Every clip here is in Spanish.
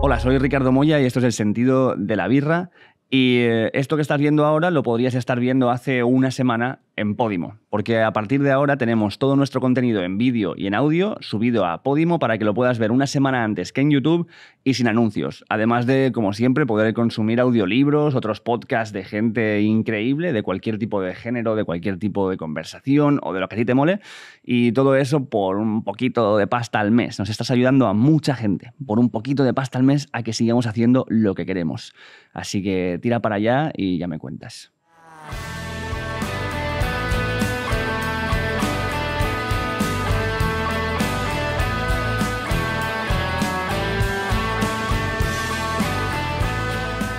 Hola, soy Ricardo Moya y esto es El Sentido de la Birra. Y eh, esto que estás viendo ahora lo podrías estar viendo hace una semana en Podimo, porque a partir de ahora tenemos todo nuestro contenido en vídeo y en audio subido a Podimo para que lo puedas ver una semana antes que en YouTube y sin anuncios. Además de, como siempre, poder consumir audiolibros, otros podcasts de gente increíble, de cualquier tipo de género, de cualquier tipo de conversación o de lo que a ti te mole. Y todo eso por un poquito de pasta al mes. Nos estás ayudando a mucha gente, por un poquito de pasta al mes, a que sigamos haciendo lo que queremos. Así que tira para allá y ya me cuentas.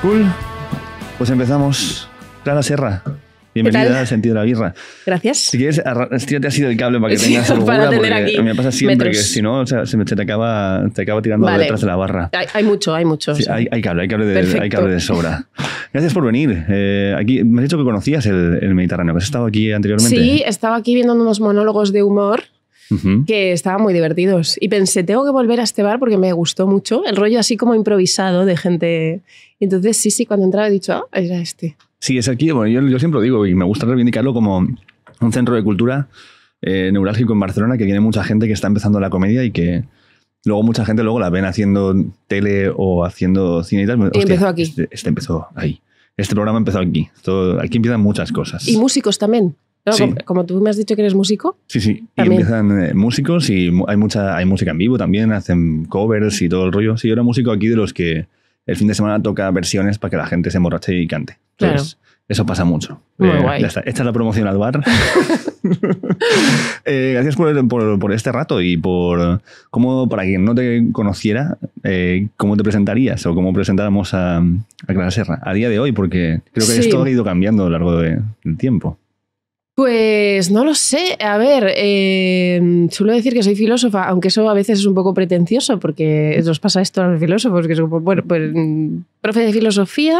Cool. Pues empezamos. Clara Serra, Bienvenida al sentido de la birra. Gracias. Si quieres, estírate así del cable para que tengas sí, para tener aquí me pasa siempre que si no, se, me, te acaba, te acaba tirando detrás de la barra. Hay, mucho, hay mucho. hay, cable, hay cable, de, hay cable de sobra. Gracias por venir. Eh, aquí me has dicho que conocías el, Mediterráneo, que has estado aquí anteriormente. Sí, estaba aquí viendo unos monólogos de humor que estaban muy divertidos. Y pensé, tengo que volver a este bar porque me gustó mucho el rollo así como improvisado de gente. Y entonces, sí, sí, cuando entraba he dicho, ah, era este. Sí, es aquí. yo, siempre digo y me gusta reivindicarlo como un centro de cultura eh, neurálgico en Barcelona que tiene mucha gente que está empezando la comedia y que luego mucha gente luego la ven haciendo tele o haciendo cine y tal. empezó aquí. Este, este, empezó ahí. Este programa empezó aquí. aquí empiezan muchas cosas. Y músicos también como, tú me has dicho que eres músico. Sí, sí. Y empiezan eh, músicos y hay mucha hay música en vivo también, hacen covers y todo el rollo. Sí, yo era músico aquí de los que el fin de semana toca versiones para que la gente se emborrache y cante. Eso pasa mucho. Eh, esta, es la promoción al bar. Eh, gracias por, por, este rato y por cómo, para quien no te conociera, cómo te presentarías o cómo presentáramos a, a Clara Serra a día de hoy, porque creo que esto ha ido cambiando a lo largo del tiempo. Pues no lo sé. A ver, eh, suelo decir que soy filósofa, aunque eso a veces es un poco pretencioso, porque nos pasa esto a los filósofos, que como, bueno, pues, mm, profe de filosofía,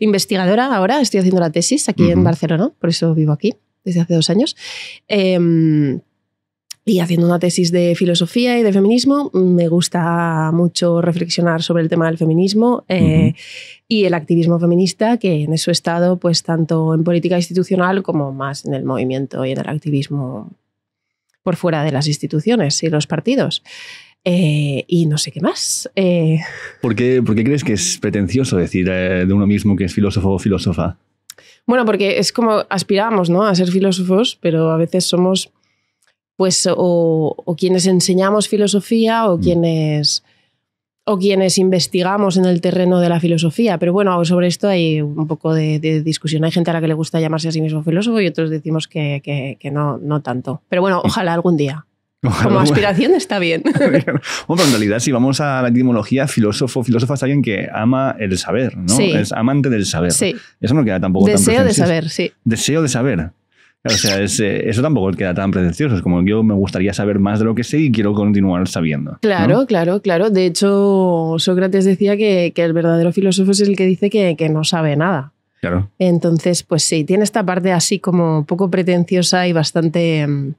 investigadora ahora, estoy haciendo la tesis aquí en Barcelona, por eso vivo aquí desde hace dos años. Em, y haciendo una tesis de filosofía y de feminismo, me gusta mucho reflexionar sobre el tema del feminismo eh, y el activismo feminista, que en eso he estado pues, tanto en política institucional como más en el movimiento y en el activismo por fuera de las instituciones y los partidos. Eh, y no sé qué más. Eh. ¿Por, qué, ¿Por, qué, crees que es pretencioso decir de uno mismo que es filósofo o filósofa? Bueno, porque es como aspiramos ¿no? a ser filósofos, pero a veces somos pues o, o quienes enseñamos filosofía o mm. quienes o quienes investigamos en el terreno de la filosofía. Pero bueno, sobre esto hay un poco de, discusión. Hay gente a la que le gusta llamarse a sí mismo filósofo y otros decimos que, que, no, no tanto. Pero bueno, ojalá algún día. Como aspiración está bien. bueno, en realidad, si vamos a la etimología, filósofo, filósofa es alguien que ama el saber, ¿no? Es amante del saber. Sí. Eso no queda tampoco Deseo de saber, sí. Deseo de saber. O sea, eh, eso tampoco queda tan pretencioso. Es como yo me gustaría saber más de lo que sé y quiero continuar sabiendo. Claro, claro, claro. De hecho, Sócrates decía que, el verdadero filósofo es el que dice que, no sabe nada. Claro. Entonces, pues sí, tiene esta parte así como poco pretenciosa y bastante. Mm,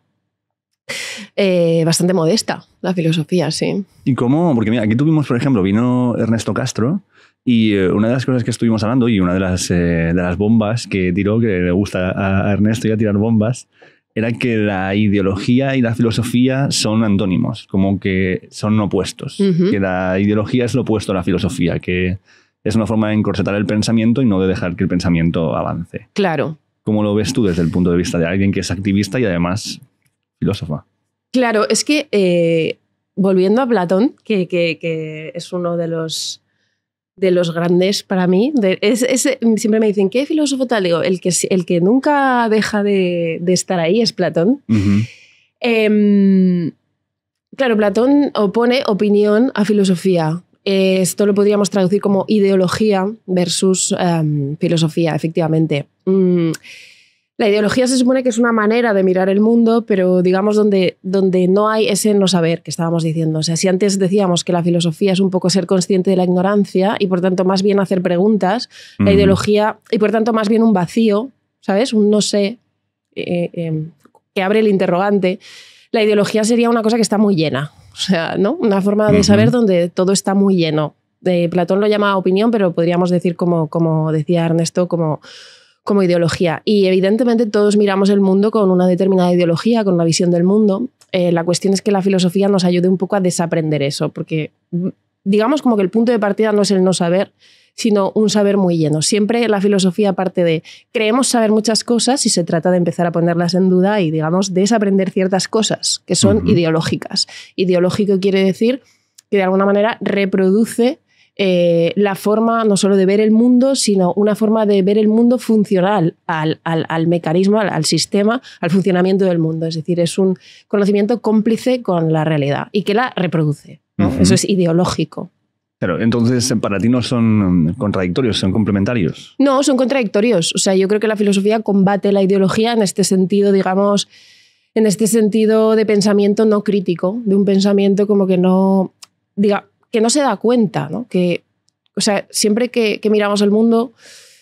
eh, bastante modesta la filosofía, sí. ¿Y cómo? Porque mira, aquí tuvimos, por ejemplo, vino Ernesto Castro y eh, una de las cosas que estuvimos hablando y una de las, eh, de las bombas que tiró, que le gusta a Ernesto a tirar bombas, era que la ideología y la filosofía son antónimos, como que son opuestos, que la ideología es lo opuesto a la filosofía, que es una forma de encorsetar el pensamiento y no de dejar que el pensamiento avance. Claro. ¿Cómo lo ves tú desde el punto de vista de alguien que es activista y además filósofa? Claro, es que eh, volviendo a Platón, que es uno de los de los grandes para mí. siempre me dicen, ¿qué filósofo tal? Digo, el que, el que nunca deja de, estar ahí es Platón. Em, claro, Platón opone opinión a filosofía. esto lo podríamos traducir como ideología versus em, filosofía, efectivamente. Mm, la ideología se supone que es una manera de mirar el mundo, pero digamos donde, donde no hay ese no saber que estábamos diciendo. O sea, si antes decíamos que la filosofía es un poco ser consciente de la ignorancia y por tanto más bien hacer preguntas, la mm. ideología, y por tanto más bien un vacío, ¿sabes? Un no sé eh, eh, que abre el interrogante. La ideología sería una cosa que está muy llena, o sea, ¿no? Una forma de saber donde todo está muy lleno. De eh, Platón lo llama opinión, pero podríamos decir, como, como decía Ernesto, como como ideología. Y evidentemente todos miramos el mundo con una determinada ideología, con una visión del mundo. Eh, la cuestión es que la filosofía nos ayude un poco a desaprender eso, porque mm, digamos como que el punto de partida no es el no saber, sino un saber muy lleno. Siempre la filosofía parte de creemos saber muchas cosas y se trata de empezar a ponerlas en duda y, digamos, desaprender ciertas cosas que son ideológicas. Ideológico quiere decir que de alguna manera reproduce eh, la forma no solo de ver el mundo, sino una forma de ver el mundo funcional al, mecanismo, al, sistema, al funcionamiento del mundo. Es decir, es un conocimiento cómplice con la realidad y que la reproduce. Eso es ideológico. pero entonces para ti no son contradictorios, son complementarios. No, son contradictorios. O sea, yo creo que la filosofía combate la ideología en este sentido, digamos, en este sentido de pensamiento no crítico, de un pensamiento como que no, diga, que no se da cuenta, ¿no? Que, o sea, siempre que, miramos el mundo,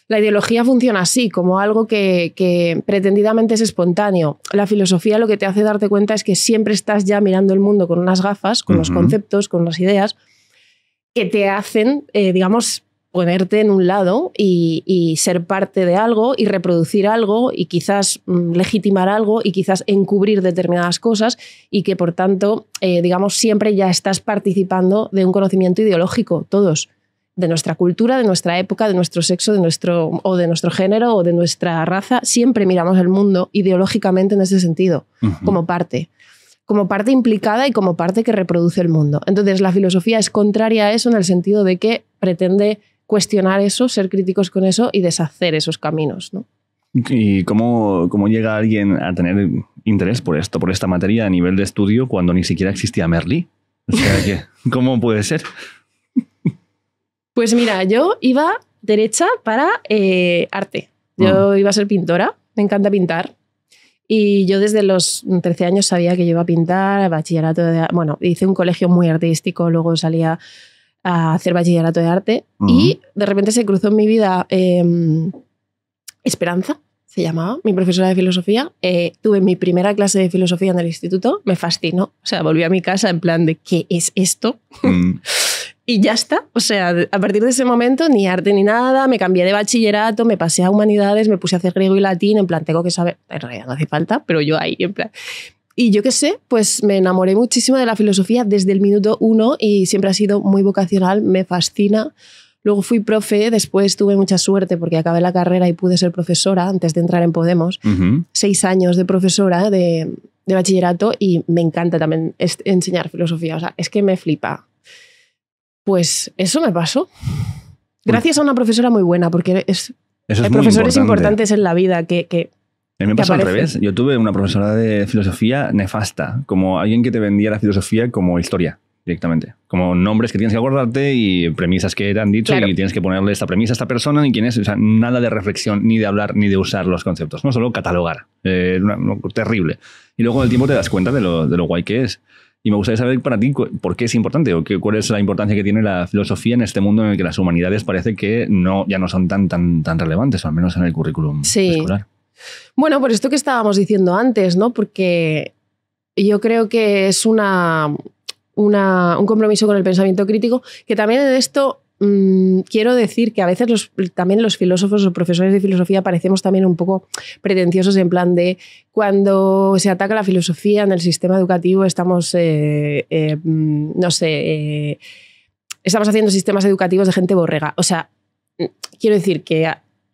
la ideología funciona así, como algo que, pretendidamente es espontáneo. La filosofía lo que te hace darte cuenta es que siempre estás ya mirando el mundo con unas gafas, con los conceptos, con las ideas, que te hacen, eh, digamos, ponerte en un lado y, ser parte de algo y reproducir algo y quizás mm, legitimar algo y quizás encubrir determinadas cosas y que por tanto, eh, digamos, siempre ya estás participando de un conocimiento ideológico, todos, de nuestra cultura, de nuestra época, de nuestro sexo, de nuestro, o de nuestro género o de nuestra raza, siempre miramos el mundo ideológicamente en ese sentido, como parte como parte implicada y como parte que reproduce el mundo. Entonces, la filosofía es contraria a eso en el sentido de que pretende cuestionar eso, ser críticos con eso y deshacer esos caminos. ¿no? ¿Y cómo, cómo, llega alguien a tener interés por esto, por esta materia a nivel de estudio cuando ni siquiera existía Merlí? O sea, ¿cómo puede ser? Pues mira, yo iba derecha para eh, arte. Yo ah. iba a ser pintora, me encanta pintar. Y yo desde los 13 años sabía que yo iba a pintar, bachillerato, bueno, hice un colegio muy artístico, luego salía a hacer bachillerato de arte y de repente se cruzó en mi vida em, Esperanza, se llamaba, mi profesora de filosofía. Eh, tuve mi primera clase de filosofía en el instituto, me fascinó, o sea, volví a mi casa en plan de ¿qué es esto? Mm. y ya está, o sea, a partir de ese momento ni arte ni nada, me cambié de bachillerato, me pasé a humanidades, me puse a hacer griego y latín, en plan, tengo que saber, en realidad no hace falta, pero yo ahí, en plan, y yo qué sé, pues me enamoré muchísimo de la filosofía desde el minuto uno y siempre ha sido muy vocacional, me fascina. Luego fui profe, después tuve mucha suerte porque acabé la carrera y pude ser profesora antes de entrar en Podemos. Seis años de profesora de, bachillerato y me encanta también enseñar filosofía. O sea, es que me flipa. Pues eso me pasó. Gracias a una profesora muy buena, porque es, hay profesores importantes en la vida que a mí me pasó al revés. Yo tuve una profesora de filosofía nefasta, como alguien que te vendía la filosofía como historia directamente. Como nombres que tienes que acordarte y premisas que te han dicho y tienes que ponerle esta premisa a esta persona y quién es. O sea, nada de reflexión, ni de hablar, ni de usar los conceptos. No solo catalogar. Eh, terrible. Y luego con el tiempo te das cuenta de lo, guay que es. Y me gustaría saber para ti por qué es importante o qué, cuál es la importancia que tiene la filosofía en este mundo en el que las humanidades parece que no, ya no son tan, tan, tan relevantes, o al menos en el currículum sí. escolar. Bueno, por esto que estábamos diciendo antes, ¿no? Porque yo creo que es una, un compromiso con el pensamiento crítico, que también en esto mm, quiero decir que a veces los, también los filósofos o profesores de filosofía parecemos también un poco pretenciosos en plan de cuando se ataca la filosofía en el sistema educativo estamos, eh, eh, mm, no sé, eh, estamos haciendo sistemas educativos de gente borrega. O sea, mm, quiero decir que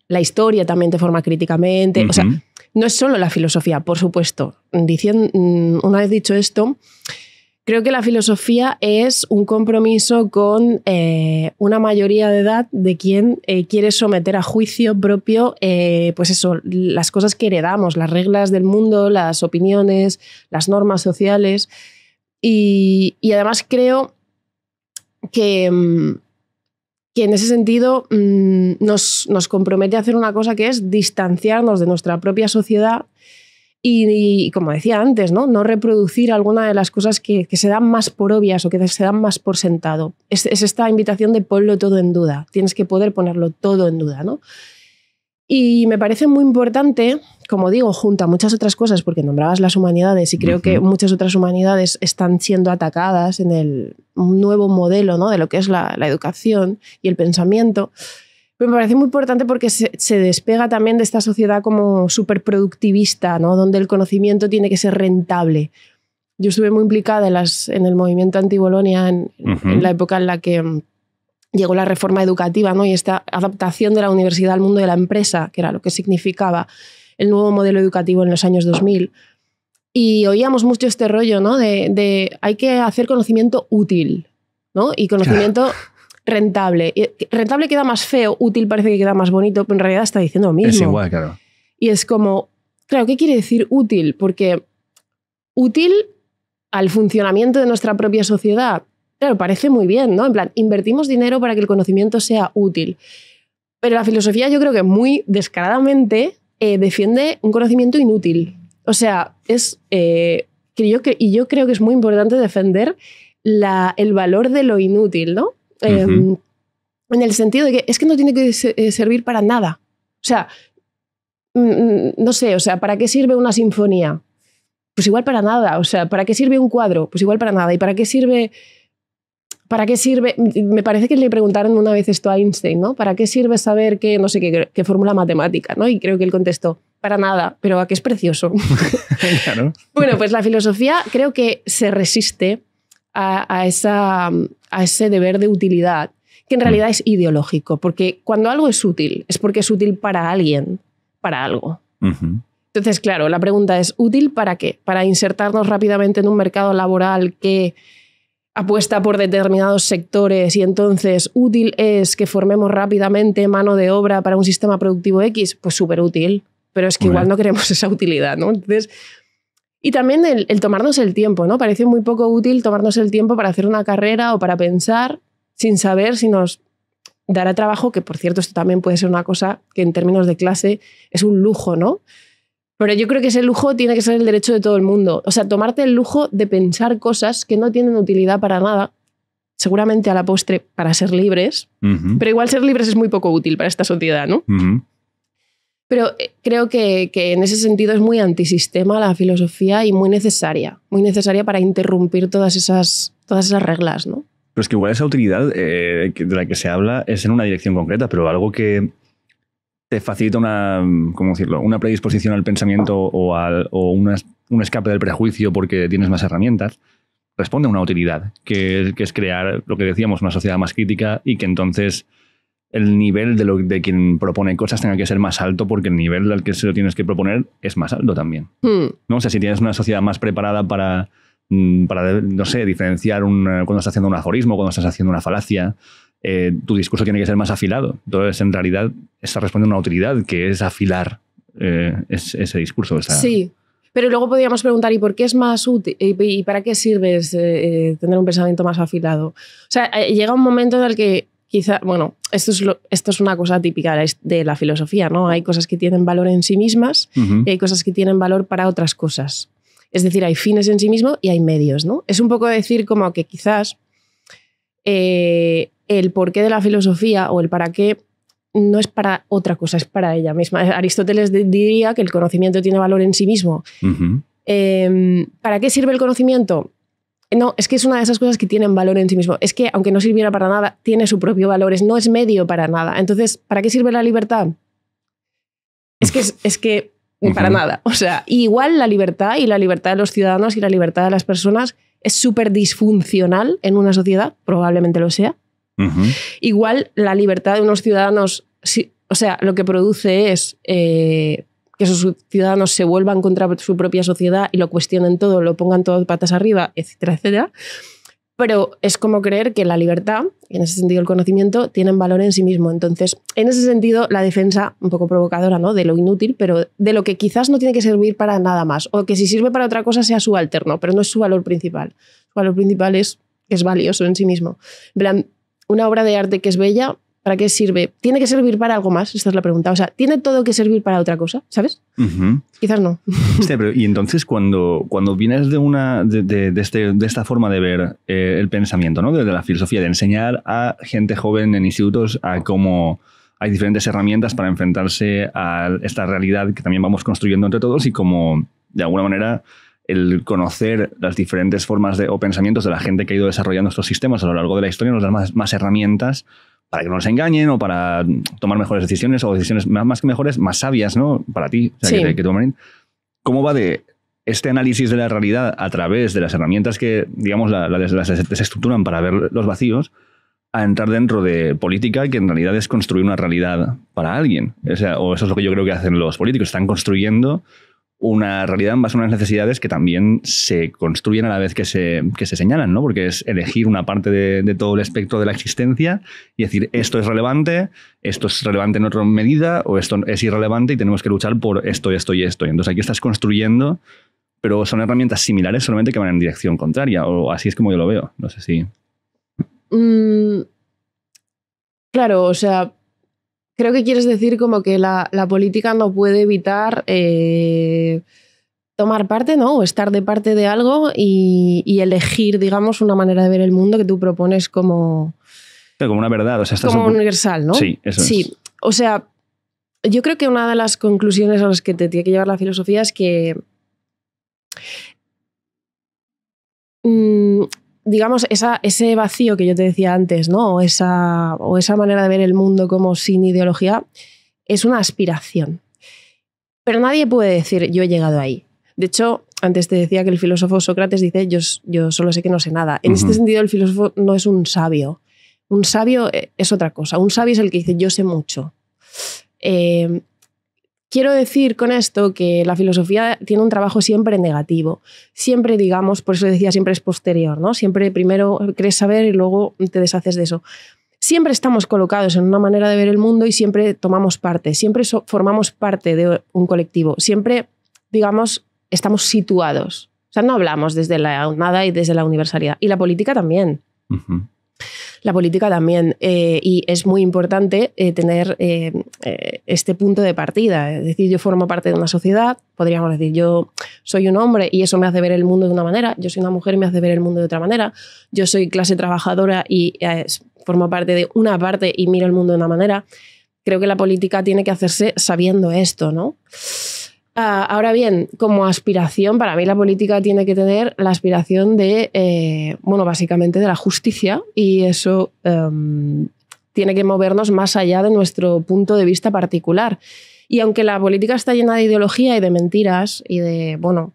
la historia también te forma críticamente. O sea, no es solo la filosofía, por supuesto. Diciendo, mm, una vez dicho esto, creo que la filosofía es un compromiso con eh, una mayoría de edad de quien eh, quiere someter a juicio propio, eh, pues eso, las cosas que heredamos, las reglas del mundo, las opiniones, las normas sociales. y además creo que mm, que en ese sentido mm, nos, compromete a hacer una cosa que es distanciarnos de nuestra propia sociedad y, como decía antes, ¿no? no reproducir alguna de las cosas que, se dan más por obvias o que se dan más por sentado. Es, esta invitación de ponerlo todo en duda, tienes que poder ponerlo todo en duda. ¿no? Y me parece muy importante, como digo, junto a muchas otras cosas, porque nombrabas las humanidades y creo que muchas otras humanidades están siendo atacadas en el nuevo modelo ¿no? de lo que es la, educación y el pensamiento. me parece muy importante porque se, despega también de esta sociedad como superproductivista, ¿no? donde el conocimiento tiene que ser rentable. Yo estuve muy implicada en, las, en el movimiento anti-Bolonia en la época en la que llegó la reforma educativa ¿no? y esta adaptación de la universidad al mundo de la empresa, que era lo que significaba el nuevo modelo educativo en los años 2000. Y oíamos mucho este rollo ¿no? de, hay que hacer conocimiento útil ¿no? y conocimiento rentable. rentable queda más feo, útil parece que queda más bonito, pero en realidad está diciendo lo mismo. Es igual, claro. Y es como, claro, ¿qué quiere decir útil? Porque útil al funcionamiento de nuestra propia sociedad, Claro, parece muy bien, ¿no? En plan, invertimos dinero para que el conocimiento sea útil. Pero la filosofía yo creo que muy descaradamente eh, defiende un conocimiento inútil. O sea, es... Eh, y yo creo que es muy importante defender la, el valor de lo inútil, ¿no? Em, en el sentido de que es que no tiene que eh, servir para nada. O sea, mm, mm, no sé, o sea, ¿para qué sirve una sinfonía? Pues igual para nada. O sea, ¿para qué sirve un cuadro? Pues igual para nada. ¿Y para qué sirve ¿para qué sirve? Me parece que le preguntaron una vez esto a Einstein, ¿no? ¿Para qué sirve saber qué, no sé qué, fórmula matemática, ¿no? Y creo que él contestó, para nada, pero a qué es precioso. Bueno, pues la filosofía creo que se resiste a, esa, a ese deber de utilidad, que en mm. realidad es ideológico, porque cuando algo es útil, es porque es útil para alguien, para algo. Entonces, claro, la pregunta es, ¿útil para qué? ¿Para insertarnos rápidamente en un mercado laboral que apuesta por determinados sectores y entonces útil es que formemos rápidamente mano de obra para un sistema productivo X, pues súper útil, pero es que igual no queremos esa utilidad, ¿no? Entonces, y también el, el, tomarnos el tiempo, ¿no? Parece muy poco útil tomarnos el tiempo para hacer una carrera o para pensar sin saber si nos dará trabajo, que por cierto esto también puede ser una cosa que en términos de clase es un lujo, ¿no? Pero yo creo que ese lujo tiene que ser el derecho de todo el mundo. O sea, tomarte el lujo de pensar cosas que no tienen utilidad para nada, seguramente a la postre para ser libres, pero igual ser libres es muy poco útil para esta sociedad, ¿no? Pero eh, creo que, en ese sentido es muy antisistema la filosofía y muy necesaria, muy necesaria para interrumpir todas esas, todas esas reglas, ¿no? Pero es que igual esa utilidad eh, de la que se habla es en una dirección concreta, pero algo que, facilita una, ¿cómo decirlo? una predisposición al pensamiento o, al, o una, un escape del prejuicio porque tienes más herramientas, responde a una utilidad, que, que, es crear lo que decíamos, una sociedad más crítica y que entonces el nivel de, lo, de quien propone cosas tenga que ser más alto porque el nivel al que se lo tienes que proponer es más alto también. Hmm. ¿no? O si tienes una sociedad más preparada para, mm, para no sé, diferenciar cuando estás haciendo un aforismo, cuando estás haciendo una falacia, eh, tu discurso tiene que ser más afilado. Entonces, en realidad, está respondiendo a una utilidad que es afilar eh, ese, discurso. Sí, pero luego podríamos preguntar, ¿y por qué es más útil? ¿Y para qué sirve eh, tener un pensamiento más afilado? O sea, llega un momento en el que quizá, bueno, esto es, esto es una cosa típica de la filosofía, ¿no? Hay cosas que tienen valor en sí mismas y hay cosas que tienen valor para otras cosas. Es decir, hay fines en sí mismo y hay medios, ¿no? Es un poco decir como que quizás eh, el porqué de la filosofía o el para qué no es para otra cosa, es para ella misma. Aristóteles diría que el conocimiento tiene valor en sí mismo. Em, ¿Para qué sirve el conocimiento? No, es que es una de esas cosas que tienen valor en sí mismo. Es que aunque no sirviera para nada, tiene su propio valor, es, no es medio para nada. Entonces, ¿para qué sirve la libertad? Es que, es que para nada. O sea, igual la libertad y la libertad de los ciudadanos y la libertad de las personas es súper disfuncional en una sociedad, probablemente lo sea. Igual la libertad de unos ciudadanos, o sea, lo que produce es eh, que esos ciudadanos se vuelvan contra su propia sociedad y lo cuestionen todo, lo pongan todo patas arriba, etcétera, etcétera pero es como creer que la libertad, en ese sentido el conocimiento, tienen valor en sí mismo. Entonces, en ese sentido, la defensa, un poco provocadora, ¿no? De lo inútil, pero de lo que quizás no tiene que servir para nada más, o que si sirve para otra cosa sea su alterno, pero no es su valor principal. Su valor principal es, es valioso en sí mismo. En una obra de arte que es bella ¿Para qué sirve? ¿Tiene que servir para algo más? Esta es la pregunta. O sea, ¿tiene todo que servir para otra cosa? ¿Sabes? Quizás no. y entonces cuando, cuando vienes de, una, de, de, de este, esta forma de ver eh, el pensamiento, ¿no? desde la filosofía, de enseñar a gente joven en institutos a cómo hay diferentes herramientas para enfrentarse a esta realidad que también vamos construyendo entre todos y cómo, de alguna manera el conocer las diferentes formas de, o pensamientos de la gente que ha ido desarrollando estos sistemas a lo largo de la historia nos da más, más herramientas para que no nos engañen o para tomar mejores decisiones o decisiones más, que mejores, más sabias, ¿no? Para ti, ¿Cómo va de este análisis de la realidad a través de las herramientas que, digamos, la, las estructuran para ver los vacíos? a entrar dentro de política que en realidad es construir una realidad para alguien. O, o eso es lo que yo creo que hacen los políticos. Están construyendo una realidad en base a unas necesidades que también se construyen a la vez que se, señalan, ¿no? Porque es elegir una parte de, todo el espectro de la existencia y decir, esto es relevante, esto es relevante en otra medida, o esto es irrelevante y tenemos que luchar por esto, esto y esto. Y entonces aquí estás construyendo, pero son herramientas similares solamente que van en dirección contraria, o así es como yo lo veo. No sé si... Mm, claro, o sea, Creo que quieres decir como que la, política no puede evitar eh, tomar parte, ¿no? O estar de parte de algo y, elegir, digamos, una manera de ver el mundo que tú propones como. Como una verdad, o sea, Como universal, ¿no? Sí, eso es. Sí, o sea, yo creo que una de las conclusiones a las que te tiene que llevar la filosofía es que. Mm, digamos, esa, ese vacío que yo te decía antes, ¿no? O esa, o esa manera de ver el mundo como sin ideología, es una aspiración. Pero nadie puede decir, yo he llegado ahí. De hecho, antes te decía que el filósofo Sócrates dice, yo, yo solo sé que no sé nada. En este sentido, el filósofo no es un sabio. Un sabio eh, es otra cosa. Un sabio es el que dice, yo sé mucho. Em, Quiero decir con esto que la filosofía tiene un trabajo siempre negativo. Siempre, digamos, por eso decía, siempre es posterior, ¿no? Siempre primero crees saber y luego te deshaces de eso. Siempre estamos colocados en una manera de ver el mundo y siempre tomamos parte, siempre formamos parte de un colectivo, siempre, digamos, estamos situados. O sea, no hablamos desde la nada y desde la universalidad. Y la política también la política también. Eh, y es muy importante eh, tener eh, este punto de partida. Es decir, yo formo parte de una sociedad, podríamos decir, yo soy un hombre y eso me hace ver el mundo de una manera, yo soy una mujer y me hace ver el mundo de otra manera, yo soy clase trabajadora y formo parte de una parte y miro el mundo de una manera. Creo que la política tiene que hacerse sabiendo esto, ¿no? Ah, ahora bien, como aspiración, para mí la política tiene que tener la aspiración de, eh, bueno, básicamente de la justicia y eso em, tiene que movernos más allá de nuestro punto de vista particular. Y aunque la política está llena de ideología y de mentiras y de, bueno,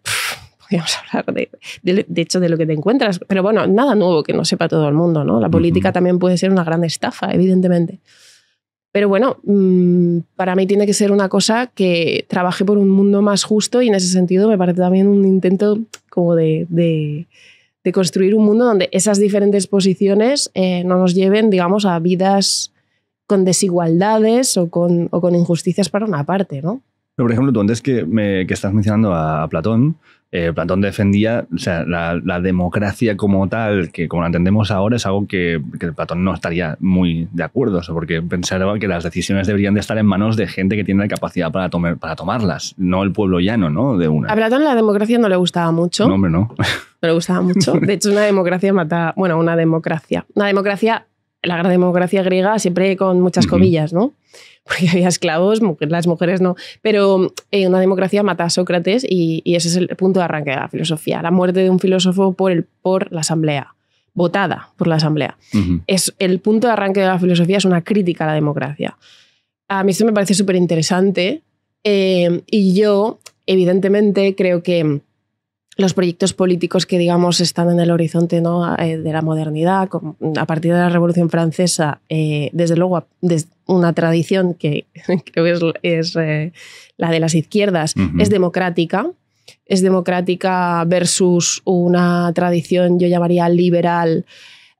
podríamos hablar de, de, hecho de lo que te encuentras, pero bueno, nada nuevo que no sepa todo el mundo, ¿no? La política también puede ser una gran estafa, evidentemente. Pero bueno, mm, para mí tiene que ser una cosa que trabaje por un mundo más justo y en ese sentido me parece también un intento como de, construir un mundo donde esas diferentes posiciones eh, no nos lleven, digamos, a vidas con desigualdades o con, o con injusticias para una parte, ¿no? por ejemplo, tú antes que, me, que estás mencionando a Platón, eh, Platón defendía o sea, la, democracia como tal, que como la entendemos ahora, es algo que, que Platón no estaría muy de acuerdo, porque pensaba que las decisiones deberían de estar en manos de gente que tiene la capacidad para, tomar, para tomarlas, no el pueblo llano, ¿no? De una. A Platón la democracia no le gustaba mucho. No, hombre, no. No le gustaba mucho. De hecho, una democracia mata. Bueno, una democracia. Una democracia, la gran democracia griega, siempre con muchas comillas, ¿no? porque había esclavos, las mujeres no. Pero en eh, una democracia mata a Sócrates y, ese es el punto de arranque de la filosofía, la muerte de un filósofo por, el, por la asamblea votada por la asamblea. es, el punto de arranque de la filosofía es una crítica a la democracia. A mí esto me parece súper interesante eh, y yo, evidentemente, creo que los proyectos políticos que, digamos, están en el horizonte ¿no? Eh, de la modernidad, a partir de la Revolución Francesa, eh, desde luego, una tradición que creo es, eh, la de las izquierdas, es democrática. Es democrática versus una tradición, yo llamaría liberal,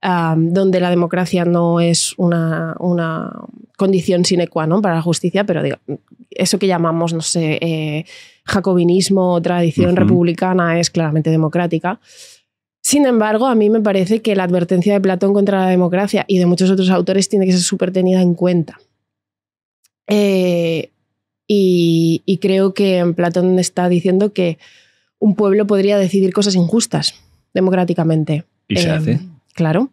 donde la democracia no es una, una condición sine qua non para la justicia, pero eso que llamamos, no sé, jacobinismo, tradición republicana es claramente democrática. Sin embargo, a mí me parece que la advertencia de Platón contra la democracia y de muchos otros autores tiene que ser súper tenida en cuenta. Eh, y, creo que Platón está diciendo que un pueblo podría decidir cosas injustas democráticamente. ¿Y eh, hace? Claro.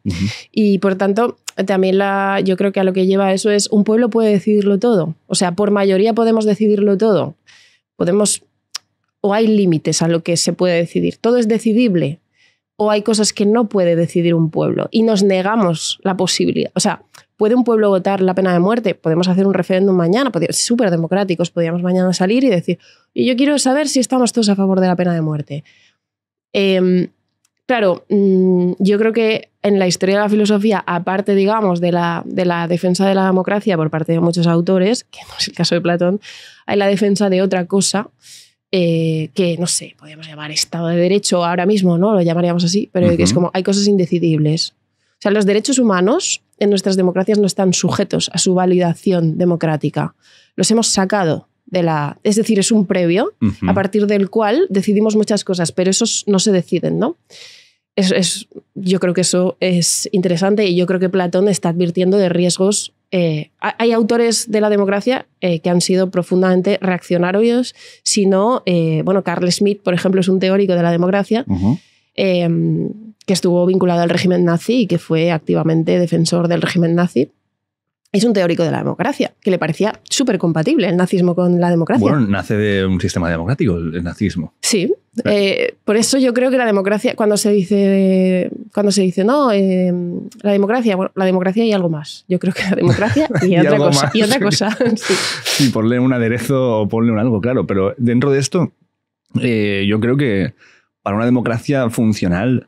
Y por tanto, también la, yo creo que a lo que lleva eso es un pueblo puede decidirlo todo. O sea, por mayoría podemos decidirlo todo podemos o hay límites a lo que se puede decidir. Todo es decidible o hay cosas que no puede decidir un pueblo y nos negamos la posibilidad. O sea, ¿puede un pueblo votar la pena de muerte? Podemos hacer un referéndum mañana, ser súper democráticos, podríamos mañana salir y decir, yo quiero saber si estamos todos a favor de la pena de muerte. Em, Claro, mm, yo creo que en la historia de la filosofía, aparte, digamos, de la, de la, defensa de la democracia por parte de muchos autores, que no es el caso de Platón, hay la defensa de otra cosa eh, que, no sé, podríamos llamar Estado de Derecho ahora mismo, ¿no? Lo llamaríamos así, pero es como, hay cosas indecidibles. O sea, los derechos humanos en nuestras democracias no están sujetos a su validación democrática. Los hemos sacado de la, es decir, es un previo a partir del cual decidimos muchas cosas, pero esos no se deciden, ¿no? es, yo creo que eso es interesante y yo creo que Platón está advirtiendo de riesgos. Eh, hay autores de la democracia eh, que han sido profundamente reaccionarios, sino, eh, bueno, Carl Schmitt, por ejemplo, es un teórico de la democracia que estuvo vinculado al régimen nazi y que fue activamente defensor del régimen nazi es un teórico de la democracia, que le parecía súper compatible el nazismo con la democracia. Bueno, nace de un sistema democrático el, nazismo. Sí, eh, por eso yo creo que la democracia, cuando se dice, cuando se no, eh, la democracia, la democracia y algo más. Yo creo que la democracia y, otra, cosa, y otra cosa. sí. ponle un aderezo o ponle un algo, claro, pero dentro de esto, eh, yo creo que para una democracia funcional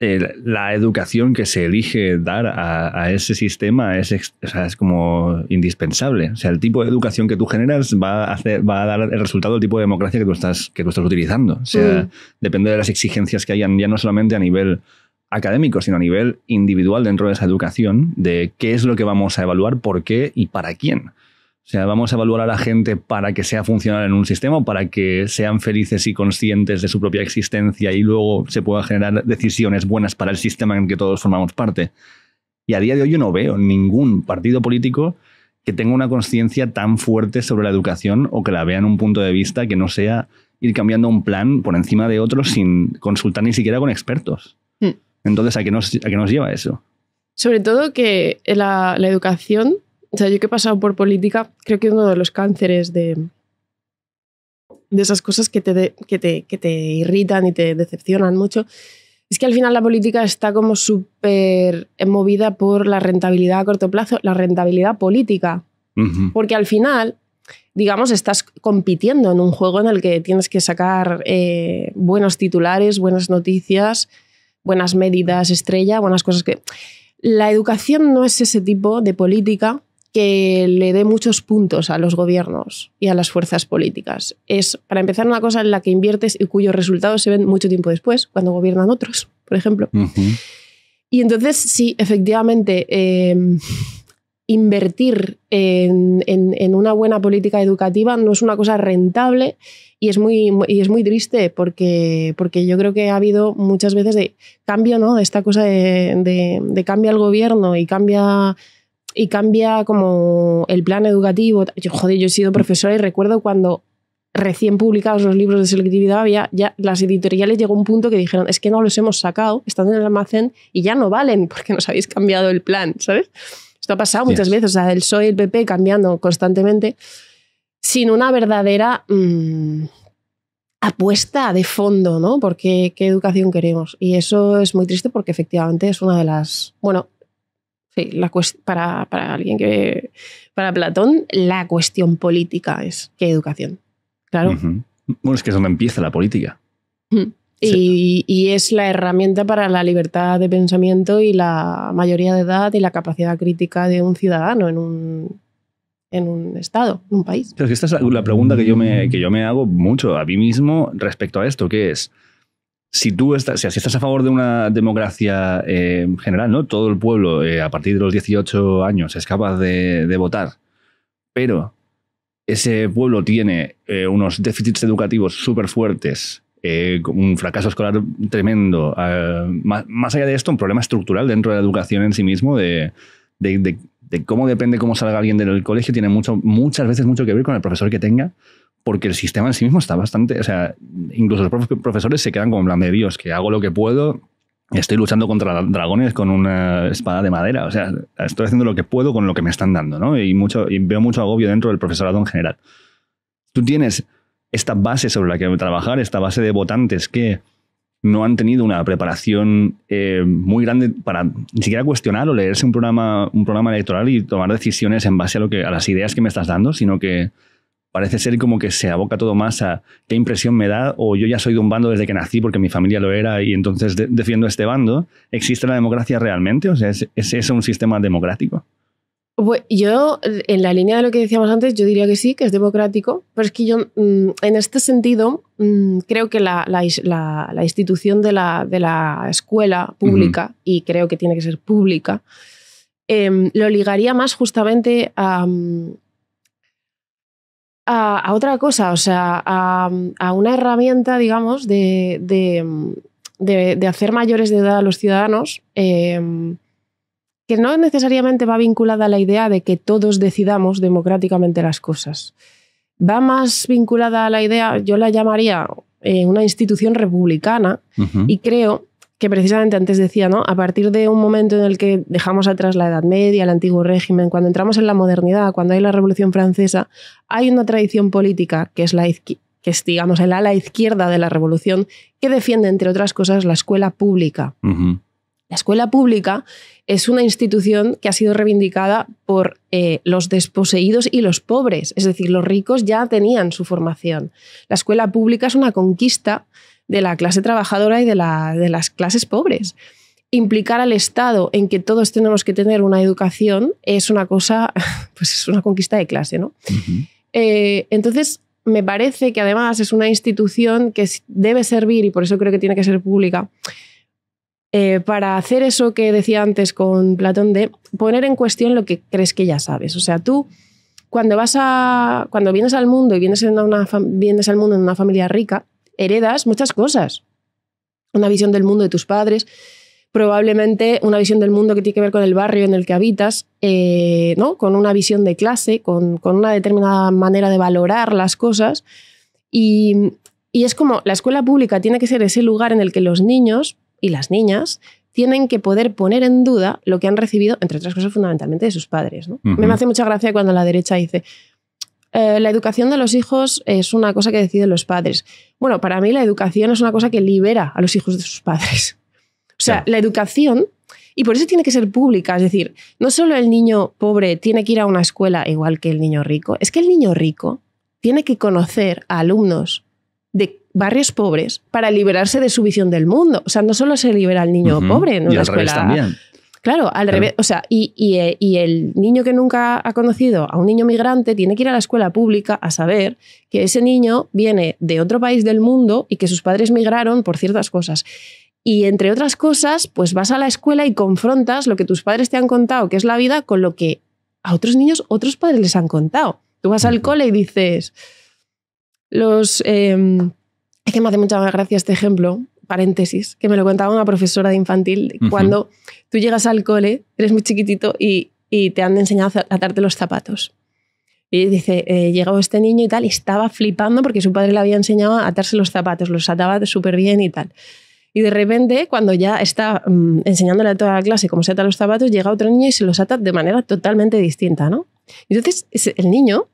eh, la educación que se elige dar a, ese sistema es, es como indispensable. O sea, el tipo de educación que tú generas va a, dar el resultado del tipo de democracia que tú estás, que estás utilizando. O sea, mm. depende de las exigencias que hayan, ya no solamente a nivel académico, sino a nivel individual dentro de esa educación, de qué es lo que vamos a evaluar, por qué y para quién. O sea, vamos a evaluar a la gente para que sea funcional en un sistema, para que sean felices y conscientes de su propia existencia y luego se puedan generar decisiones buenas para el sistema en que todos formamos parte. Y a día de hoy yo no veo ningún partido político que tenga una conciencia tan fuerte sobre la educación o que la vea en un punto de vista que no sea ir cambiando un plan por encima de otro sin consultar ni siquiera con expertos. Hmm. Entonces, ¿a qué nos, lleva eso? Sobre todo que la educación yo que he pasado por política, creo que uno de los cánceres de, de esas cosas que te, que, te, irritan y te decepcionan mucho es que al final la política está como súper movida por la rentabilidad a corto plazo, la rentabilidad política. Porque al final, digamos, estás compitiendo en un juego en el que tienes que sacar eh, buenos titulares, buenas noticias, buenas medidas estrella, buenas cosas que... La educación no es ese tipo de política que le dé muchos puntos a los gobiernos y a las fuerzas políticas. Es, para empezar, una cosa en la que inviertes y cuyos resultados se ven mucho tiempo después, cuando gobiernan otros, por ejemplo. Y entonces, sí, efectivamente, em, invertir en, una buena política educativa no es una cosa rentable y es muy, es muy triste porque, porque yo creo que ha habido muchas veces de cambio, ¿no? Esta cosa de, de cambia el gobierno y cambia y cambia como el plan educativo. Yo, joder, yo he sido profesora y recuerdo cuando recién publicados los libros de selectividad había ya las editoriales llegó un punto que dijeron es que no los hemos sacado, están en el almacén y ya no valen porque nos habéis cambiado el plan, ¿sabes? Esto ha pasado muchas veces, o sea, el PSOE y el PP cambiando constantemente sin una verdadera mm, apuesta de fondo, ¿no? Porque qué educación queremos. Y eso es muy triste porque efectivamente es una de las, bueno, Sí, la para, para, alguien que. Para Platón, la cuestión política es qué educación. Claro. Bueno, es que es donde empieza la política. y, es la herramienta para la libertad de pensamiento y la mayoría de edad y la capacidad crítica de un ciudadano en un, en un estado, en un país. Pero es que esta es la, pregunta que yo, me, que yo me hago mucho a mí mismo respecto a esto, que es si tú estás, estás a favor de una democracia eh, general, ¿no? Todo el pueblo eh, a partir de los 18 años es capaz de, votar, pero ese pueblo tiene eh, unos déficits educativos súper fuertes, un fracaso escolar tremendo, más, allá de esto, un problema estructural dentro de la educación en sí mismo, de, cómo depende cómo salga alguien del colegio, tiene muchas veces mucho que ver con el profesor que tenga porque el sistema en sí mismo está bastante, o sea, incluso los profesores se quedan como en que hago lo que puedo, estoy luchando contra dragones con una espada de madera, o sea, estoy haciendo lo que puedo con lo que me están dando, ¿no? Y, mucho, y veo mucho agobio dentro del profesorado en general. Tú tienes esta base sobre la que trabajar, esta base de votantes que no han tenido una preparación eh, muy grande para ni siquiera cuestionar o leerse un programa, un programa electoral y tomar decisiones en base a, lo que, a las ideas que me estás dando, sino que parece ser como que se aboca todo más a qué impresión me da o yo ya soy de un bando desde que nací porque mi familia lo era y entonces defiendo este bando. ¿Existe la democracia realmente? O sea, ¿es, es eso un sistema democrático? Pues yo, en la línea de lo que decíamos antes, yo diría que sí, que es democrático, pero es que yo, mm, en este sentido, mm, creo que la, institución de, de la, escuela pública, y creo que tiene que ser pública, em, lo ligaría más justamente a, mm, a, otra cosa, o sea, a, una herramienta, digamos, de, hacer mayores de edad a los ciudadanos, em, que no necesariamente va vinculada a la idea de que todos decidamos democráticamente las cosas. Va más vinculada a la idea, yo la llamaría eh, una institución republicana, y creo que precisamente antes decía, ¿no? A partir de un momento en el que dejamos atrás la Edad Media, el antiguo régimen, cuando entramos en la modernidad, cuando hay la Revolución Francesa, hay una tradición política que es la que digamos, el ala izquierda de la revolución, que defiende, entre otras cosas, la escuela pública. La escuela pública es una institución que ha sido reivindicada por eh, los desposeídos y los pobres, es decir, los ricos ya tenían su formación. La escuela pública es una conquista de la clase trabajadora y de, la, de las clases pobres implicar al Estado en que todos tenemos que tener una educación es una cosa, pues es una conquista de clase, ¿no? Eh, entonces, me parece que además es una institución que debe servir, y por eso creo que tiene que ser pública, eh, para hacer eso que decía antes con Platón de poner en cuestión lo que crees que ya sabes. O sea, tú cuando vas a, cuando vienes al mundo y vienes, en una, vienes al mundo en una familia rica, heredas muchas cosas. Una visión del mundo de tus padres, probablemente una visión del mundo que tiene que ver con el barrio en el que habitas, eh, ¿no? con una visión de clase, con, con, una determinada manera de valorar las cosas. Y, es como la escuela pública tiene que ser ese lugar en el que los niños y las niñas tienen que poder poner en duda lo que han recibido, entre otras cosas, fundamentalmente de sus padres. Me hace mucha gracia cuando la derecha dice, eh, la educación de los hijos es una cosa que deciden los padres. Bueno, para mí la educación es una cosa que libera a los hijos de sus padres. O sea, la educación, y por eso tiene que ser pública, es decir, no solo el niño pobre tiene que ir a una escuela igual que el niño rico, es que el niño rico tiene que conocer a alumnos de barrios pobres para liberarse de su visión del mundo. O sea, no solo se libera al niño pobre en una escuela Claro, al revés. O sea, eh, y, el niño que nunca ha conocido a un niño migrante tiene que ir a la escuela pública a saber que ese niño viene de otro país del mundo y que sus padres migraron por ciertas cosas. Y entre otras cosas, pues vas a la escuela y confrontas lo que tus padres te han contado, que es la vida, con lo que a otros niños otros padres les han contado. Tú vas al cole y dices, los... Em, es que me hace mucha gracia este ejemplo, paréntesis, que me lo contaba una profesora de infantil, cuando tú llegas al cole, eres muy chiquitito y, y te han enseñado a atarte los zapatos. Y dice, eh, este niño y tal, y estaba flipando porque su padre le había enseñado a atarse los zapatos, los ataba súper bien y tal. Y de repente, cuando ya está mm, enseñándole a toda la clase cómo se ata los zapatos, llega otro niño y se los ata de manera totalmente distinta, ¿no? Entonces, el niño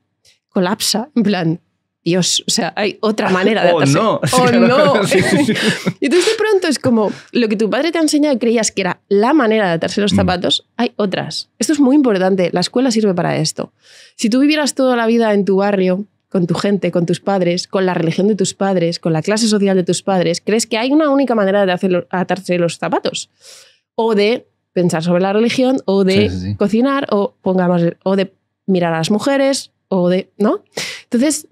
colapsa, en plan, Dios, o sea, hay otra manera de atarse. Oh, no. no. y entonces de pronto es como lo que tu padre te ha enseñado y creías que era la manera de atarse los mm. zapatos, hay otras. Esto es muy importante, la escuela sirve para esto. Si tú vivieras toda la vida en tu barrio, con tu gente, con tus padres, con la religión de tus padres, con la clase social de tus padres, crees que hay una única manera de hacer, atarse los zapatos o de pensar sobre la religión o de cocinar o pongamos o de mirar a las mujeres o de, ¿no? Entonces,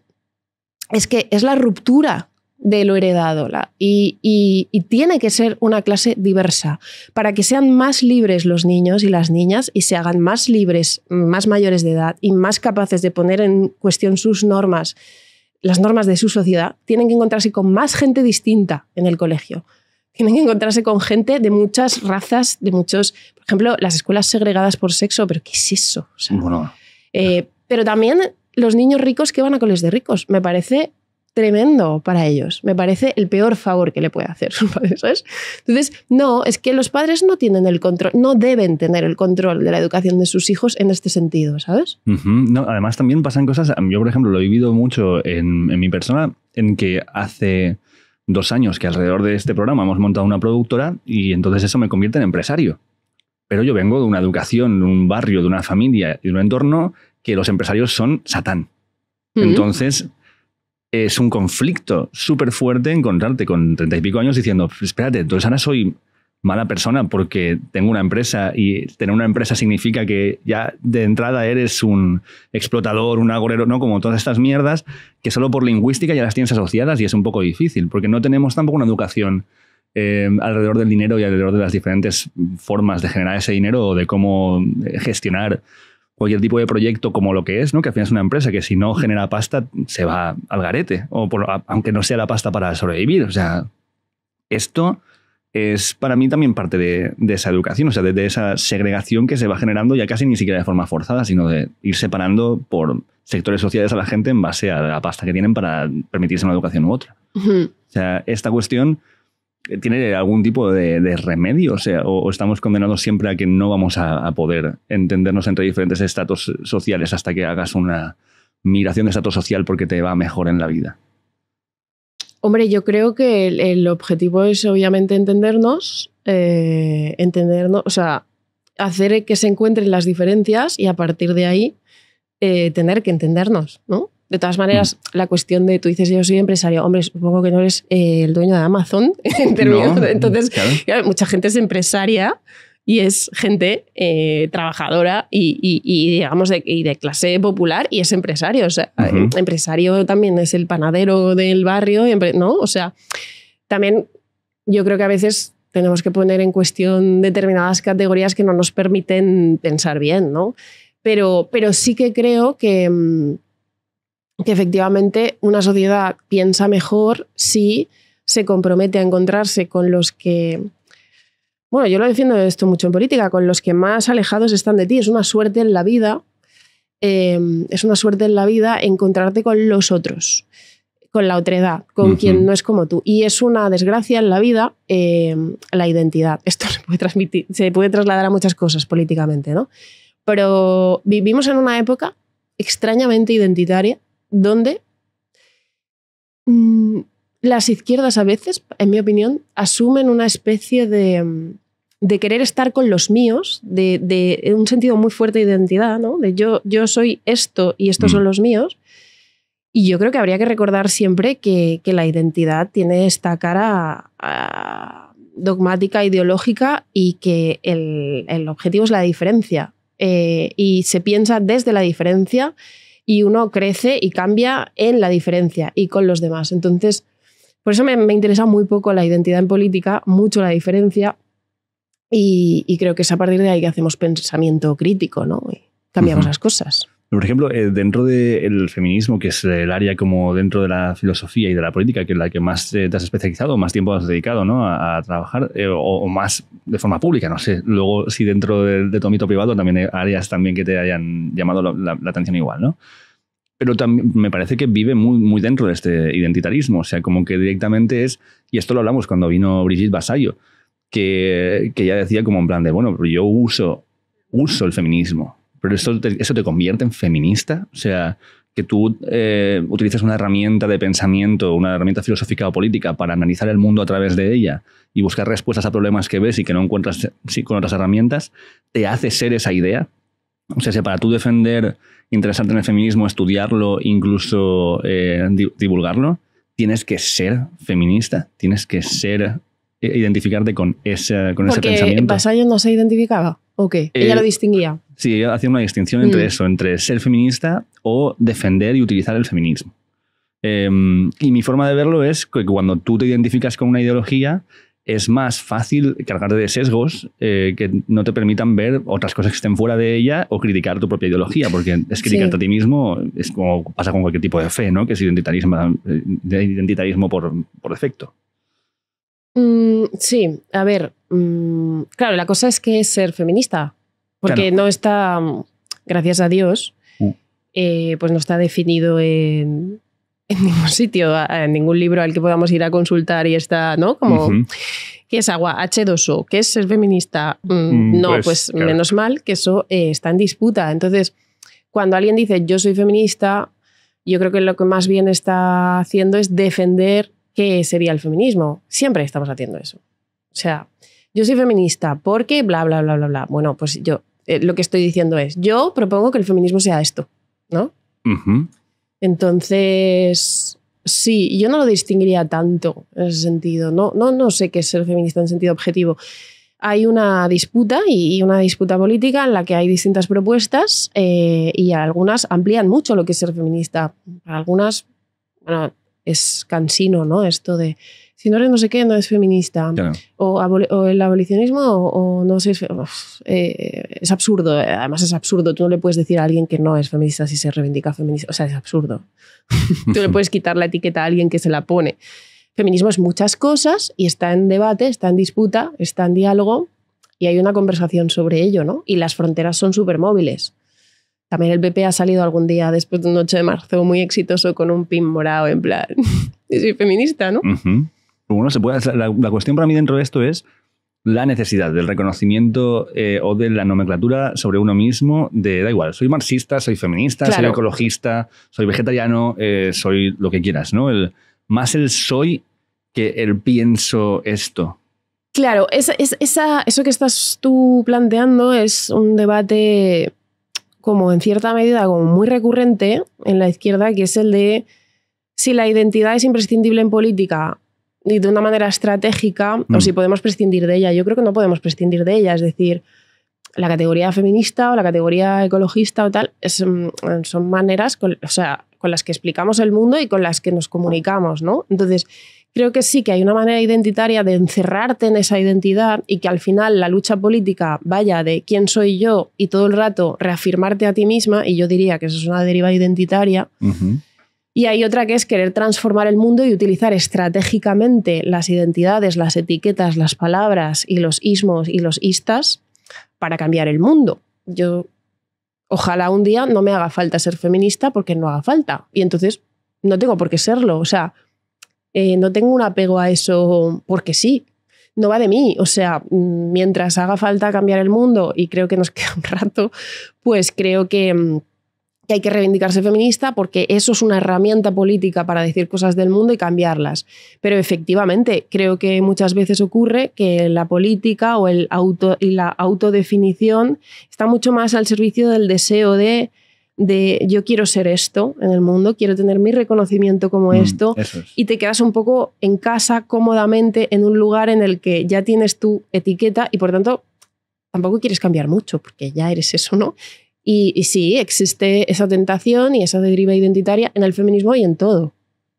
es que es la ruptura de lo heredado la, y, tiene que ser una clase diversa para que sean más libres los niños y las niñas y se hagan más libres, más mayores de edad y más capaces de poner en cuestión sus normas, las normas de su sociedad, tienen que encontrarse con más gente distinta en el colegio. Tienen que encontrarse con gente de muchas razas, de muchos, por ejemplo, las escuelas segregadas por sexo, pero ¿qué es eso? Eh, pero también los niños ricos que van a coles de ricos. Me parece tremendo para ellos. Me parece el peor favor que le puede hacer su padre, ¿sabes? Entonces, no, es que los padres no tienen el control, no deben tener el control de la educación de sus hijos en este sentido, ¿sabes? además, también pasan cosas. Yo, por ejemplo, lo he vivido mucho en, mi persona, en que hace dos años que alrededor de este programa hemos montado una productora y entonces eso me convierte en empresario. Pero yo vengo de una educación, de un barrio, de una familia y de un entorno que los empresarios son Satán. Entonces, es un conflicto súper fuerte encontrarte con treinta y pico años diciendo, espérate, entonces ahora soy mala persona porque tengo una empresa y tener una empresa significa que ya de entrada eres un explotador, un agorero, ¿no? Como todas estas mierdas que solo por lingüística ya las tienes asociadas y es un poco difícil porque no tenemos tampoco una educación eh, alrededor del dinero y alrededor de las diferentes formas de generar ese dinero o de cómo gestionar cualquier tipo de proyecto como lo que es, ¿no? que al final es una empresa que si no genera pasta se va al garete, o aunque no sea la pasta para sobrevivir. O sea, esto es para mí también parte de, esa educación, o sea, de, esa segregación que se va generando ya casi ni siquiera de forma forzada, sino de ir separando por sectores sociales a la gente en base a la pasta que tienen para permitirse una educación u otra. O sea, esta cuestión ¿Tiene algún tipo de, remedio? O sea, o, estamos condenados siempre a que no vamos a, poder entendernos entre diferentes estatus sociales hasta que hagas una migración de estatus social porque te va mejor en la vida? Hombre, yo creo que el, objetivo es obviamente entendernos, eh, entendernos, o sea, hacer que se encuentren las diferencias y a partir de ahí eh, tener que entendernos, ¿no? De todas mm. maneras, la cuestión de tú dices yo soy empresario, hombre, supongo que no eres eh, el dueño de Amazon. entonces, mucha gente es empresaria y es gente eh, trabajadora y, digamos de, clase popular y es empresario. O sea, eh, empresario también es el panadero del barrio, ¿no? O sea, también yo creo que a veces tenemos que poner en cuestión determinadas categorías que no nos permiten pensar bien, ¿no? Pero, pero sí que creo que mm, que efectivamente una sociedad piensa mejor si se compromete a encontrarse con los que... Bueno, yo lo defiendo esto mucho en política, con los que más alejados están de ti. Es una suerte en la vida, em, es una suerte en la vida encontrarte con los otros, con la otredad, con quien no es como tú. Y es una desgracia en la vida em, la identidad. Esto se puede, transmitir, se puede trasladar a muchas cosas políticamente, ¿no? Pero vivimos en una época extrañamente identitaria donde mm, las izquierdas a veces, en mi opinión, asumen una especie de, mm, querer estar con los míos, de, un sentido muy fuerte de identidad, De yo, yo soy esto y estos son mm. los míos. Y yo creo que habría que recordar siempre que, la identidad tiene esta cara ah, dogmática, ideológica y que el, objetivo es la diferencia. Eh, y se piensa desde la diferencia y uno crece y cambia en la diferencia y con los demás. Entonces, por eso me, interesa muy poco la identidad en política, mucho la diferencia y, creo que es a partir de ahí que hacemos pensamiento crítico, ¿no? Y cambiamos las cosas. Por ejemplo, eh, dentro del feminismo, que es el área como dentro de la filosofía y de la política, que es la que más eh, te has especializado, más tiempo has dedicado ¿no? a, trabajar, eh, o, más de forma pública, no sé. Luego, si dentro de, de tu ámbito privado también hay áreas también que te hayan llamado la, atención igual, ¿no? Pero también me parece que vive muy, muy dentro de este identitarismo, o sea, como que directamente es, y esto lo hablamos cuando vino Brigitte Basayo, que, que ya decía como en plan de, bueno, yo uso, uso el feminismo, pero eso te, convierte en feminista. O sea, que tú eh, utilizas una herramienta de pensamiento, una herramienta filosófica o política para analizar el mundo a través de ella y buscar respuestas a problemas que ves y que no encuentras con otras herramientas, te hace ser esa idea. O sea, si para tú defender, interesarte en el feminismo, estudiarlo, incluso eh, divulgarlo, tienes que ser feminista, tienes que ser eh, identificarte con ese, con ese pensamiento. ¿Porque no se identificaba? ¿O qué? ¿Ella lo distinguía? Sí, yo hacía una distinción entre mm. eso, entre ser feminista o defender y utilizar el feminismo. Em, y mi forma de verlo es que cuando tú te identificas con una ideología, es más fácil cargarte de sesgos eh, que no te permitan ver otras cosas que estén fuera de ella o criticar tu propia ideología, porque es criticarte a ti mismo, es como pasa con cualquier tipo de fe, ¿no? Que es identitarismo, eh, por, defecto. Mm, sí, a ver, mm, claro, la cosa es que ser feminista, porque no. está, gracias a Dios, mm. eh, pues no está definido en, ningún sitio, en ningún libro al que podamos ir a consultar y está, ¿no? Como, ¿qué es agua? H2O, ¿qué es ser feminista? Mm, mm, no, pues, pues menos mal que eso eh, está en disputa. Entonces, cuando alguien dice yo soy feminista, yo creo que lo que más bien está haciendo es defender qué sería el feminismo. Siempre estamos haciendo eso. O sea, yo soy feminista porque bla, bla, bla, bla, bla. Bueno, pues yo eh, lo que estoy diciendo es, yo propongo que el feminismo sea esto, ¿no? Entonces, sí, yo no lo distinguiría tanto en ese sentido. No, no, no sé qué es ser feminista en sentido objetivo. Hay una disputa y una disputa política en la que hay distintas propuestas eh, y algunas amplían mucho lo que es ser feminista. Algunas, bueno, es cansino, ¿no? Esto de si no eres no sé qué, no es feminista. O, el abolicionismo o, no sé, eh, es absurdo. Además es absurdo. Tú no le puedes decir a alguien que no es feminista si se reivindica feminista. O sea, es absurdo. Tú le puedes quitar la etiqueta a alguien que se la pone. Feminismo es muchas cosas y está en debate, está en disputa, está en diálogo y hay una conversación sobre ello, ¿no? Y las fronteras son súper móviles. También el PP ha salido algún día después de un 8 de marzo muy exitoso con un pin morado en plan, soy feminista, ¿no? se puede, la, cuestión para mí dentro de esto es la necesidad del reconocimiento eh, o de la nomenclatura sobre uno mismo de da igual, soy marxista, soy feminista, soy ecologista, soy vegetariano, eh, soy lo que quieras, ¿no? El, más el soy que el pienso esto. Claro, eso que estás tú planteando es un debate como en cierta medida como muy recurrente en la izquierda, que es el de si la identidad es imprescindible en política y de una manera estratégica o mm. si podemos prescindir de ella. Yo creo que no podemos prescindir de ella, es decir, la categoría feminista o la categoría ecologista o tal es, mm, son maneras con, las que explicamos el mundo y con las que nos comunicamos, ¿no? Entonces, creo que sí que hay una manera identitaria de encerrarte en esa identidad y que al final la lucha política vaya de quién soy yo y todo el rato reafirmarte a ti misma, y yo diría que eso es una deriva identitaria. Y hay otra que es querer transformar el mundo y utilizar estratégicamente las identidades, las etiquetas, las palabras y los ismos y los istas para cambiar el mundo. Yo ojalá un día no me haga falta ser feminista porque no haga falta. Y entonces no tengo por qué serlo. O sea, eh, no tengo un apego a eso porque sí. No va de mí. O sea, mientras haga falta cambiar el mundo, y creo que nos queda un rato, pues creo que mm, que hay que reivindicarse feminista porque eso es una herramienta política para decir cosas del mundo y cambiarlas. Pero efectivamente, creo que muchas veces ocurre que la política o el auto, y la autodefinición está mucho más al servicio del deseo de yo quiero ser esto en el mundo, quiero tener mi reconocimiento como mm, esto, y te quedas un poco en casa cómodamente en un lugar en el que ya tienes tu etiqueta y por tanto tampoco quieres cambiar mucho porque ya eres eso, ¿no? Y, sí, existe esa tentación y esa deriva identitaria en el feminismo y en todo.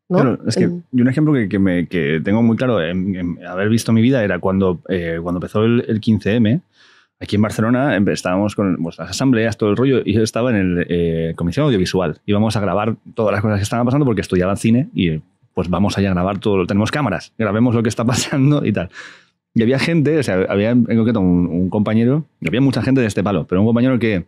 ¿no? es que un ejemplo que, que, me, que tengo muy claro en, haber visto mi vida era cuando, eh, cuando empezó el, 15M. Aquí en Barcelona estábamos con pues, las asambleas, todo el rollo, y yo estaba en el eh, Comisión Audiovisual. Íbamos a grabar todas las cosas que estaban pasando porque estudiaba cine y pues vamos allá a grabar todo, tenemos cámaras, grabemos lo que está pasando y tal. Y había gente, o sea, había en concreto un, un compañero, había mucha gente de este palo, pero un compañero que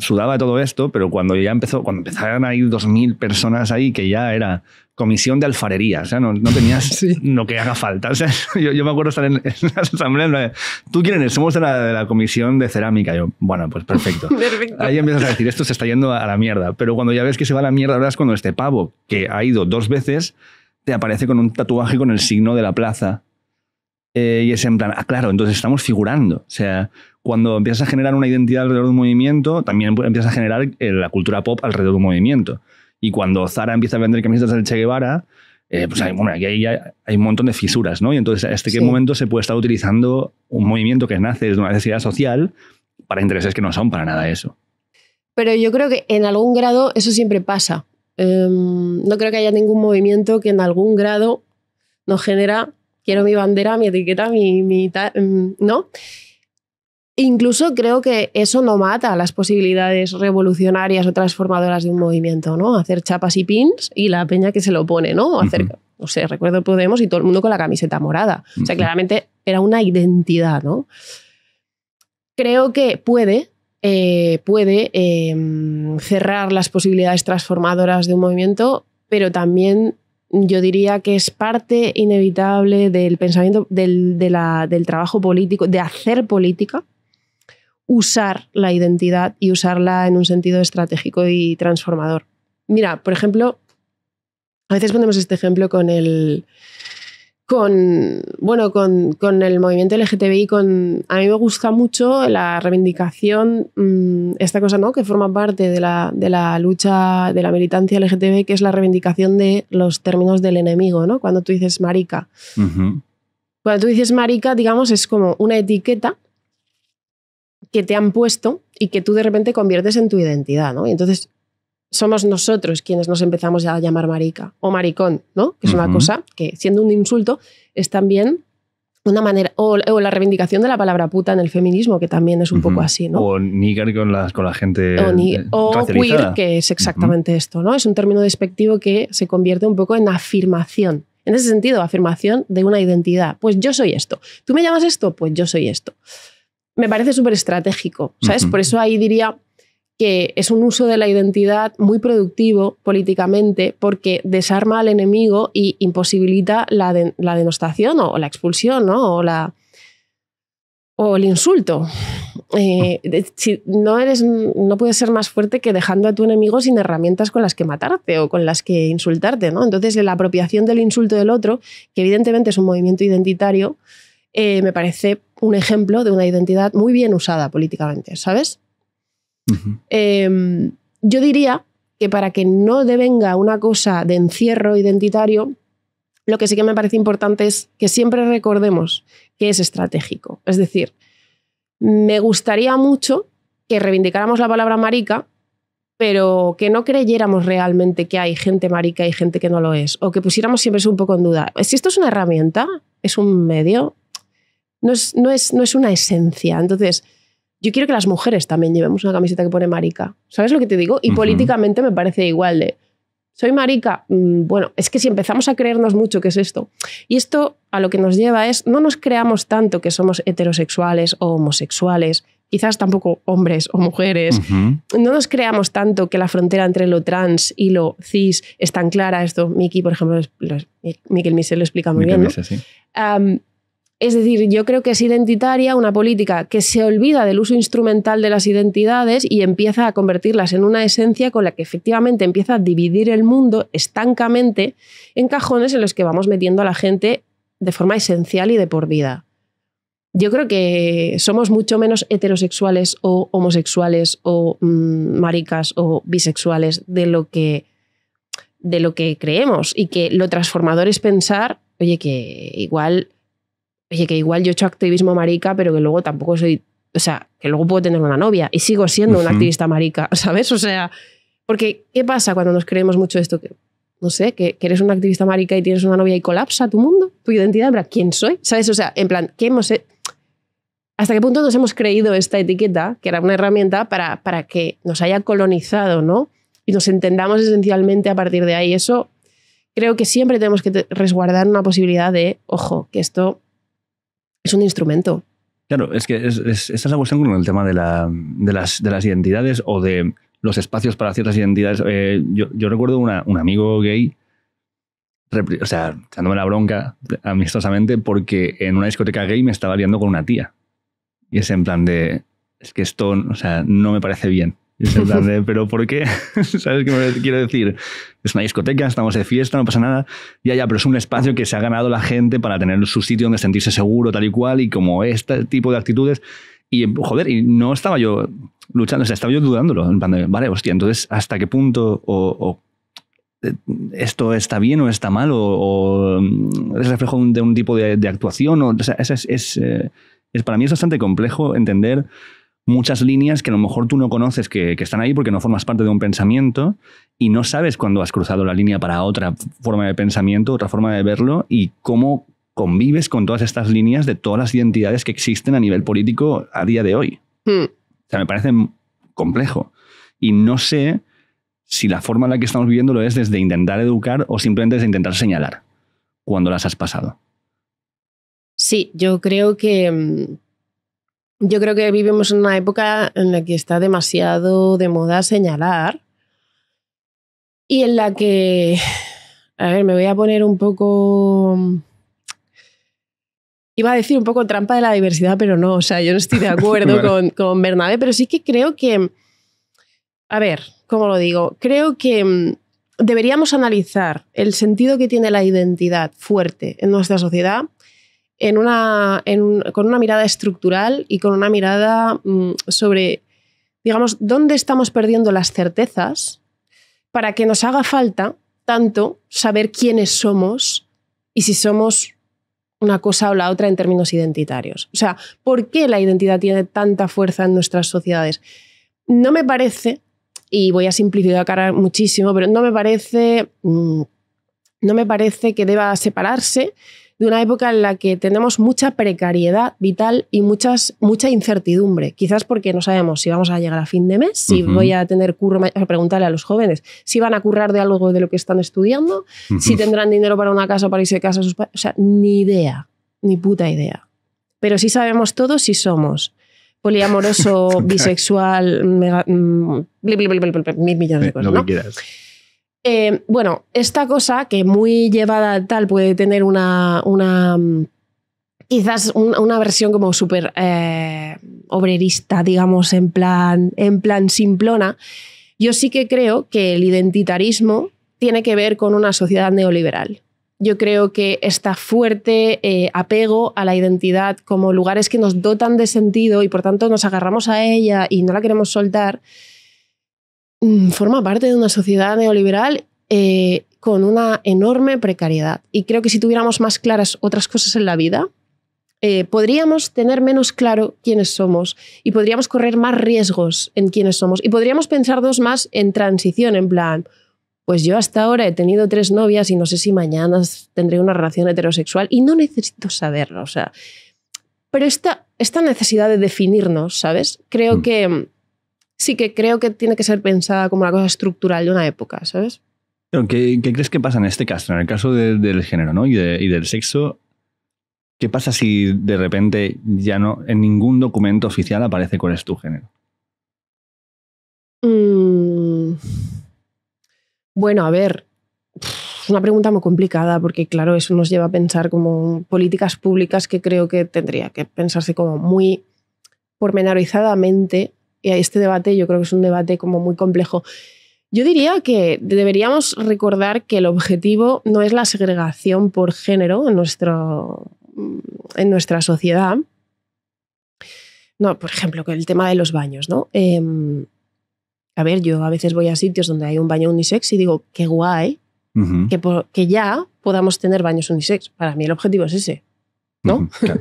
sudaba todo esto, pero cuando ya empezó, cuando empezaron a ir 2.000 personas ahí, que ya era comisión de alfarería, o sea, no, no tenías lo que haga falta. O sea, yo, me acuerdo estar en, las ¿tú quieres, Somos de la, comisión de cerámica. Yo, bueno, pues perfecto. Ahí empiezas a decir, esto se está yendo a, la mierda. Pero cuando ya ves que se va a la mierda, ahora es cuando este pavo, que ha ido dos veces, te aparece con un tatuaje con el signo de la plaza. Eh, y es en plan, ah, claro, entonces estamos figurando. O sea, cuando empiezas a generar una identidad alrededor de un movimiento, también empiezas a generar eh, la cultura pop alrededor de un movimiento. Y cuando Zara empieza a vender camisetas de Che Guevara, eh, pues hay, bueno, aquí hay, un montón de fisuras, ¿no? Y entonces, ¿hasta este qué momento se puede estar utilizando un movimiento que nace desde una necesidad social para intereses que no son para nada eso? Pero yo creo que en algún grado eso siempre pasa. Em, no creo que haya ningún movimiento que en algún grado nos genera quiero mi bandera, mi etiqueta, mi, mi tal, em, ¿no? Incluso creo que eso no mata las posibilidades revolucionarias o transformadoras de un movimiento, ¿no? Hacer chapas y pins y la peña que se lo pone, ¿no? hacer, no sé, recuerdo Podemos y todo el mundo con la camiseta morada. O sea, claramente era una identidad, ¿no? Creo que puede, eh, puede em, cerrar las posibilidades transformadoras de un movimiento, pero también yo diría que es parte inevitable del pensamiento, del trabajo político, de hacer política usar la identidad y usarla en un sentido estratégico y transformador. Mira, por ejemplo, a veces ponemos este ejemplo con el, con, bueno, con, con, el movimiento LGTBI, con, a mí me gusta mucho la reivindicación, mm, esta cosa ¿no? que forma parte de la, de la, lucha de la militancia LGTBI, que es la reivindicación de los términos del enemigo, ¿no? cuando tú dices marica. Cuando tú dices marica, digamos, es como una etiqueta que te han puesto y que tú de repente conviertes en tu identidad, ¿no? Y entonces somos nosotros quienes nos empezamos a llamar marica o maricón, ¿no? Que es una cosa que, siendo un insulto, es también una manera, o, la reivindicación de la palabra puta en el feminismo, que también es un poco así, ¿no? O níger con, con la gente. O, o queer, que es exactamente esto, ¿no? Es un término despectivo que se convierte un poco en afirmación. En ese sentido, afirmación de una identidad. Pues yo soy esto. ¿Tú me llamas esto? Pues yo soy esto me parece súper estratégico, ¿sabes? Por eso ahí diría que es un uso de la identidad muy productivo políticamente porque desarma al enemigo y imposibilita la, denostación o, la expulsión ¿no? o, la, o el insulto. Eh, si no, eres, no puedes ser más fuerte que dejando a tu enemigo sin herramientas con las que matarte o con las que insultarte. ¿no? Entonces, la apropiación del insulto del otro, que evidentemente es un movimiento identitario, eh, me parece un ejemplo de una identidad muy bien usada políticamente, ¿sabes? Em, yo diría que para que no devenga una cosa de encierro identitario, lo que sí que me parece importante es que siempre recordemos que es estratégico. Es decir, me gustaría mucho que reivindicáramos la palabra marica, pero que no creyéramos realmente que hay gente marica y gente que no lo es, o que pusiéramos siempre eso un poco en duda. Si esto es una herramienta, es un medio, no es, no es, una esencia. Entonces, yo quiero que las mujeres también llevemos una camiseta que pone marica. ¿Sabes lo que te digo? Y políticamente me parece igual de, soy marica, mm, bueno, es que si empezamos a creernos mucho que es esto, y esto a lo que nos lleva es, no nos creamos tanto que somos heterosexuales o homosexuales, quizás tampoco hombres o mujeres, no nos creamos tanto que la frontera entre lo trans y lo cis es tan clara, esto Miki, por ejemplo, Miquel Michel lo explica muy bien, es decir, yo creo que es identitaria una política que se olvida del uso instrumental de las identidades y empieza a convertirlas en una esencia con la que efectivamente empieza a dividir el mundo estancamente en cajones en los que vamos metiendo a la gente de forma esencial y de por vida. Yo creo que somos mucho menos heterosexuales o homosexuales o mm, maricas o bisexuales de lo que de lo que creemos y que lo transformador es pensar, oye, que igual oye, que igual yo he hecho activismo marica, pero que luego tampoco soy, o sea, que luego puedo tener una novia y sigo siendo una activista marica, ¿sabes? O sea, porque ¿qué pasa cuando nos creemos mucho esto? Que, no sé, que, eres una activista marica y tienes una novia y colapsa tu mundo, tu identidad, ¿quién soy? ¿Sabes? O sea, en plan, ¿qué hemos... ¿Hasta qué punto nos hemos creído esta etiqueta, que era una herramienta para, para que nos haya colonizado, ¿no? Y nos entendamos esencialmente a partir de ahí. Eso creo que siempre tenemos que resguardar una posibilidad de, ojo, que esto es un instrumento. Claro, es que esa es la cuestión con el tema de, la, de, las, de las identidades o de los espacios para ciertas identidades. Eh, yo, recuerdo un amigo gay, o sea, echándome la bronca amistosamente porque en una discoteca gay me estaba liando con una tía. Y es en plan de, es que esto, o sea, no me parece bien. ¿pero por qué? ¿Sabes qué me quiero decir? Es una discoteca, estamos de fiesta, no pasa nada. Ya, ya, pero es un espacio que se ha ganado la gente para tener su sitio donde sentirse seguro, tal y cual, y como este tipo de actitudes. Y, joder, y no estaba yo luchando, estaba yo dudándolo. En plan vale, hostia, entonces, ¿hasta qué punto o, eh, esto está bien o está mal o, es reflejo de un tipo de, actuación. O, es, es, eh, es, para mí es bastante complejo entender muchas líneas que a lo mejor tú no conoces que, están ahí porque no formas parte de un pensamiento y no sabes cuándo has cruzado la línea para otra forma de pensamiento, otra forma de verlo y cómo convives con todas estas líneas de todas las identidades que existen a nivel político a día de hoy. Hmm. O sea, me parece complejo. Y no sé si la forma en la que estamos viviendo lo es desde intentar educar o simplemente desde intentar señalar cuando las has pasado. Sí, yo creo que mm, yo creo que vivimos en una época en la que está demasiado de moda señalar y en la que, a ver, me voy a poner un poco... Iba a decir un poco trampa de la diversidad, pero no, o sea, yo no estoy de acuerdo con, con Bernabé, pero sí que creo que, a ver, ¿cómo lo digo? Creo que mm, deberíamos analizar el sentido que tiene la identidad fuerte en nuestra sociedad con una mirada estructural y con una mirada mm, sobre, digamos, dónde estamos perdiendo las certezas para que nos haga falta tanto saber quiénes somos y si somos una cosa o la otra en términos identitarios. O sea, ¿por qué la identidad tiene tanta fuerza en nuestras sociedades? No me parece, y voy a simplificar muchísimo, pero no me parece, mm, no me parece que deba separarse de una época en la que tenemos mucha precariedad vital y muchas, mucha incertidumbre. Quizás porque no sabemos si vamos a llegar a fin de mes, si voy a tener curro, preguntarle a los jóvenes si van a currar de algo de lo que están estudiando, si tendrán dinero para una casa, o para irse de casa a sus padres. O sea, ni idea, ni puta idea. Pero sí sabemos todos si somos poliamoroso, bisexual, mil millones de eh, cosas. ¿no? Eh, bueno, esta cosa que muy llevada tal puede tener una, mm, quizás una versión como súper eh, obrerista, digamos, en plan, en plan simplona. Yo sí que creo que el identitarismo tiene que ver con una sociedad neoliberal. Yo creo que está fuerte eh, apego a la identidad como lugares que nos dotan de sentido y por tanto nos agarramos a ella y no la queremos soltar. Mm, forma parte de una sociedad neoliberal eh, con una enorme precariedad. Y creo que si tuviéramos más claras otras cosas en la vida, eh, podríamos tener menos claro quiénes somos y podríamos correr más riesgos en quiénes somos y podríamos pensar dos más en transición, en plan, pues yo hasta ahora he tenido tres novias y no sé si mañana tendré una relación heterosexual y no necesito saberlo, sea. Pero esta, esta necesidad de definirnos, ¿sabes? Creo mm. que sí que creo que tiene que ser pensada como una cosa estructural de una época, ¿sabes? ¿Qué, ¿Qué, crees que pasa en este caso, en el caso del género ¿no? y, del sexo? ¿Qué pasa si de repente ya no en ningún documento oficial aparece cuál es tu género? Mm. Bueno, a ver, es una pregunta muy complicada porque claro, eso nos lleva a pensar como políticas públicas que creo que tendría que pensarse como muy pormenorizadamente este debate yo creo que es un debate como muy complejo. Yo diría que deberíamos recordar que el objetivo no es la segregación por género en, nuestro, en nuestra sociedad. No, por ejemplo, que el tema de los baños, ¿no? Em, a ver, yo a veces voy a sitios donde hay un baño unisex y digo, qué guay, que, ya podamos tener baños unisex. Para mí el objetivo es ese, ¿no?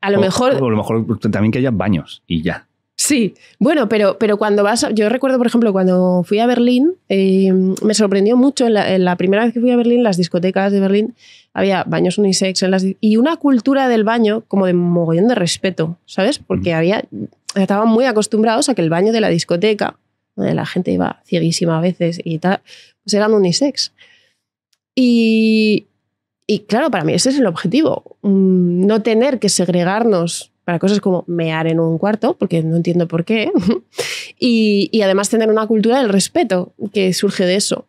a lo mejor... a lo mejor también que haya baños y ya. Sí, bueno, pero, pero cuando vas, yo recuerdo, por ejemplo, cuando fui a Berlín, em, me sorprendió mucho, la, primera vez que fui a Berlín, las discotecas de Berlín, había baños unisex y una cultura del baño como de mogollón de respeto, ¿sabes? Porque había, estaban muy acostumbrados a que el baño de la discoteca, donde la gente iba cieguísima a veces y tal, pues eran unisex. Y, y claro, para mí ese es el objetivo, mm, no tener que segregarnos para cosas como mear en un cuarto, porque no entiendo por qué, y, además tener una cultura del respeto que surge de eso.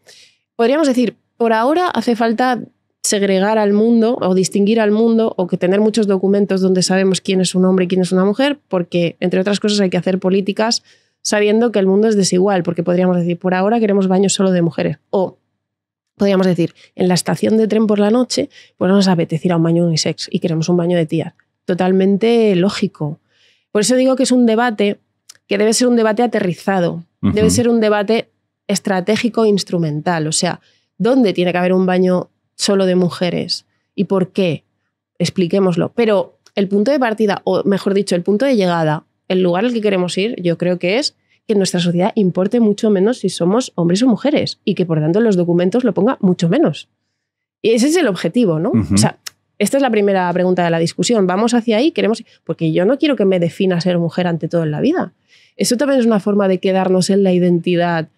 Podríamos decir, por ahora hace falta segregar al mundo o distinguir al mundo o que tener muchos documentos donde sabemos quién es un hombre y quién es una mujer, porque entre otras cosas hay que hacer políticas sabiendo que el mundo es desigual, porque podríamos decir, por ahora queremos baños solo de mujeres, o podríamos decir, en la estación de tren por la noche, pues no nos apetece ir a un baño unisex y queremos un baño de tías totalmente lógico. Por eso digo que es un debate que debe ser un debate aterrizado, debe ser un debate estratégico e instrumental, o sea, ¿dónde tiene que haber un baño solo de mujeres y por qué? Expliquémoslo. Pero el punto de partida, o mejor dicho, el punto de llegada, el lugar al que queremos ir, yo creo que es que nuestra sociedad importe mucho menos si somos hombres o mujeres y que por tanto los documentos lo ponga mucho menos. Y ese es el objetivo, ¿no? O sea, esta es la primera pregunta de la discusión. ¿Vamos hacia ahí? ¿Queremos...? Porque yo no quiero que me defina ser mujer ante todo en la vida. Eso también es una forma de quedarnos en la identidad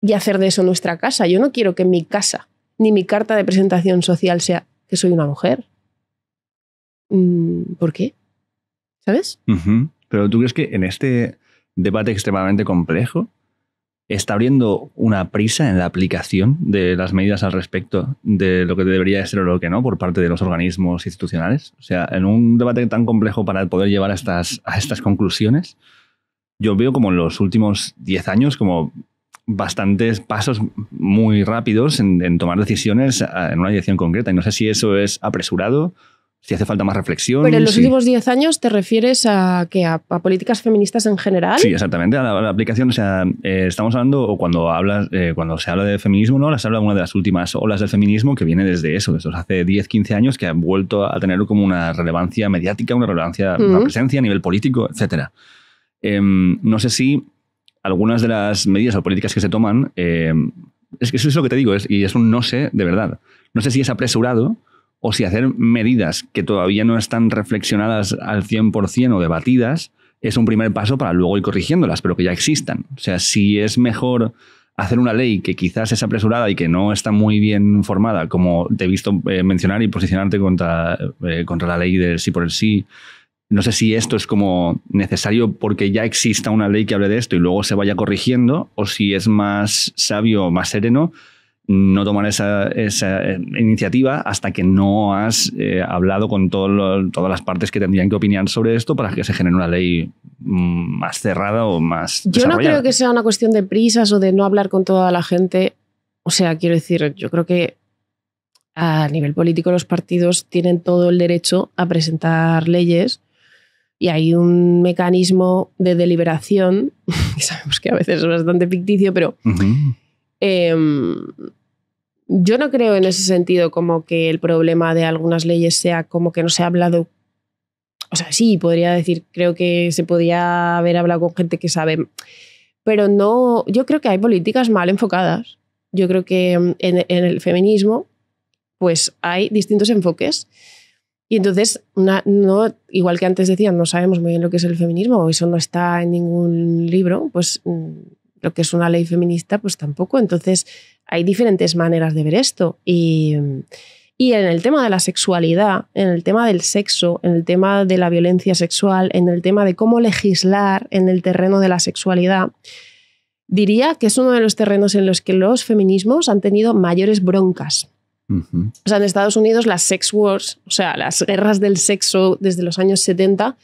y hacer de eso nuestra casa. Yo no quiero que mi casa ni mi carta de presentación social sea que soy una mujer. Mm, ¿Por qué? ¿Sabes? Pero tú crees que en este debate extremadamente complejo, está abriendo una prisa en la aplicación de las medidas al respecto de lo que debería ser o lo que no por parte de los organismos institucionales? O sea, en un debate tan complejo para poder llevar a estas, a estas conclusiones, yo veo como en los últimos 10 años como bastantes pasos muy rápidos en, en tomar decisiones ah, en una dirección concreta. Y no sé si eso es apresurado si hace falta más reflexión. Pero en los últimos 10 años te refieres a que a, políticas feministas en general. Sí, exactamente, a la, aplicación. O sea, eh, estamos hablando, o cuando hablas, eh, cuando se habla de feminismo, ¿no? Se habla de una de las últimas olas del feminismo que viene desde eso, desde hace 10, 15 años, que han vuelto a tener como una relevancia mediática, una relevancia, una presencia a nivel político, etc. Em, no sé si algunas de las medidas o políticas que se toman. Em, es que eso es lo que te digo, y es un no sé de verdad. No sé si es apresurado o si hacer medidas que todavía no están reflexionadas al 100% o debatidas es un primer paso para luego ir corrigiéndolas, pero que ya existan. O sea, si es mejor hacer una ley que quizás es apresurada y que no está muy bien formada, como te he visto eh, mencionar y posicionarte contra, eh, contra la ley del sí por el sí, no sé si esto es como necesario porque ya exista una ley que hable de esto y luego se vaya corrigiendo, o si es más sabio, más sereno no tomar esa, eh, iniciativa hasta que no has eh, hablado con todas las partes que tendrían que opinar sobre esto para que se genere una ley mm, más cerrada o más... Yo no creo que sea una cuestión de prisas o de no hablar con toda la gente. O sea, quiero decir, yo creo que a nivel político los partidos tienen todo el derecho a presentar leyes y hay un mecanismo de deliberación, que sabemos que a veces es bastante ficticio, pero... Yo no creo en ese sentido como que el problema de algunas leyes sea como que no se ha hablado. O sea, sí, podría decir, creo que se podía haber hablado con gente que sabe, pero no, yo creo que hay políticas mal enfocadas. Yo creo que mm, en, el feminismo pues hay distintos enfoques. Y entonces, una, no, igual que antes decían, no sabemos muy bien lo que es el feminismo, eso no está en ningún libro, pues mm, lo que es una ley feminista, pues tampoco. Entonces, hay diferentes maneras de ver esto. Y, en el tema de la sexualidad, en el tema del sexo, en el tema de la violencia sexual, en el tema de cómo legislar en el terreno de la sexualidad, diría que es uno de los terrenos en los que los feminismos han tenido mayores broncas. O sea, en Estados Unidos las sex wars, o sea, las guerras del sexo desde los años 70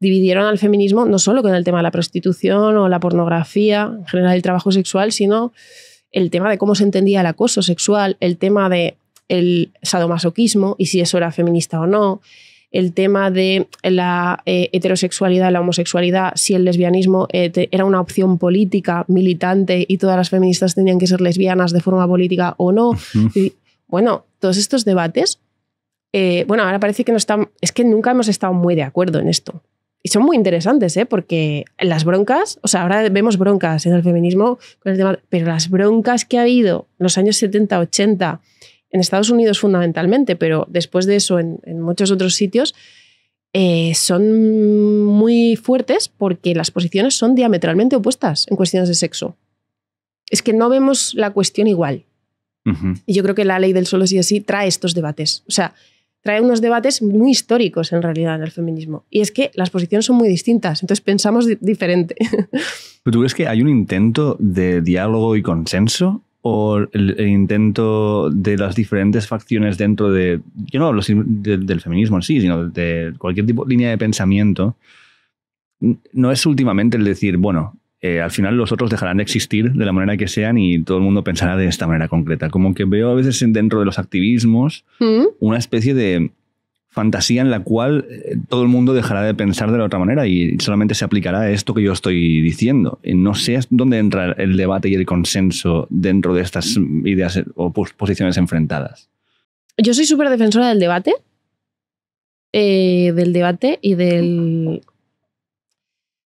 dividieron al feminismo no solo con el tema de la prostitución o la pornografía, en general el trabajo sexual, sino el tema de cómo se entendía el acoso sexual, el tema de el sadomasoquismo y si eso era feminista o no, el tema de la eh, heterosexualidad, la homosexualidad, si el lesbianismo eh, era una opción política, militante y todas las feministas tenían que ser lesbianas de forma política o no. bueno, todos estos debates, eh, bueno, ahora parece que no están, es que nunca hemos estado muy de acuerdo en esto y son muy interesantes, ¿eh? porque las broncas, o sea, ahora vemos broncas en el feminismo, pero las broncas que ha habido en los años 70, 80, en Estados Unidos fundamentalmente, pero después de eso en, muchos otros sitios, eh, son muy fuertes porque las posiciones son diametralmente opuestas en cuestiones de sexo. Es que no vemos la cuestión igual. Y yo creo que la ley del solo sí o sí trae estos debates. O sea, trae unos debates muy históricos en realidad en el feminismo. Y es que las posiciones son muy distintas, entonces pensamos diferente. tú crees que hay un intento de diálogo y consenso o el, intento de las diferentes facciones dentro de, yo no hablo del feminismo en sí, sino de cualquier tipo línea de pensamiento, no es últimamente el decir, bueno, eh, al final los otros dejarán de existir de la manera que sean y todo el mundo pensará de esta manera concreta. Como que veo a veces dentro de los activismos mm. una especie de fantasía en la cual eh, todo el mundo dejará de pensar de la otra manera y solamente se aplicará a esto que yo estoy diciendo. No sé dónde entra el debate y el consenso dentro de estas ideas o posiciones enfrentadas. Yo soy súper defensora del debate, eh, del debate y del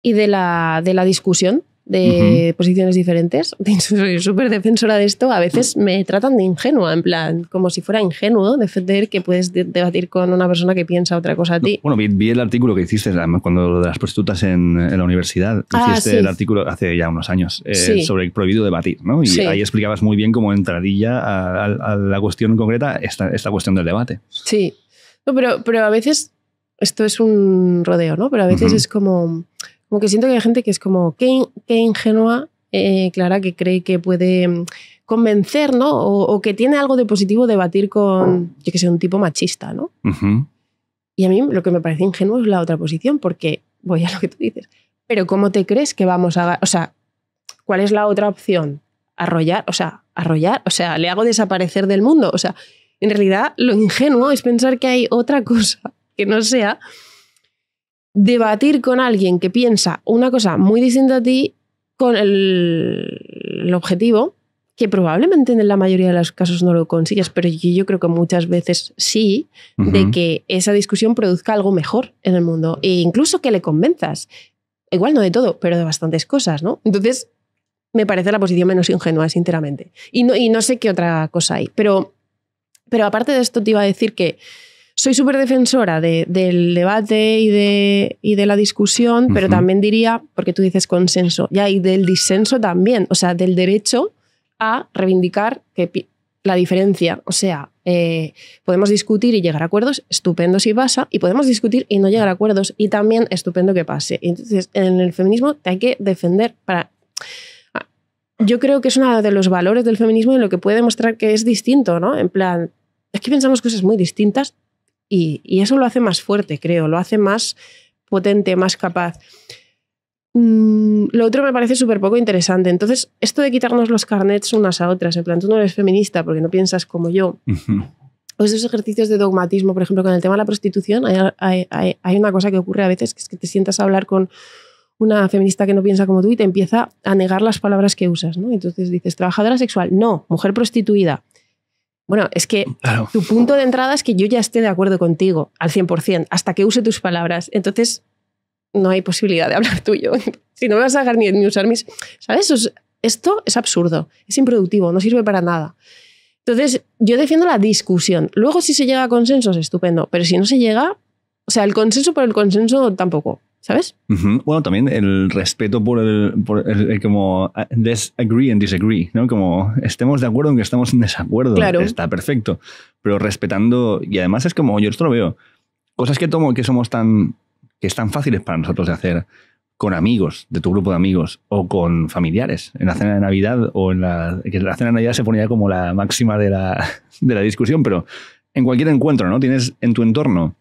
y de la, de la discusión de posiciones diferentes. Soy súper defensora de esto. A veces me tratan de ingenua, en plan, como si fuera ingenuo defender que puedes debatir con una persona que piensa otra cosa a ti. bueno, vi, el artículo que hiciste cuando de las prostitutas en, la universidad. Ah, hiciste el artículo hace ya unos años eh, sobre el prohibido debatir, ¿no? Y ahí explicabas muy bien como entradilla a, la cuestión concreta esta, esta, cuestión del debate. Sí. No, pero, pero a veces, esto es un rodeo, ¿no? Pero a veces es como como que siento que hay gente que es como, qué, ingenua eh, Clara que cree que puede mm, convencer, ¿no? O, que tiene algo de positivo debatir con, yo que sé, un tipo machista, ¿no? Y a mí lo que me parece ingenuo es la otra posición, porque voy a lo que tú dices. Pero ¿cómo te crees que vamos a... O sea, ¿cuál es la otra opción? Arrollar, o sea, arrollar, o sea, le hago desaparecer del mundo. O sea, en realidad lo ingenuo es pensar que hay otra cosa que no sea debatir con alguien que piensa una cosa muy distinta a ti con el, objetivo, que probablemente en la mayoría de los casos no lo consigues, pero yo, creo que muchas veces sí, de que esa discusión produzca algo mejor en el mundo e incluso que le convenzas. Igual no de todo, pero de bastantes cosas, ¿no? Entonces, me parece la posición menos ingenua, sinceramente. Y no, y no sé qué otra cosa hay, pero, pero aparte de esto te iba a decir que soy súper defensora del debate y de, la discusión, pero también diría, porque tú dices consenso, ya, y del disenso también, o sea, del derecho a reivindicar la diferencia, o sea, eh, podemos discutir y llegar a acuerdos, estupendo si pasa, y podemos discutir y no llegar a acuerdos, y también estupendo que pase. Entonces, en el feminismo te hay que defender para... Ah, yo creo que es uno de los valores del feminismo y lo que puede demostrar que es distinto, ¿no? En plan, es que pensamos cosas muy distintas y, eso lo hace más fuerte, creo, lo hace más potente, más capaz. Mm, lo otro me parece súper poco interesante. Entonces, esto de quitarnos los carnets unas a otras, en plan, tú no eres feminista porque no piensas como yo. O esos ejercicios de dogmatismo, por ejemplo, con el tema de la prostitución, hay, una cosa que ocurre a veces, que es que te sientas a hablar con una feminista que no piensa como tú y te empieza a negar las palabras que usas. ¿no? Entonces dices, trabajadora sexual, no, mujer prostituida. Bueno, es que tu punto de entrada es que yo ya esté de acuerdo contigo al 100%, hasta que use tus palabras. Entonces, no hay posibilidad de hablar tuyo. si no me vas a dejar ni, usar mis... ¿Sabes? esto es absurdo, es improductivo, no sirve para nada. Entonces, yo defiendo la discusión. Luego, si se llega a consensos, estupendo, pero si no se llega, o sea, el consenso por el consenso tampoco. ¿sabes? Bueno, también el respeto por el, como ah, disagree and disagree, ¿no? Como estemos de acuerdo que estamos en desacuerdo, está perfecto, pero respetando, y además es como, yo esto lo veo, cosas que tomo que somos tan, que es tan fáciles para nosotros de hacer con amigos, de tu grupo de amigos, o con familiares, en la cena de Navidad, o en la, que la cena de Navidad se ponía como la máxima de la, de la discusión, pero en cualquier encuentro, ¿no? Tienes en tu entorno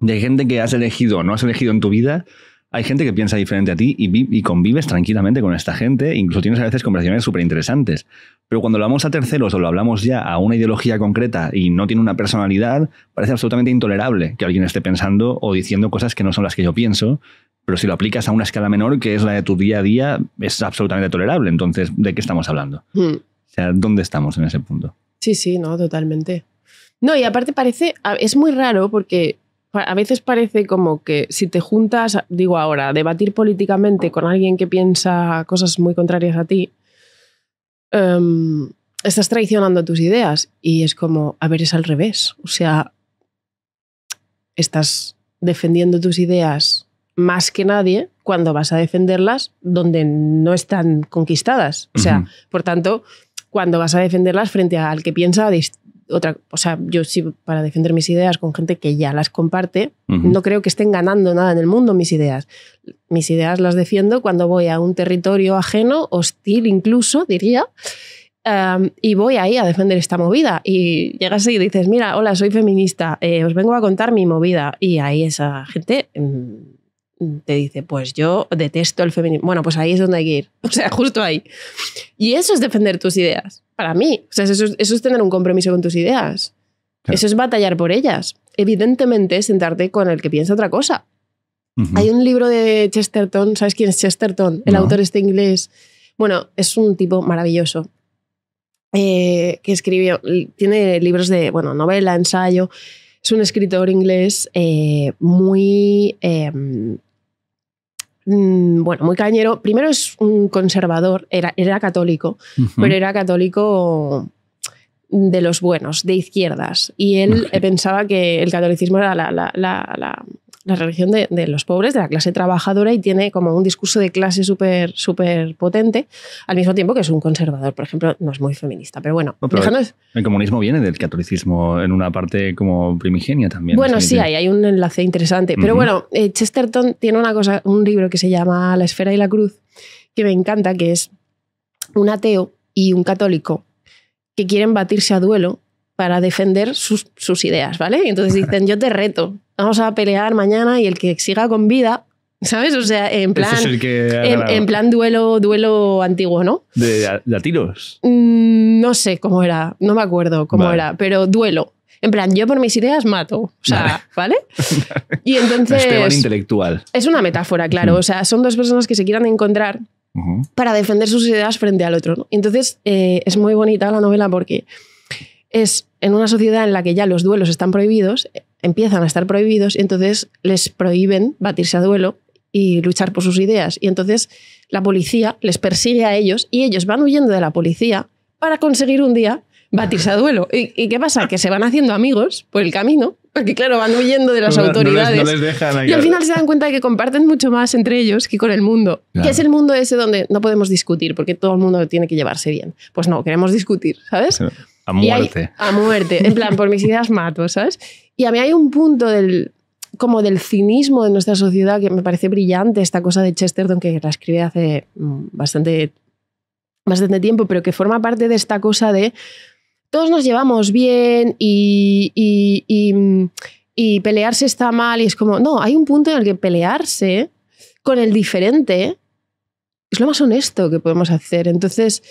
de gente que has elegido no has elegido en tu vida, hay gente que piensa diferente a ti y, convives tranquilamente con esta gente, incluso tienes a veces conversaciones súper interesantes. Pero cuando lo vamos a terceros o lo hablamos ya a una ideología concreta y no tiene una personalidad, parece absolutamente intolerable que alguien esté pensando o diciendo cosas que no son las que yo pienso. Pero si lo aplicas a una escala menor, que es la de tu día a día, es absolutamente tolerable. Entonces, ¿de qué estamos hablando? Hmm. O sea, ¿dónde estamos en ese punto? Sí, sí, no, totalmente. No, y aparte parece, es muy raro porque a veces parece como que si te juntas, digo ahora, debatir políticamente con alguien que piensa cosas muy contrarias a ti, em, estás traicionando tus ideas. Y es como, a ver, es al revés. O sea, estás defendiendo tus ideas más que nadie cuando vas a defenderlas donde no están conquistadas. O sea, por tanto, cuando vas a defenderlas frente al que piensa dist otra, o sea, yo sí para defender mis ideas con gente que ya las comparte, no creo que estén ganando nada en el mundo mis ideas. Mis ideas las defiendo cuando voy a un territorio ajeno, hostil incluso, diría, y voy ahí a defender esta movida. Y llegas y dices, mira, hola, soy feminista, eh, os vengo a contar mi movida. Y ahí esa gente... Mm, te dice, pues yo detesto el feminismo. Bueno, pues ahí es donde hay que ir. O sea, justo ahí. Y eso es defender tus ideas, para mí. O sea, eso es, tener un compromiso con tus ideas. Eso es batallar por ellas. Evidentemente, sentarte con el que piensa otra cosa. Hay un libro de Chesterton, ¿sabes quién es Chesterton? El autor este inglés. Bueno, es un tipo maravilloso. Eh, que escribió, tiene libros de, bueno, novela, ensayo. Es un escritor inglés eh, muy em, Mm, bueno, muy cañero. Primero es un conservador, era, era católico, pero era católico de los buenos, de izquierdas. Y él eh, pensaba que el catolicismo era la, religión de, los pobres, de la clase trabajadora, y tiene como un discurso de clase súper súper potente, al mismo tiempo que es un conservador, por ejemplo, no es muy feminista. Pero bueno, el, comunismo viene del catolicismo en una parte como primigenia también. Bueno, sí, hay, hay un enlace interesante. Pero bueno, eh, Chesterton tiene una cosa, un libro que se llama La esfera y la cruz, que me encanta, que es un ateo y un católico que quieren batirse a duelo para defender sus, ideas, ¿vale? entonces dicen, yo te reto, vamos a pelear mañana y el que siga con vida ¿Sabes? O sea, en plan. en, plan duelo, duelo antiguo, ¿no? ¿De, latinos? Mm, no sé cómo era, no me acuerdo cómo era, pero duelo. En plan, yo por mis ideas mato. ¿vale? y entonces. Es intelectual. Es una metáfora, claro. Mm. O sea, son dos personas que se quieran encontrar para defender sus ideas frente al otro. Entonces, eh, es muy bonita la novela porque es en una sociedad en la que ya los duelos están prohibidos, eh, empiezan a estar prohibidos, y entonces les prohíben batirse a duelo y luchar por sus ideas. Y entonces la policía les persigue a ellos y ellos van huyendo de la policía para conseguir un día batirse a duelo. y qué pasa? Que se van haciendo amigos por el camino porque claro, van huyendo de las autoridades. y al final se dan cuenta de que comparten mucho más entre ellos que con el mundo. Que es el mundo ese donde no podemos discutir porque todo el mundo tiene que llevarse bien. Pues no, queremos discutir, ¿sabes? a muerte. a muerte. En plan, por mis ideas mato, ¿sabes? Y a mí hay un punto del, como del cinismo de nuestra sociedad que me parece brillante esta cosa de Chesterton que la escribe hace mm, bastante, bastante tiempo, pero que forma parte de esta cosa de todos nos llevamos bien y, pelearse está mal y es como, no, hay un punto en el que pelearse con el diferente es lo más honesto que podemos hacer. Entonces,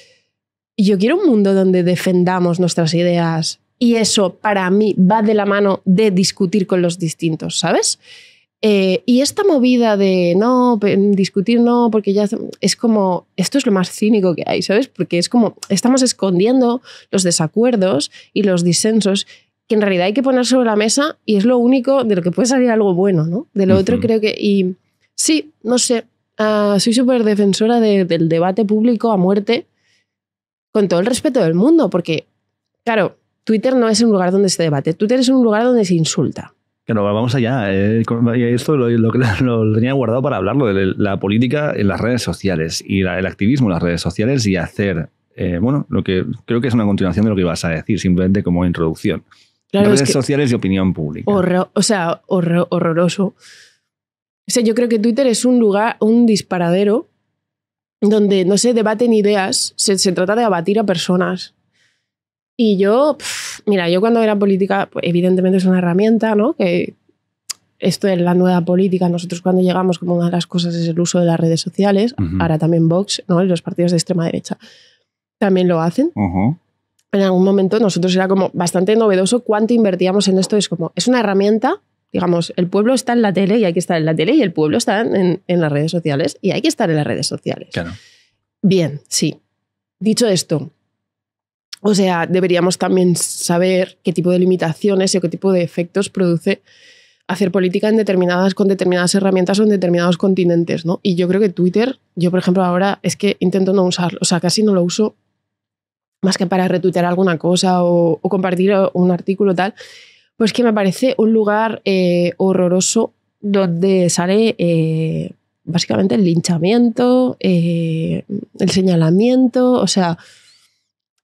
yo quiero un mundo donde defendamos nuestras ideas y eso para mí va de la mano de discutir con los distintos, ¿sabes? Eh, y esta movida de no, discutir no, porque ya es como, esto es lo más cínico que hay, ¿sabes? Porque es como, estamos escondiendo los desacuerdos y los disensos que en realidad hay que poner sobre la mesa y es lo único de lo que puede salir algo bueno, ¿no? De lo otro creo que... Y sí, no sé, ah, soy súper defensora del debate público a muerte con todo el respeto del mundo, porque, claro, Twitter no es un lugar donde se debate, Twitter es un lugar donde se insulta bueno vamos allá. Eh, esto lo, tenía guardado para hablarlo de la política en las redes sociales y el activismo en las redes sociales y hacer, eh, bueno, lo que creo que es una continuación de lo que ibas a decir, simplemente como introducción. redes sociales y opinión pública. o sea, horroroso. yo creo que Twitter es un lugar, un disparadero donde no se debaten ideas, se, se trata de abatir a personas. Y yo, mira, yo cuando era política, pues, evidentemente es una herramienta, ¿no? Que esto es la nueva política, nosotros cuando llegamos, como una de las cosas es el uso de las redes sociales, ahora también Vox, ¿no? los partidos de extrema derecha también lo hacen. En algún momento nosotros era como bastante novedoso cuánto invertíamos en esto. Es como, es una herramienta, digamos, el pueblo está en la tele y hay que estar en la tele y el pueblo está en, en las redes sociales y hay que estar en las redes sociales. Claro. Bien, sí. Dicho esto, o sea, deberíamos también saber qué tipo de limitaciones y qué tipo de efectos produce hacer política en determinadas, con determinadas herramientas o en determinados continentes, ¿no? Y yo creo que Twitter, yo por ejemplo ahora es que intento no usarlo, o sea, casi no lo uso más que para retuitear alguna cosa o, compartir un artículo tal, pues que me parece un lugar eh, horroroso donde sale eh, básicamente el linchamiento, eh, el señalamiento, o sea,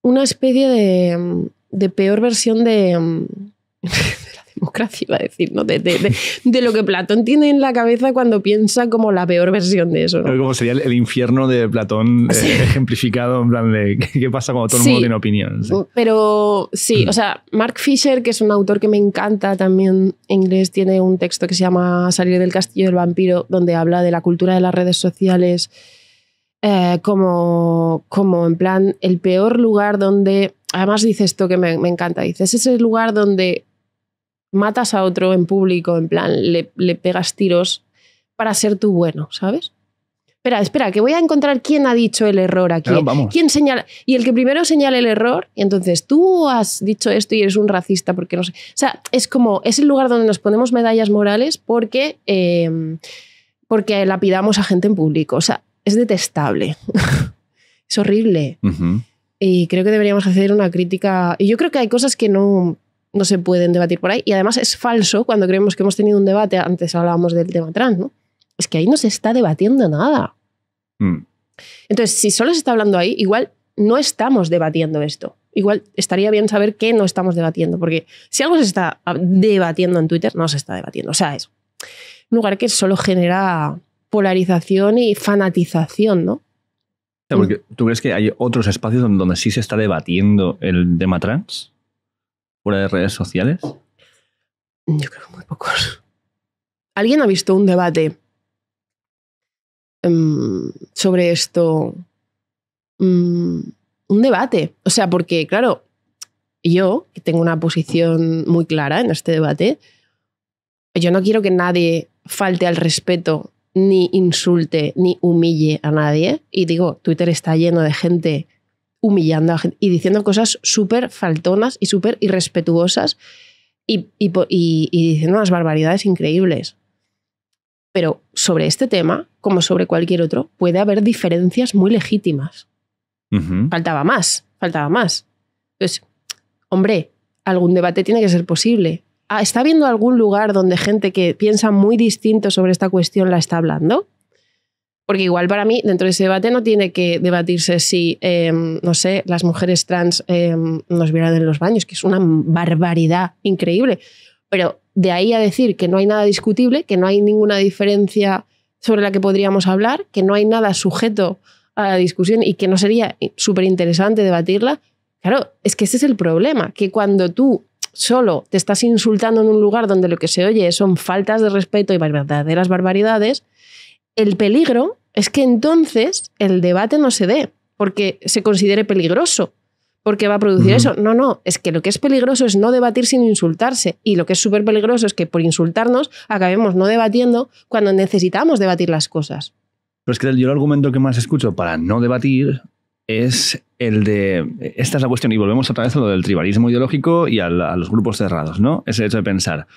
una especie de, peor versión de, la democracia, iba a decir, ¿no? De, lo que Platón tiene en la cabeza cuando piensa como la peor versión de eso. Como sería el, infierno de Platón eh, ejemplificado en plan de qué pasa cuando todo el mundo tiene opinión. Mm, pero sí, o sea, Mark Fisher, que es un autor que me encanta también en inglés, tiene un texto que se llama Salir del castillo del vampiro, donde habla de la cultura de las redes sociales eh, como, como en plan el peor lugar donde, además dice esto que me, me encanta, dice, es el lugar donde matas a otro en público, en plan, le, pegas tiros para ser tú bueno, ¿sabes? Espera, espera, que voy a encontrar quién ha dicho el error aquí. ¿Quién señala? Y el que primero señala el error, y entonces tú has dicho esto y eres un racista porque no sé. O sea, es como, es el lugar donde nos ponemos medallas morales porque, eh, porque lapidamos a gente en público. O sea, es detestable. es horrible. Y creo que deberíamos hacer una crítica. Y yo creo que hay cosas que no, se pueden debatir por ahí. Y además es falso cuando creemos que hemos tenido un debate. Antes hablábamos del tema trans, ¿no? Es que ahí no se está debatiendo nada. Mm. Entonces, si solo se está hablando ahí, igual no estamos debatiendo esto. Igual estaría bien saber qué no estamos debatiendo, porque si algo se está debatiendo en Twitter, no se está debatiendo. O sea, es un lugar que solo genera polarización y fanatización, ¿no? ¿Tú crees que hay otros espacios donde, sí se está debatiendo el tema trans? ¿Fuera de redes sociales? Yo creo que muy pocos. ¿Alguien ha visto un debate em, sobre esto? Mm, un debate. O sea, porque, claro, yo, tengo una posición muy clara en este debate, yo no quiero que nadie falte al respeto ni insulte, ni humille a nadie. Y digo, Twitter está lleno de gente humillando a gente y diciendo cosas súper faltonas y súper irrespetuosas y, y, diciendo unas barbaridades increíbles. Pero sobre este tema, como sobre cualquier otro, puede haber diferencias muy legítimas. Faltaba más, faltaba más. Entonces, hombre, algún debate tiene que ser posible. Ah, ¿Está habiendo algún lugar donde gente que piensa muy distinto sobre esta cuestión la está hablando? Porque igual para mí, dentro de ese debate no tiene que debatirse si, em, no sé, las mujeres trans em, nos vieran en los baños, que es una barbaridad increíble. Pero de ahí a decir que no hay nada discutible, que no hay ninguna diferencia sobre la que podríamos hablar, que no hay nada sujeto a la discusión y que no sería súper interesante debatirla, claro, es que ese es el problema, que cuando tú solo te estás insultando en un lugar donde lo que se oye son faltas de respeto y verdaderas barbaridades, el peligro es que entonces el debate no se dé, porque se considere peligroso, porque va a producir eso. No, no, es que lo que es peligroso es no debatir sin insultarse, y lo que es súper peligroso es que por insultarnos acabemos no debatiendo cuando necesitamos debatir las cosas. Pero es que yo el argumento que más escucho para no debatir es el de. Esta es la cuestión, y volvemos otra vez a lo del tribalismo ideológico y a, los grupos cerrados, ¿no? Es el hecho de pensar,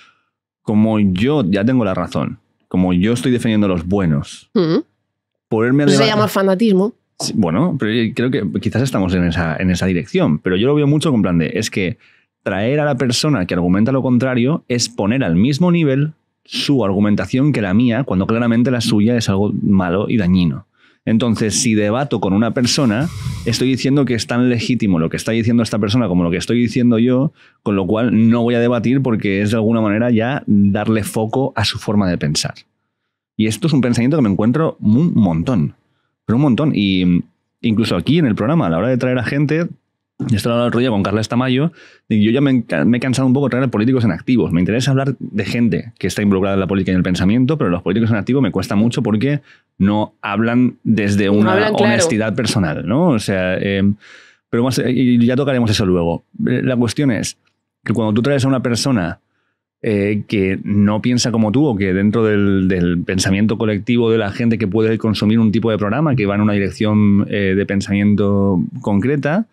como yo ya tengo la razón, como yo estoy defendiendo los buenos, mm. ponerme Se llama fanatismo. bueno, pero creo que quizás estamos en esa, en esa dirección, pero yo lo veo mucho con plan de. Es que traer a la persona que argumenta lo contrario es poner al mismo nivel su argumentación que la mía, cuando claramente la suya es algo malo y dañino. Entonces, si debato con una persona, estoy diciendo que es tan legítimo lo que está diciendo esta persona como lo que estoy diciendo yo, con lo cual no voy a debatir porque es de alguna manera ya darle foco a su forma de pensar. Y esto es un pensamiento que me encuentro un montón, pero un montón. Y mm, incluso aquí en el programa, a la hora de traer a gente, yo estaba hablando otro día con Carla Estamayo, yo ya me, he cansado un poco de traer políticos en activos. Me interesa hablar de gente que está involucrada en la política y en el pensamiento, pero los políticos en activo me cuesta mucho porque no hablan desde una honestidad personal, ¿no? O sea, em, pero ya tocaremos eso luego. Eh, la cuestión es que cuando tú traes a una persona eh, que no piensa como tú o que dentro del, pensamiento colectivo de la gente que puede consumir un tipo de programa que va en una dirección eh, de pensamiento concreta,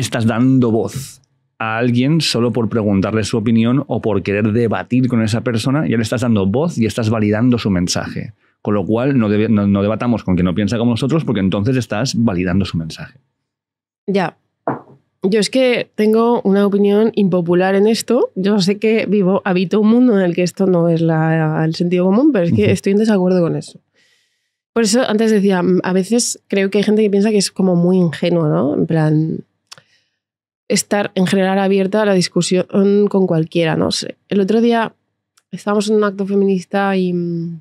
estás dando voz a alguien solo por preguntarle su opinión o por querer debatir con esa persona, ya le estás dando voz y estás validando su mensaje. Con lo cual, no, debatamos con quien no piensa como nosotros porque entonces estás validando su mensaje. Ya. Yo es que tengo una opinión impopular en esto. Yo sé que vivo, habito un mundo en el que esto no es el sentido común, pero es que estoy en desacuerdo con eso. Por eso antes decía, a veces creo que hay gente que piensa que es como muy ingenuo, ¿no? En plan, estar en general abierta a la discusión con cualquiera, no sé. El otro día estábamos en un acto feminista y mm,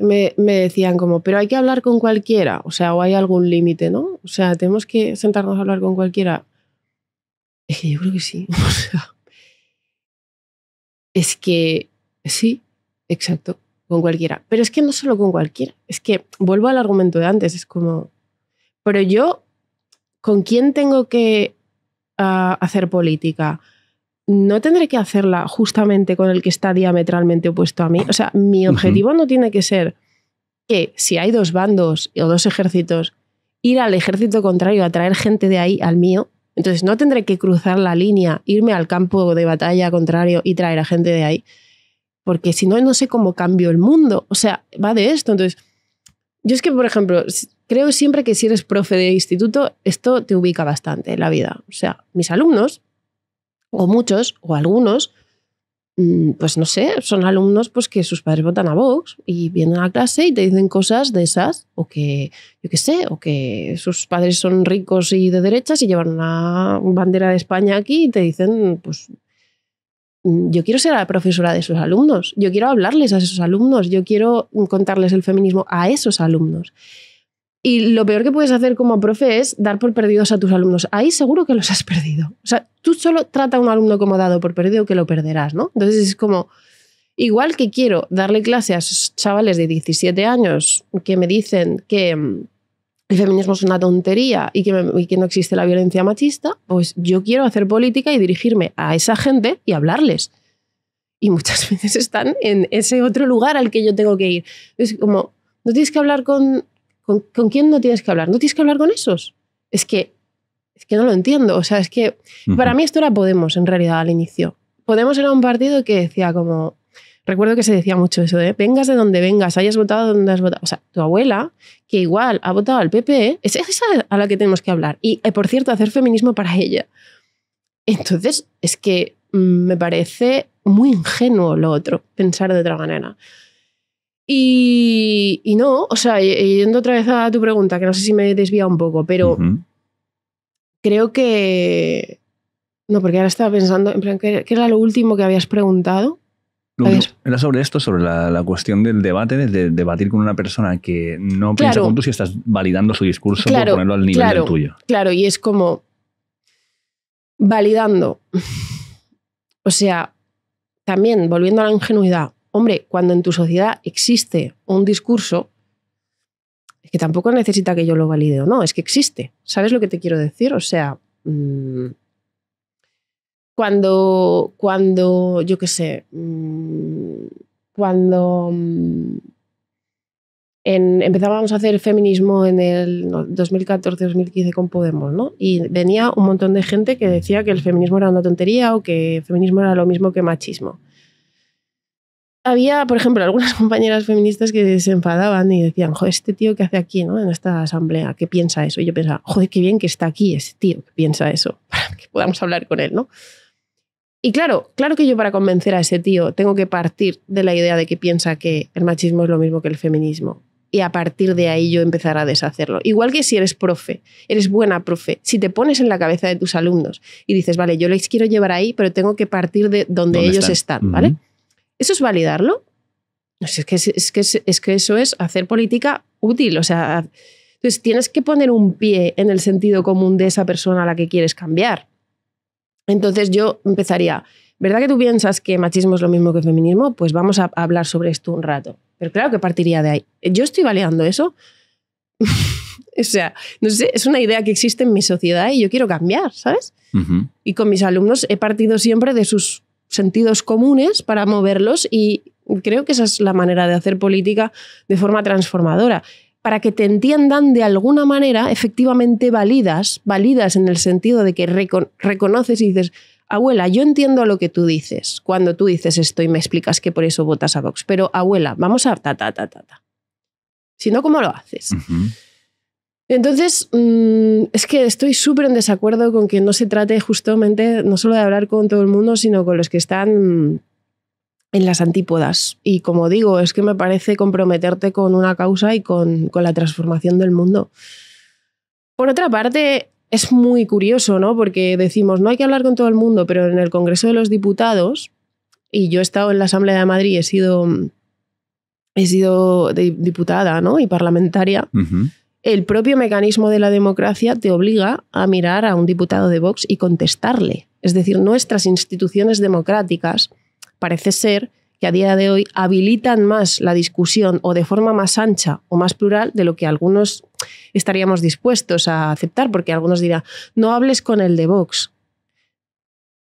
me, decían como, pero hay que hablar con cualquiera, o sea, o hay algún límite, ¿no? O sea, tenemos que sentarnos a hablar con cualquiera. Es que yo creo que sí, o sea, es que sí, exacto, con cualquiera. Pero es que no solo con cualquiera, es que vuelvo al argumento de antes, es como, pero yo ¿con quién tengo que ah, hacer política? ¿No tendré que hacerla justamente con el que está diametralmente opuesto a mí? O sea, mi objetivo no tiene que ser que si hay dos bandos o dos ejércitos, ir al ejército contrario a traer gente de ahí al mío. Entonces no tendré que cruzar la línea, irme al campo de batalla contrario y traer a gente de ahí. Porque si no, no sé cómo cambio el mundo. O sea, va de esto. Entonces, yo es que, por ejemplo, creo siempre que si eres profe de instituto, esto te ubica bastante en la vida. O sea, mis alumnos, o muchos, o algunos, mm, pues no sé, son alumnos pues que sus padres votan a Vox y vienen a clase y te dicen cosas de esas, o que, yo qué sé, o que sus padres son ricos y de derechas y llevan una bandera de España aquí y te dicen, pues mm, yo quiero ser la profesora de esos alumnos, yo quiero hablarles a esos alumnos, yo quiero contarles el feminismo a esos alumnos. Y lo peor que puedes hacer como profe es dar por perdidos a tus alumnos. Ahí seguro que los has perdido. O sea, tú solo trata a un alumno como dado por perdido que lo perderás, ¿no? Entonces es como, igual que quiero darle clase a esos chavales de 17 años que me dicen que mm, el feminismo es una tontería y que, que no existe la violencia machista, pues yo quiero hacer política y dirigirme a esa gente y hablarles. Y muchas veces están en ese otro lugar al que yo tengo que ir. Es como, no tienes que hablar con, ¿Con, quién no tienes que hablar? ¿No tienes que hablar con esos? Es que, es que no lo entiendo. O sea, es que para mí esto era Podemos en realidad al inicio. Podemos era un partido que decía como... Recuerdo que se decía mucho eso de ¿eh? vengas de donde vengas, hayas votado donde has votado. O sea, tu abuela, que igual ha votado al PP, e, es esa a la que tenemos que hablar. Y, eh, por cierto, hacer feminismo para ella. Entonces, es que mm, me parece muy ingenuo lo otro, pensar de otra manera. Y, no, o sea, yendo otra vez a tu pregunta, que no sé si me desvía un poco, pero creo que... No, porque ahora estaba pensando, en plan, ¿qué, era lo último que habías preguntado? Era sobre esto, sobre la, cuestión del debate, de, debatir con una persona que no piensa con tú si estás validando su discurso o ponerlo al nivel del tuyo. Claro, y es como validando. O sea, también volviendo a la ingenuidad, Hombre, cuando en tu sociedad existe un discurso, es que tampoco necesita que yo lo valide o no, es que existe. ¿Sabes lo que te quiero decir? O sea, mm, cuando, cuando, yo qué sé, mm, cuando mm, empezábamos a hacer feminismo en el 2014-2015 con Podemos, ¿no? Y venía un montón de gente que decía que el feminismo era una tontería o que el feminismo era lo mismo que machismo había, por ejemplo, algunas compañeras feministas que se enfadaban y decían, joder, este tío que hace aquí, ¿no? En esta asamblea, ¿qué piensa eso? Y yo pensaba, joder, qué bien que está aquí ese tío que piensa eso, para que podamos hablar con él, ¿no? Y claro, claro que yo para convencer a ese tío tengo que partir de la idea de que piensa que el machismo es lo mismo que el feminismo. Y a partir de ahí yo empezar a deshacerlo. Igual que si eres profe, eres buena profe, si te pones en la cabeza de tus alumnos y dices, vale, yo les quiero llevar ahí, pero tengo que partir de donde ellos están, ¿vale? ¿Eso es validarlo? es que, es, que, es que eso es hacer política útil. O sea, entonces tienes que poner un pie en el sentido común de esa persona a la que quieres cambiar. Entonces yo empezaría, ¿verdad que tú piensas que machismo es lo mismo que feminismo? Pues vamos a hablar sobre esto un rato. Pero claro que partiría de ahí. ¿Yo estoy validando eso? o sea, no sé, es una idea que existe en mi sociedad y yo quiero cambiar, ¿sabes? Y con mis alumnos he partido siempre de sus sentidos comunes para moverlos y creo que esa es la manera de hacer política de forma transformadora. Para que te entiendan de alguna manera, efectivamente válidas válidas en el sentido de que reconoces y dices, abuela, yo entiendo lo que tú dices. Cuando tú dices esto y me explicas que por eso votas a Vox, pero abuela, vamos a ta ta ta ta. ta. Si no, ¿cómo lo haces? Entonces, mm, es que estoy súper en desacuerdo con que no se trate justamente no solo de hablar con todo el mundo, sino con los que están mm, en las antípodas. Y como digo, es que me parece comprometerte con una causa y con, la transformación del mundo. Por otra parte, es muy curioso, ¿no? Porque decimos, no hay que hablar con todo el mundo, pero en el Congreso de los Diputados, y yo he estado en la Asamblea de Madrid, he sido, he sido diputada, ¿no? Y parlamentaria el propio mecanismo de la democracia te obliga a mirar a un diputado de Vox y contestarle. Es decir, nuestras instituciones democráticas parece ser que a día de hoy habilitan más la discusión o de forma más ancha o más plural de lo que algunos estaríamos dispuestos a aceptar, porque algunos dirán, no hables con el de Vox,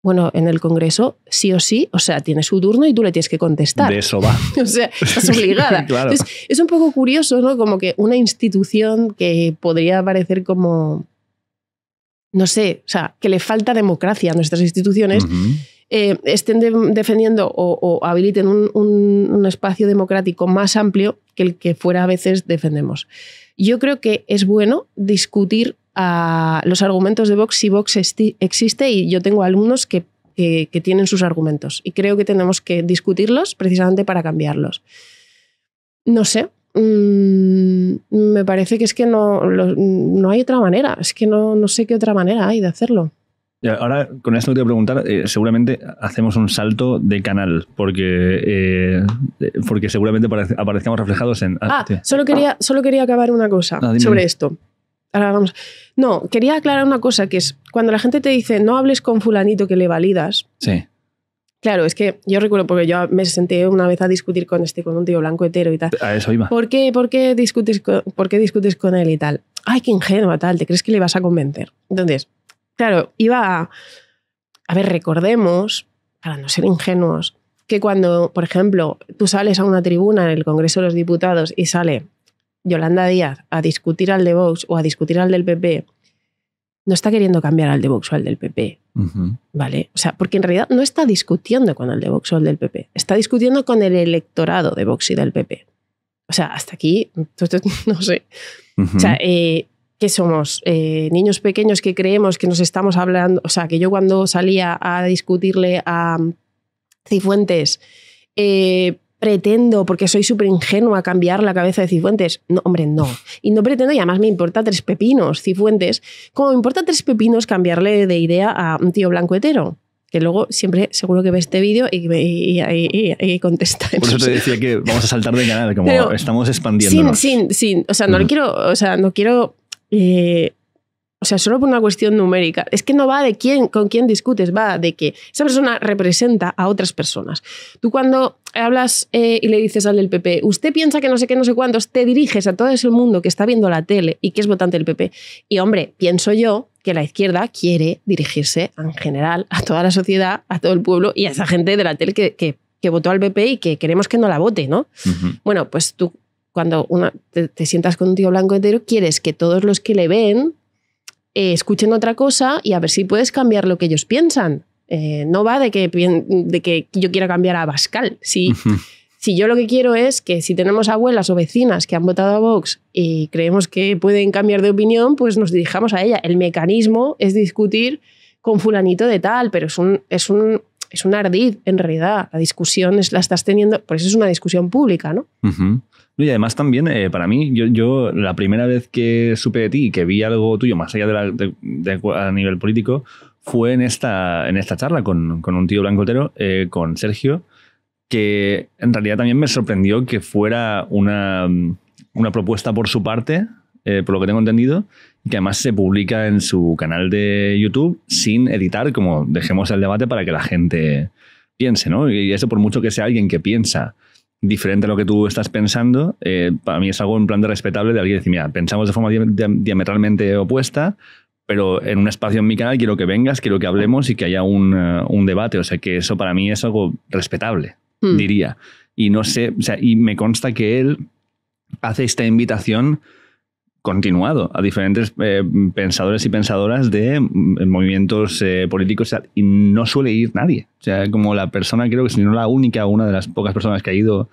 bueno, en el Congreso, sí o sí, o sea, tiene su turno y tú le tienes que contestar. De eso va. o sea, estás obligada. es un poco curioso, ¿no? Como que una institución que podría parecer como, no sé, o sea, que le falta democracia a nuestras instituciones, eh, estén defendiendo o, habiliten un, un espacio democrático más amplio que el que fuera a veces defendemos. Yo creo que es bueno discutir a los argumentos de Vox si Vox existe y yo tengo algunos que, tienen sus argumentos y creo que tenemos que discutirlos precisamente para cambiarlos. No sé, mm, me parece que es que no, hay otra manera, es que no, sé qué otra manera hay de hacerlo. ahora, con esto te preguntar, eh, seguramente hacemos un salto de canal, porque, eh, porque seguramente aparezcamos reflejados en... Ah, ah solo, quería, solo quería acabar una cosa ah, sobre esto. No, quería aclarar una cosa que es cuando la gente te dice no hables con fulanito que le validas. Sí. Claro, es que yo recuerdo porque yo me senté una vez a discutir con este, con un tío blanco hetero y tal. A eso iba. ¿Por qué, qué, discutes, con, por qué discutes con él y tal? Ay, qué ingenua, tal, ¿te crees que le vas a convencer? Entonces, claro, iba a. A ver, recordemos, para no ser ingenuos, que cuando, por ejemplo, tú sales a una tribuna en el Congreso de los Diputados y sale Yolanda Díaz a discutir al de Vox o a discutir al del PP, no está queriendo cambiar al de Vox o al del PP. ¿Vale? O sea, porque en realidad no está discutiendo con el de Vox o el del PP, está discutiendo con el electorado de Vox y del PP. O sea, hasta aquí, no sé. O sea, eh, ¿qué somos? Eh, niños pequeños que creemos que nos estamos hablando. O sea, que yo cuando salía a discutirle a mm, Cifuentes. Eh, pretendo, porque soy súper ingenua, cambiar la cabeza de Cifuentes. No, hombre, no. Y no pretendo, y además me importa tres pepinos, Cifuentes. Como me importa tres pepinos cambiarle de idea a un tío blanco hetero. Que luego siempre seguro que ve este vídeo y, contesta. Por eso te decía que vamos a saltar de canal, como estamos expandiendo. Sí, sin, O sea, no le quiero, o sea, no quiero eh, o sea, solo por una cuestión numérica. Es que no va de quién, con quién discutes, va de que esa persona representa a otras personas. Tú cuando hablas eh, y le dices al del PP, usted piensa que no sé qué, no sé cuántos, te diriges a todo ese mundo que está viendo la tele y que es votante del PP. Y hombre, pienso yo que la izquierda quiere dirigirse en general a toda la sociedad, a todo el pueblo y a esa gente de la tele que, que, votó al PP y que queremos que no la vote, ¿no? Bueno, pues tú cuando te, te, sientas con un tío blanco entero, quieres que todos los que le ven eh, escuchen otra cosa y a ver si puedes cambiar lo que ellos piensan. Eh, no va de que, de que yo quiera cambiar a Bascal Si, si yo lo que quiero es que si tenemos abuelas o vecinas que han votado a Vox y creemos que pueden cambiar de opinión, pues nos dirijamos a ella. El mecanismo es discutir con fulanito de tal, pero es un, es un es un ardid, en realidad. La discusión es, la estás teniendo, por eso es una discusión pública, ¿no? Y además también, eh, para mí, yo, yo, la primera vez que supe de ti y que vi algo tuyo, más allá de, a nivel político, fue en esta, en esta charla con, un tío blancotero, eh, con Sergio, que en realidad también me sorprendió que fuera una, propuesta por su parte, eh, por lo que tengo entendido, que además se publica en su canal de YouTube sin editar, como dejemos el debate para que la gente piense, ¿no? Y eso por mucho que sea alguien que piensa diferente a lo que tú estás pensando, eh, para mí es algo en plan de respetable de alguien decir, mira, pensamos de forma diametralmente opuesta, pero en un espacio en mi canal quiero que vengas, quiero que hablemos y que haya un, eh, debate. O sea que eso para mí es algo respetable, hmm. diría. Y no sé, o sea, y me consta que él hace esta invitación continuado a diferentes eh, pensadores y pensadoras de mm, movimientos eh, políticos y no suele ir nadie. O sea, como la persona, creo que si no la única, una de las pocas personas que ha ido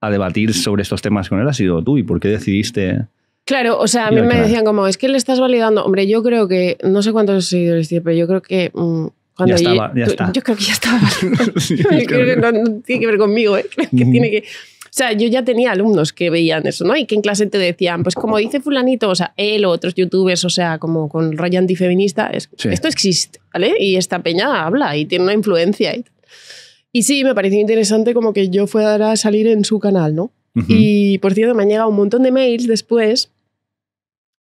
a debatir sobre estos temas con él ha sido tú. ¿Y por qué decidiste? Claro, o sea, a mí me decían como, es que le estás validando. Hombre, yo creo que, no sé cuántos seguidores tiene, pero yo creo que... Mm, cuando ya, estaba, ya está. Yo creo que ya estaba. que tiene que ver conmigo, ¿eh? que tiene que... O sea, yo ya tenía alumnos que veían eso, ¿no? Y que en clase te decían, pues como dice fulanito, o sea, él o otros youtubers, o sea, como con rollo antifeminista, esto existe, ¿vale? Y esta peña habla y tiene una influencia. Y, y sí, me pareció interesante como que yo fuera a salir en su canal, ¿no? Y por cierto, me han llegado un montón de mails después.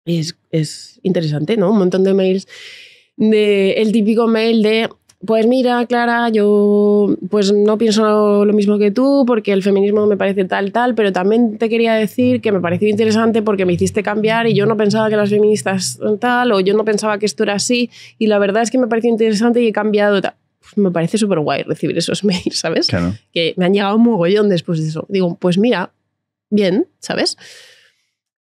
Es, interesante, ¿no? Un montón de mails de el típico mail de pues mira, Clara, yo pues no pienso lo mismo que tú porque el feminismo me parece tal, tal, pero también te quería decir que me pareció interesante porque me hiciste cambiar y yo no pensaba que las feministas tal o yo no pensaba que esto era así y la verdad es que me pareció interesante y he cambiado pues me parece súper guay recibir esos mails, ¿sabes? Que me han llegado un mogollón después de eso. Digo, pues mira, bien, ¿sabes?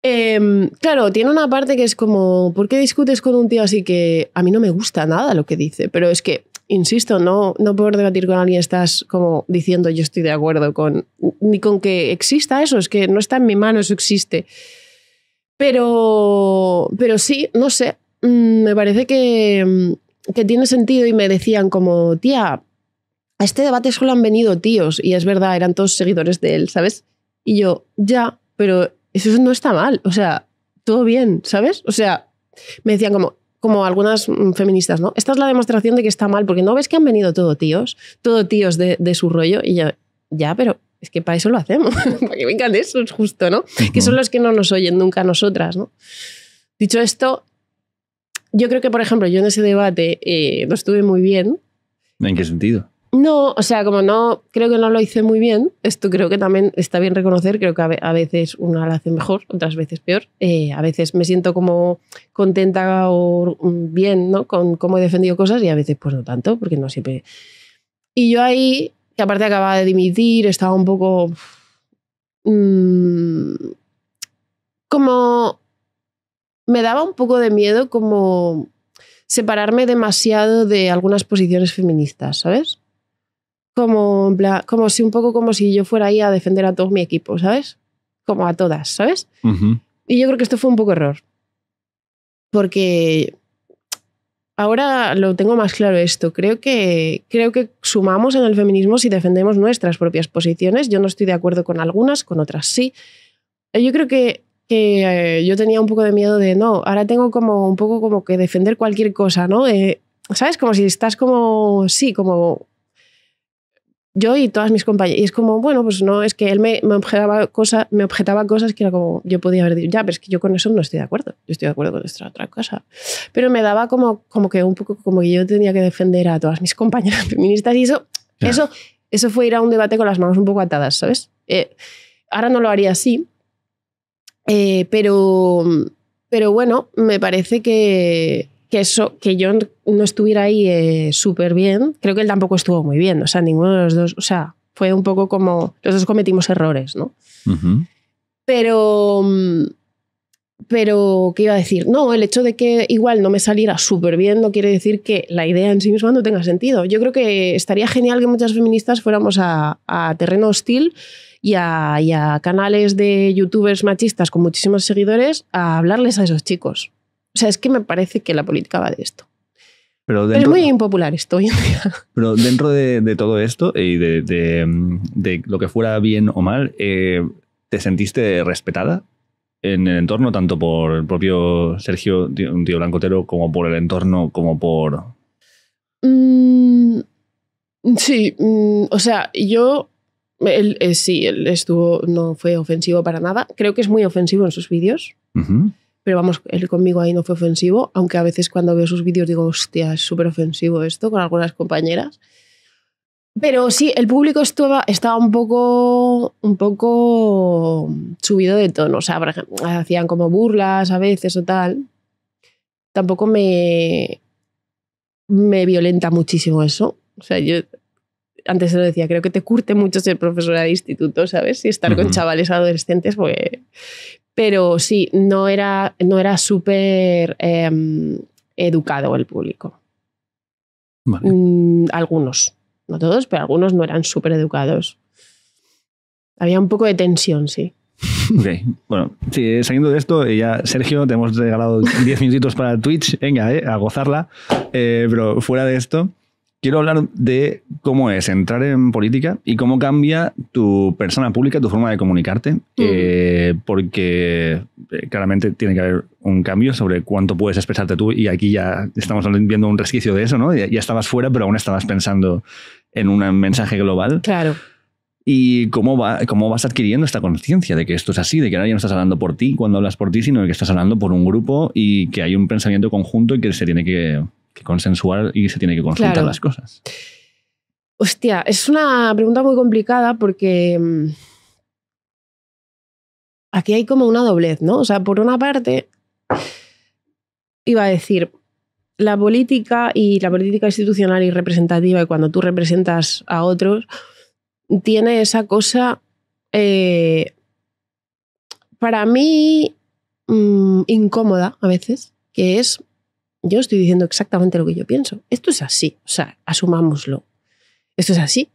Em, claro, tiene una parte que es como, ¿por qué discutes con un tío así que a mí no me gusta nada lo que dice? Pero es que insisto, no, no puedo debatir con alguien estás como diciendo yo estoy de acuerdo con, ni con que exista eso, es que no está en mi mano, eso existe. Pero, pero sí, no sé, mm, me parece que, mm, que tiene sentido y me decían como, tía, a este debate solo han venido tíos y es verdad, eran todos seguidores de él, ¿sabes? Y yo, ya, pero eso no está mal, o sea, todo bien, ¿sabes? O sea, me decían como, como algunas mm, feministas, ¿no? Esta es la demostración de que está mal, porque no ves que han venido todo tíos, todo tíos de, su rollo, y ya, ya, pero es que para eso lo hacemos, para que vengan esos justo, ¿no? Que son los que no nos oyen nunca a nosotras, ¿no? Dicho esto, yo creo que, por ejemplo, yo en ese debate no eh, estuve muy bien. ¿En qué sentido? No, o sea, como no, creo que no lo hice muy bien. Esto creo que también está bien reconocer. Creo que a veces una la hace mejor, otras veces peor. Eh, a veces me siento como contenta o bien, ¿no? Con cómo he defendido cosas y a veces pues no tanto, porque no siempre. Y yo ahí, que aparte acababa de dimitir, estaba un poco. Mm, como. Me daba un poco de miedo como separarme demasiado de algunas posiciones feministas, ¿sabes? como, como si un poco como si yo fuera ahí a defender a todo mi equipo, ¿sabes? Como a todas, ¿sabes? Y yo creo que esto fue un poco error. Porque ahora lo tengo más claro esto. Creo que, creo que sumamos en el feminismo si defendemos nuestras propias posiciones. Yo no estoy de acuerdo con algunas, con otras sí. Yo creo que, que eh, yo tenía un poco de miedo de no, ahora tengo como un poco como que defender cualquier cosa, ¿no? Eh, ¿Sabes? Como si estás como, sí, como yo y todas mis compañeras. Y es como, bueno, pues no, es que él me, objetaba, me objetaba cosas que era como, yo podía haber dicho, ya, pero es que yo con eso no estoy de acuerdo, yo estoy de acuerdo con esta otra cosa. Pero me daba como, como que un poco como que yo tenía que defender a todas mis compañeras feministas y eso, eso, fue ir a un debate con las manos un poco atadas, ¿sabes? Eh, ahora no lo haría así, eh, pero, pero bueno, me parece que, que, eso, que yo no estuviera ahí eh, súper bien, creo que él tampoco estuvo muy bien, o sea, ninguno de los dos, o sea, fue un poco como, los dos cometimos errores, ¿no? Pero, mm, pero, ¿qué iba a decir? No, el hecho de que igual no me saliera súper bien no quiere decir que la idea en sí misma no tenga sentido. Yo creo que estaría genial que muchas feministas fuéramos a, terreno hostil y a, canales de youtubers machistas con muchísimos seguidores a hablarles a esos chicos. O sea, es que me parece que la política va de esto. Pero, es muy impopular esto Pero dentro de, todo esto y de, lo que fuera bien o mal, eh, ¿te sentiste respetada en el entorno, tanto por el propio Sergio, un tío blancotero, como por el entorno, como por... Mm, sí, mm, o sea, yo... Él, eh, sí, él estuvo, no fue ofensivo para nada. Creo que es muy ofensivo en sus vídeos pero vamos, él conmigo ahí no fue ofensivo, aunque a veces cuando veo sus vídeos digo, hostia, es súper ofensivo esto con algunas compañeras. Pero sí, el público estaba, estaba un, poco, un poco subido de tono, o sea, hacían como burlas a veces o tal. Tampoco me, me violenta muchísimo eso. O sea, yo antes se lo decía, creo que te curte mucho ser profesora de instituto, ¿sabes? Y estar con chavales adolescentes, porque... Pero sí, no era, no era súper em, educado el público. Mm, algunos, no todos, pero algunos no eran súper educados. Había un poco de tensión, sí. bueno, sí, saliendo de esto, eh, ya Sergio, te hemos regalado 10 minutitos para Twitch, venga, eh, a gozarla, eh, pero fuera de esto, quiero hablar de cómo es entrar en política y cómo cambia tu persona pública, tu forma de comunicarte, mm. eh, porque eh, claramente tiene que haber un cambio sobre cuánto puedes expresarte tú y aquí ya estamos viendo un resquicio de eso, ¿no? Ya, estabas fuera, pero aún estabas pensando en un mensaje global. Claro. Y cómo, va, cómo vas adquiriendo esta conciencia de que esto es así, de que ahora ya no estás hablando por ti cuando hablas por ti, sino que estás hablando por un grupo y que hay un pensamiento conjunto y que se tiene que que consensuar y se tiene que consultar las cosas. Hostia, es una pregunta muy complicada porque mm, aquí hay como una doblez, ¿no? O sea, por una parte, iba a decir, la política y la política institucional y representativa, y cuando tú representas a otros, tiene esa cosa, eh, para mí, mm, incómoda a veces, que es yo estoy diciendo exactamente lo que yo pienso. Esto es así, o sea, asumámoslo. Esto es así.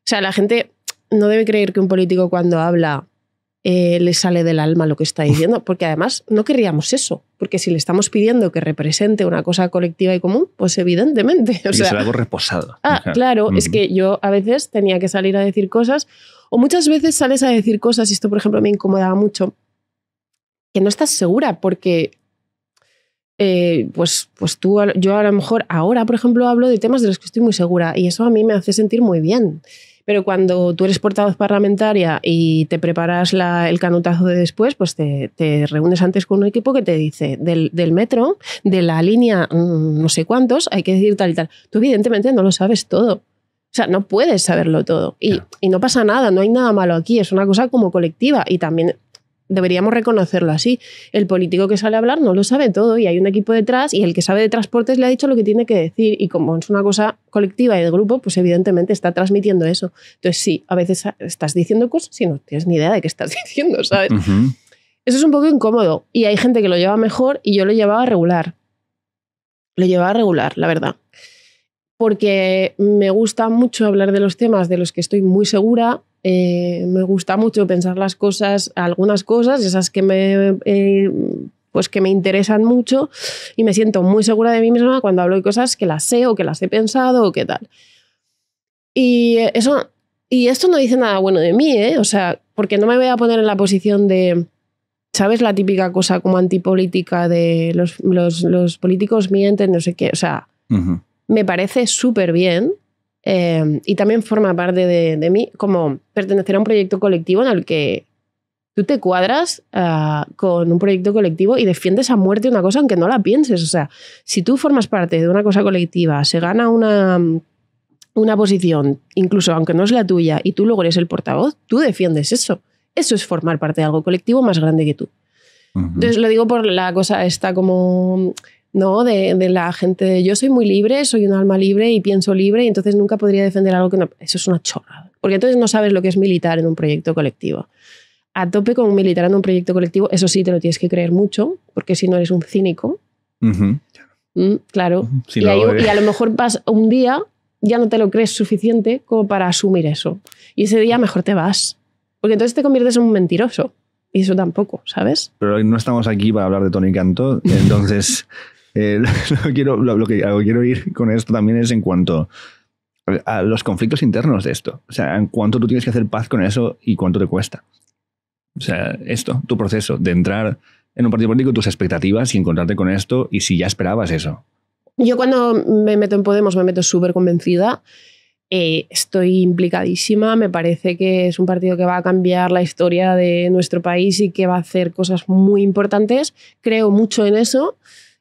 O sea, la gente no debe creer que un político cuando habla eh, le sale del alma lo que está diciendo, porque además no querríamos eso, porque si le estamos pidiendo que represente una cosa colectiva y común, pues evidentemente. O y es algo reposado. Ah, claro, mm. es que yo a veces tenía que salir a decir cosas, o muchas veces sales a decir cosas, y esto por ejemplo me incomodaba mucho, que no estás segura porque eh, pues, pues tú, yo a lo mejor ahora, por ejemplo, hablo de temas de los que estoy muy segura y eso a mí me hace sentir muy bien. Pero cuando tú eres portavoz parlamentaria y te preparas el canutazo de después, pues te, reúnes antes con un equipo que te dice del, metro, de la línea mm, no sé cuántos, hay que decir tal y tal. Tú evidentemente no lo sabes todo. O sea, no puedes saberlo todo. y no pasa nada, no hay nada malo aquí. Es una cosa como colectiva. Y también deberíamos reconocerlo así. El político que sale a hablar no lo sabe todo y hay un equipo detrás y el que sabe de transportes le ha dicho lo que tiene que decir y como es una cosa colectiva y de grupo, pues evidentemente está transmitiendo eso. Entonces sí, a veces estás diciendo cosas y no tienes ni idea de qué estás diciendo, ¿sabes? Eso es un poco incómodo y hay gente que lo lleva mejor y yo lo llevaba regular. Lo llevaba regular, la verdad. Porque me gusta mucho hablar de los temas de los que estoy muy segura, eh, me gusta mucho pensar las cosas, algunas cosas, esas que me, eh, pues que me interesan mucho y me siento muy segura de mí misma cuando hablo de cosas que las sé o que las he pensado o qué tal. Y eso y esto no dice nada bueno de mí, ¿eh? O sea, porque no me voy a poner en la posición de, ¿sabes? La típica cosa como antipolítica de los, políticos mienten, no sé qué. O sea, me parece súper bien Em, y también forma parte de, mí como pertenecer a un proyecto colectivo en el que tú te cuadras ah, con un proyecto colectivo y defiendes a muerte una cosa aunque no la pienses. O sea, si tú formas parte de una cosa colectiva, se gana una, una posición, incluso aunque no es la tuya, y tú luego eres el portavoz, tú defiendes eso. Eso es formar parte de algo colectivo más grande que tú. Entonces lo digo por la cosa esta como ¿no? De, la gente, yo soy muy libre, soy un alma libre y pienso libre y entonces nunca podría defender algo que no... Eso es una chorrada. Porque entonces no sabes lo que es militar en un proyecto colectivo. A tope con militar en un proyecto colectivo, eso sí te lo tienes que creer mucho, porque si no eres un cínico. Mm, claro. y, a lo mejor vas un día, ya no te lo crees suficiente como para asumir eso. Y ese día mejor te vas. Porque entonces te conviertes en un mentiroso. Y eso tampoco, ¿sabes? Pero no estamos aquí para hablar de Tony Canto, entonces Eh, lo, quiero, lo, que quiero ir con esto también es en cuanto a los conflictos internos de esto. O sea, en cuanto tú tienes que hacer paz con eso y cuánto te cuesta. O sea, esto, tu proceso de entrar en un partido político, tus expectativas y encontrarte con esto y si ya esperabas eso. Yo cuando me meto en Podemos me meto súper convencida. Eh, estoy implicadísima, me parece que es un partido que va a cambiar la historia de nuestro país y que va a hacer cosas muy importantes. Creo mucho en eso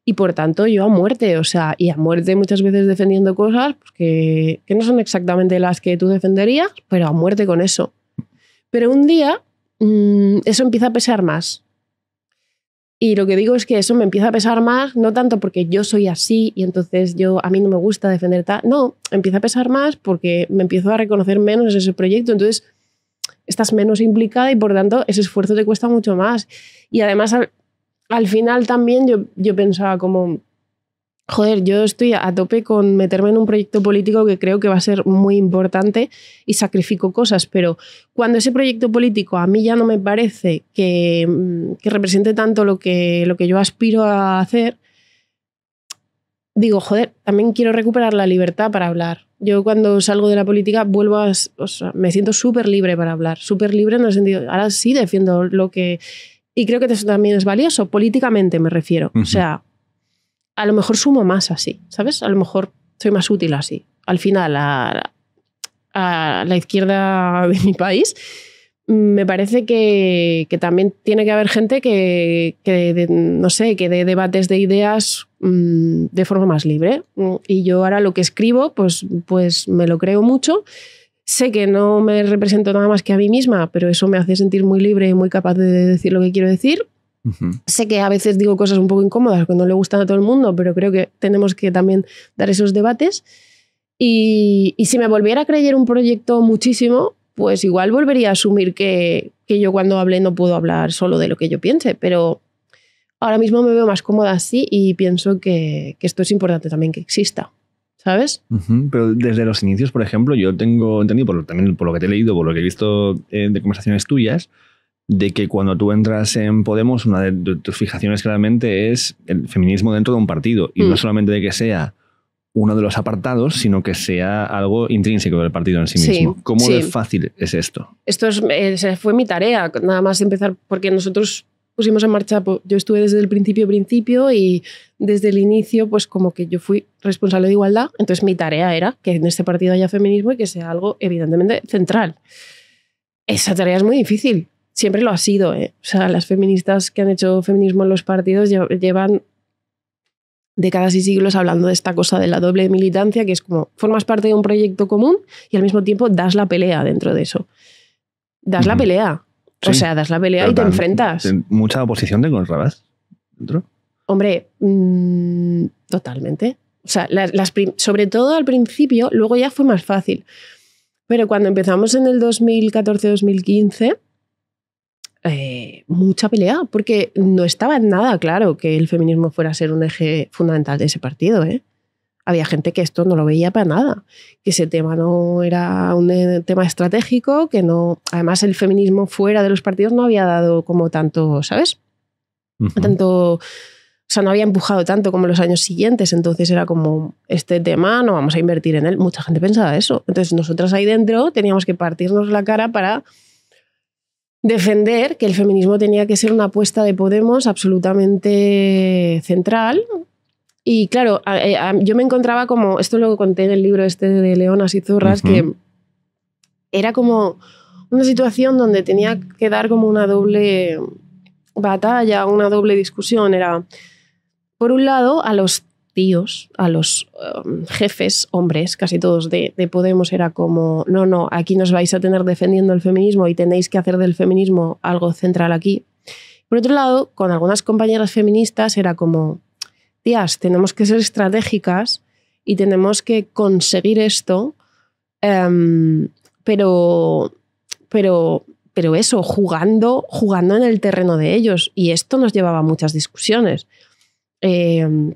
y por tanto yo a muerte, o sea, y a muerte muchas veces defendiendo cosas pues que, no son exactamente las que tú defenderías, pero a muerte con eso. Pero un día mm, eso empieza a pesar más. Y lo que digo es que eso me empieza a pesar más, no tanto porque yo soy así y entonces yo a mí no me gusta defender tal, no, empieza a pesar más porque me empiezo a reconocer menos ese proyecto, entonces estás menos implicada y por tanto ese esfuerzo te cuesta mucho más. Y además al final también yo, yo pensaba como, joder, yo estoy a tope con meterme en un proyecto político que creo que va a ser muy importante y sacrifico cosas, pero cuando ese proyecto político a mí ya no me parece que, mm, represente tanto lo que, lo que yo aspiro a hacer, digo, joder, también quiero recuperar la libertad para hablar. Yo cuando salgo de la política vuelvo a, o sea, me siento súper libre para hablar, súper libre en el sentido, ahora sí defiendo lo que y creo que eso también es valioso, políticamente me refiero. O sea, a lo mejor sumo más así, ¿sabes? A lo mejor soy más útil así. Al final, a, a la izquierda de mi país, me parece que, que también tiene que haber gente que, que no sé, que dé debates de ideas mm, de forma más libre. Y yo ahora lo que escribo, pues, pues me lo creo mucho. Sé que no me represento nada más que a mí misma, pero eso me hace sentir muy libre y muy capaz de decir lo que quiero decir. Sé que a veces digo cosas un poco incómodas que no le gustan a todo el mundo, pero creo que tenemos que también dar esos debates. Y, si me volviera a creer un proyecto muchísimo, pues igual volvería a asumir que, yo cuando hablé no puedo hablar solo de lo que yo piense, pero ahora mismo me veo más cómoda así y pienso que esto es importante también que exista. ¿sabes? Pero desde los inicios, por ejemplo, yo tengo entendido, por, también por lo que te he leído, por lo que he visto eh, de conversaciones tuyas, de que cuando tú entras en Podemos, una de tus fijaciones claramente es el feminismo dentro de un partido, y no mm. solamente de que sea uno de los apartados, sino que sea algo intrínseco del partido en sí mismo. ¿Cómo fácil es esto? Esto eh, fue mi tarea, nada más empezar, porque nosotros pusimos en marcha, pues, yo estuve desde el principio, principio y desde el inicio, pues como que yo fui responsable de igualdad, entonces mi tarea era que en este partido haya feminismo y que sea algo evidentemente central. Esa tarea es muy difícil, siempre lo ha sido. ¿eh? O sea, las feministas que han hecho feminismo en los partidos llevan décadas y siglos hablando de esta cosa de la doble militancia, que es como formas parte de un proyecto común y al mismo tiempo das la pelea dentro de eso. Das la pelea o sea, das la pelea y te enfrentas. ¿Mucha oposición de los dentro? Hombre, mm, totalmente. O sea, las, sobre todo al principio, luego ya fue más fácil. Pero cuando empezamos en el 2014-2015, eh, mucha pelea, porque no estaba nada claro que el feminismo fuera a ser un eje fundamental de ese partido. ¿eh? había gente que esto no lo veía para nada, que ese tema no era un eh, tema estratégico, que no, además el feminismo fuera de los partidos no había dado como tanto, ¿sabes? Tanto, o sea, no había empujado tanto como los años siguientes, entonces era como, este tema no vamos a invertir en él, mucha gente pensaba eso, entonces nosotras ahí dentro teníamos que partirnos la cara para defender que el feminismo tenía que ser una apuesta de Podemos absolutamente central y claro, eh, yo me encontraba como, esto lo conté en el libro este de Leonas y Zorras, que era como una situación donde tenía que dar como una doble batalla, una doble discusión. Era, por un lado, a los tíos, a los um, jefes, hombres, casi todos de, de, Podemos, era como, no, no, aquí nos vais a tener defendiendo el feminismo y tenéis que hacer del feminismo algo central aquí. Por otro lado, con algunas compañeras feministas era como, tías, tenemos que ser estratégicas y tenemos que conseguir esto, em, pero, pero, pero eso, jugando, jugando en el terreno de ellos. Y esto nos llevaba a muchas discusiones. Em,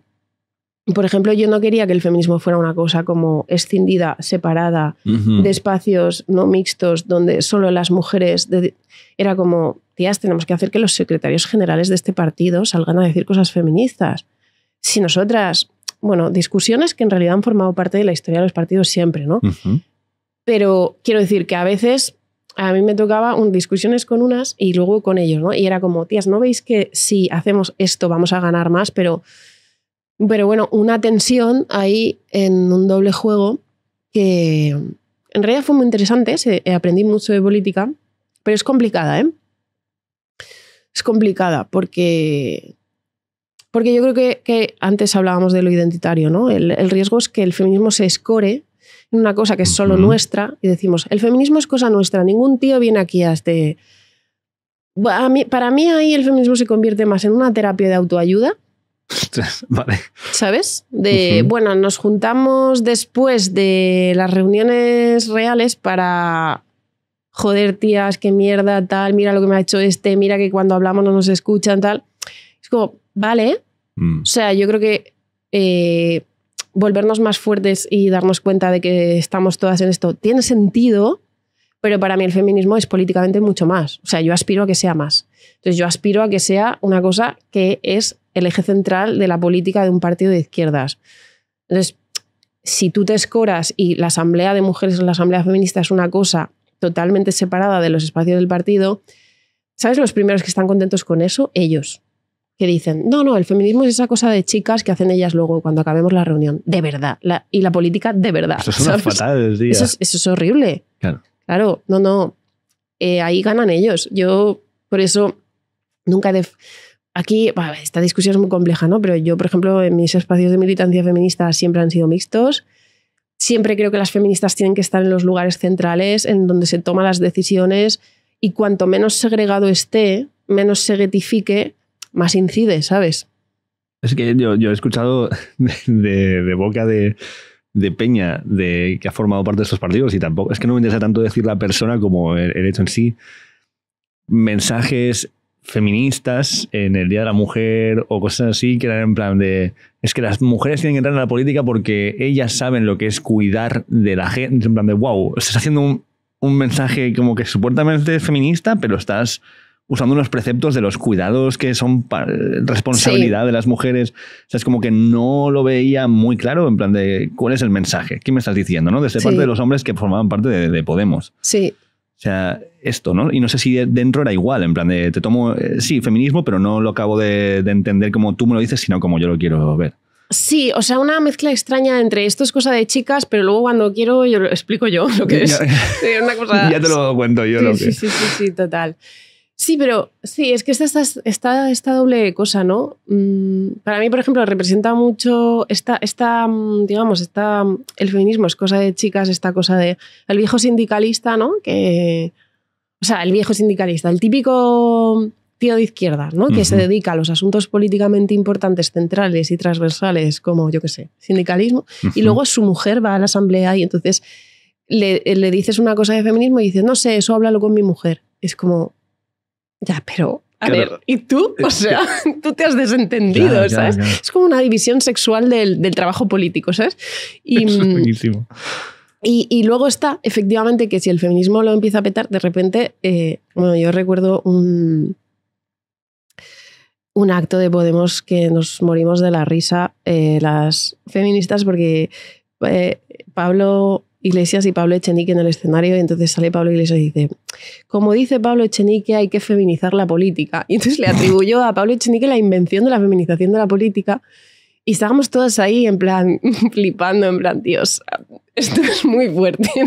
por ejemplo, yo no quería que el feminismo fuera una cosa como escindida, separada, de espacios no mixtos, donde solo las mujeres... Era como, tías, tenemos que hacer que los secretarios generales de este partido salgan a decir cosas feministas si nosotras, bueno, discusiones que en realidad han formado parte de la historia de los partidos siempre, ¿no? Pero quiero decir que a veces a mí me tocaba un, discusiones con unas y luego con ellos, ¿no? Y era como, tías, ¿no veis que si hacemos esto vamos a ganar más? Pero, pero bueno, una tensión ahí en un doble juego que en realidad fue muy interesante, eh, aprendí mucho de política, pero es complicada, ¿eh? Es complicada porque porque yo creo que, antes hablábamos de lo identitario, ¿no? El, riesgo es que el feminismo se escore en una cosa que es solo nuestra y decimos, el feminismo es cosa nuestra, ningún tío viene aquí a este... para mí ahí el feminismo se convierte más en una terapia de autoayuda. vale. ¿Sabes? De, bueno, nos juntamos después de las reuniones reales para joder, tías, qué mierda, tal, mira lo que me ha hecho este, mira que cuando hablamos no nos escuchan, tal. Es como, vale, Mm. O sea, yo creo que eh, volvernos más fuertes y darnos cuenta de que estamos todas en esto tiene sentido, pero para mí el feminismo es políticamente mucho más. O sea, yo aspiro a que sea más. Entonces, yo aspiro a que sea una cosa que es el eje central de la política de un partido de izquierdas. Entonces, si tú te escoras y la asamblea de mujeres o la asamblea feminista es una cosa totalmente separada de los espacios del partido, ¿sabes los primeros que están contentos con eso? Ellos que dicen, no, no, el feminismo es esa cosa de chicas que hacen ellas luego cuando acabemos la reunión, de verdad, la, y la política de verdad. Eso, es, horrible. Claro, claro no, no, eh, ahí ganan ellos. Yo, por eso, nunca... de Aquí, esta discusión es muy compleja, ¿no? Pero yo, por ejemplo, en mis espacios de militancia feminista siempre han sido mixtos. Siempre creo que las feministas tienen que estar en los lugares centrales, en donde se toman las decisiones, y cuanto menos segregado esté, menos se getifique, más incide, ¿sabes? Es que yo, he escuchado de, boca de, Peña de, que ha formado parte de estos partidos y tampoco, es que no me interesa tanto decir la persona como el, hecho en sí. Mensajes feministas en el Día de la Mujer o cosas así que eran en plan de es que las mujeres tienen que entrar en la política porque ellas saben lo que es cuidar de la gente, en plan de wow, estás haciendo un, mensaje como que supuestamente feminista, pero estás usando unos preceptos de los cuidados que son responsabilidad de las mujeres. O sea, es como que no lo veía muy claro en plan de cuál es el mensaje, qué me estás diciendo, ¿no? De ser parte de los hombres que formaban parte de, Podemos. Sí. O sea, esto, ¿no? Y no sé si dentro era igual, en plan de te tomo, eh, sí, feminismo, pero no lo acabo de, entender como tú me lo dices, sino como yo lo quiero ver. Sí, o sea, una mezcla extraña entre esto es cosa de chicas, pero luego cuando quiero yo lo explico yo lo que es. una cosa... ya te lo cuento yo lo que sí, sí, sí, sí, total. Sí, pero sí, es que esta, esta, esta, doble cosa, ¿no? Mm, para mí, por ejemplo, representa mucho esta, esta, mm, digamos, esta, mm, el feminismo es cosa de chicas, esta cosa de el viejo sindicalista, ¿no? Que, o sea, el viejo sindicalista, el típico tío de izquierda, ¿no? Que se dedica a los asuntos políticamente importantes, centrales y transversales, como, yo qué sé, sindicalismo, y luego su mujer va a la asamblea y entonces le, le dices una cosa de feminismo y dices, no sé, eso háblalo con mi mujer. Es como, ya, pero a ver, ¿y tú? O sea, tú te has desentendido, ¿sabes? es como una división sexual del, trabajo político, ¿sabes? Y, Eso es mm, buenísimo. Y, luego está, efectivamente, que si el feminismo lo empieza a petar, de repente, eh, bueno, yo recuerdo un, un acto de Podemos que nos morimos de la risa eh, las feministas porque eh, Pablo Iglesias y Pablo Echenique en el escenario y entonces sale Pablo Iglesias y dice, como dice Pablo Echenique, hay que feminizar la política. Y entonces le atribuyó a Pablo Echenique la invención de la feminización de la política y estábamos todos ahí en plan flipando, en plan, Dios, esto es muy fuerte.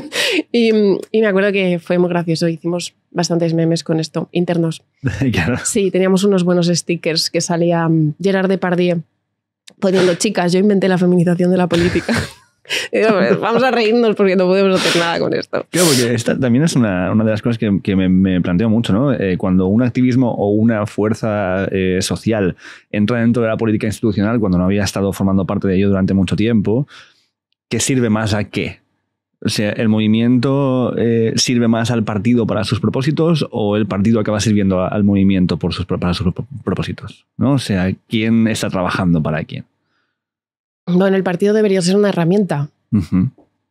Y, me acuerdo que fue muy gracioso, hicimos bastantes memes con esto, internos. Sí, teníamos unos buenos stickers que salía mm, Gerard Depardieu poniendo chicas, yo inventé la feminización de la política. Pues, vamos a reírnos porque no podemos hacer nada con esto. Claro, porque esta también es una, de las cosas que, me, planteo mucho, ¿no? Eh, cuando un activismo o una fuerza eh, social entra dentro de la política institucional, cuando no había estado formando parte de ello durante mucho tiempo, ¿qué sirve más a qué? O sea, ¿el movimiento eh, sirve más al partido para sus propósitos o el partido acaba sirviendo al movimiento por sus, para sus propósitos? ¿no? O sea, ¿quién está trabajando para quién? Bueno, el partido debería ser una herramienta.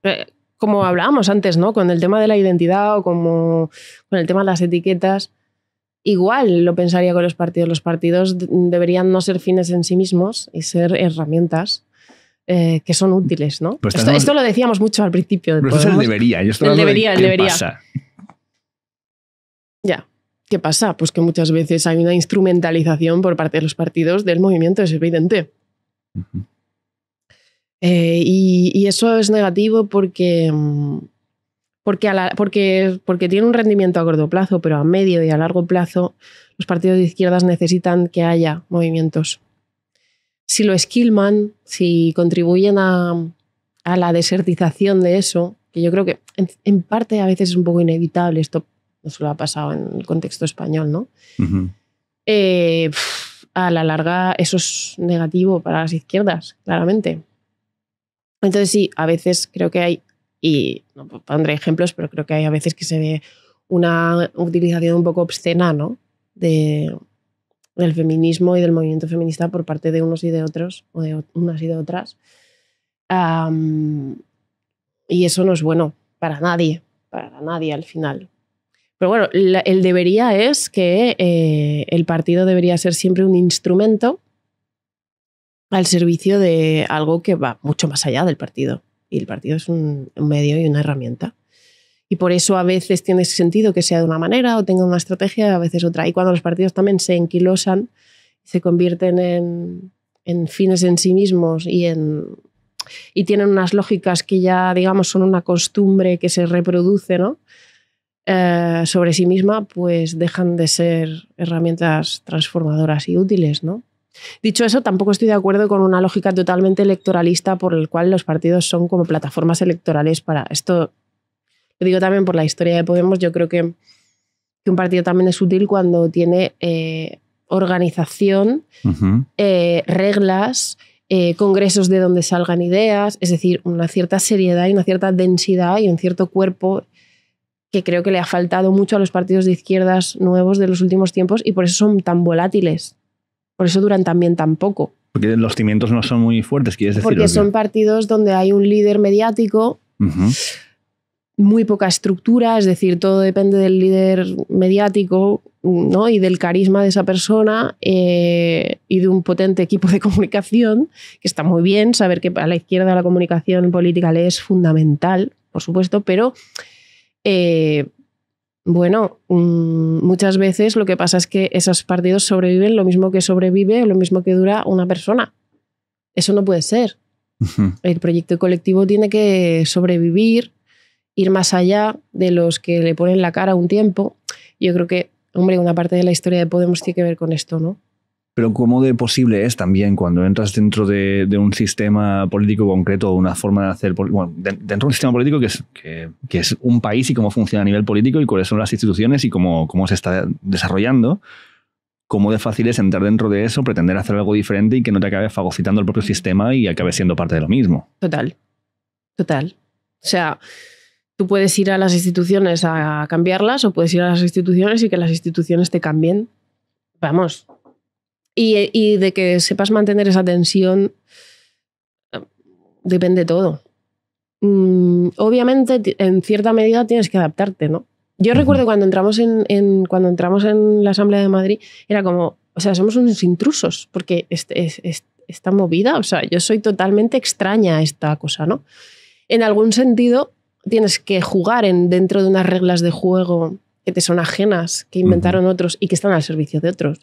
Eh, como hablábamos antes, ¿no? Con el tema de la identidad o como con el tema de las etiquetas. Igual lo pensaría con los partidos. Los partidos deberían no ser fines en sí mismos y ser herramientas eh, que son útiles, ¿no? esto, lo decíamos mucho al principio. Pero eso es el debería. Yo el debería, el debería. Pasa. Ya. ¿Qué pasa? Pues que muchas veces hay una instrumentalización por parte de los partidos del movimiento, es evidente. Eh, y, eso es negativo mm, porque, porque, tiene un rendimiento a corto plazo, pero a medio y a largo plazo los partidos de izquierdas necesitan que haya movimientos. Si lo esquilman, si contribuyen a, la desertización de eso, que yo creo que en, parte a veces es un poco inevitable, esto no lo ha pasado en el contexto español, ¿no? Eh, a la larga eso es negativo para las izquierdas, claramente. Entonces sí, a veces creo que hay, y no pondré ejemplos, pero creo que hay a veces que se ve una utilización un poco obscena de, del feminismo y del movimiento feminista por parte de unos y de otros, o de unas y de otras. y eso no es bueno para nadie, para nadie al final. Pero bueno, el debería es que eh, el partido debería ser siempre un instrumento al servicio de algo que va mucho más allá del partido. Y el partido es un, medio y una herramienta. Y por eso a veces tiene sentido que sea de una manera o tenga una estrategia, a veces otra. Y cuando los partidos también se enquilosan, se convierten en, fines en sí mismos y, en, y tienen unas lógicas que ya, digamos, son una costumbre que se reproduce ¿no? Eh, sobre sí misma, pues dejan de ser herramientas transformadoras y útiles. ¿no? Dicho eso, tampoco estoy de acuerdo con una lógica totalmente electoralista por el cual los partidos son como plataformas electorales para esto. Lo digo también por la historia de Podemos. Yo creo que, un partido también es útil cuando tiene eh, organización, eh, reglas, eh, congresos de donde salgan ideas, es decir, una cierta seriedad y una cierta densidad y un cierto cuerpo que creo que le ha faltado mucho a los partidos de izquierdas nuevos de los últimos tiempos y por eso son tan volátiles por eso duran también tan poco. Porque los cimientos no son muy fuertes, quieres decir. Porque son partidos donde hay un líder mediático, muy poca estructura, es decir, todo depende del líder mediático ¿no? y del carisma de esa persona eh, y de un potente equipo de comunicación, que está muy bien, saber que para la izquierda la comunicación política le es fundamental, por supuesto, pero... Eh, bueno, mm, muchas veces lo que pasa es que esos partidos sobreviven lo mismo que sobrevive lo mismo que dura una persona. Eso no puede ser. El proyecto colectivo tiene que sobrevivir, ir más allá de los que le ponen la cara un tiempo. Yo creo que, hombre, una parte de la historia de Podemos tiene que ver con esto, ¿no? Pero cómo de posible es también cuando entras dentro de, un sistema político concreto, o una forma de hacer, bueno, dentro de un sistema político que es, que, que, es un país y cómo funciona a nivel político y cuáles son las instituciones y cómo, cómo se está desarrollando, cómo de fácil es entrar dentro de eso, pretender hacer algo diferente y que no te acabe fagocitando el propio sistema y acabe siendo parte de lo mismo. Total, total. O sea, tú puedes ir a las instituciones a cambiarlas o puedes ir a las instituciones y que las instituciones te cambien. Vamos, y, de que sepas mantener esa tensión depende todo. Mm, obviamente, en cierta medida tienes que adaptarte, ¿no? Yo recuerdo cuando entramos en, cuando entramos en la Asamblea de Madrid, era como, o sea, somos unos intrusos, porque esta movida, o sea, yo soy totalmente extraña a esta cosa, ¿no? En algún sentido, tienes que jugar en, dentro de unas reglas de juego que te son ajenas, que inventaron otros y que están al servicio de otros.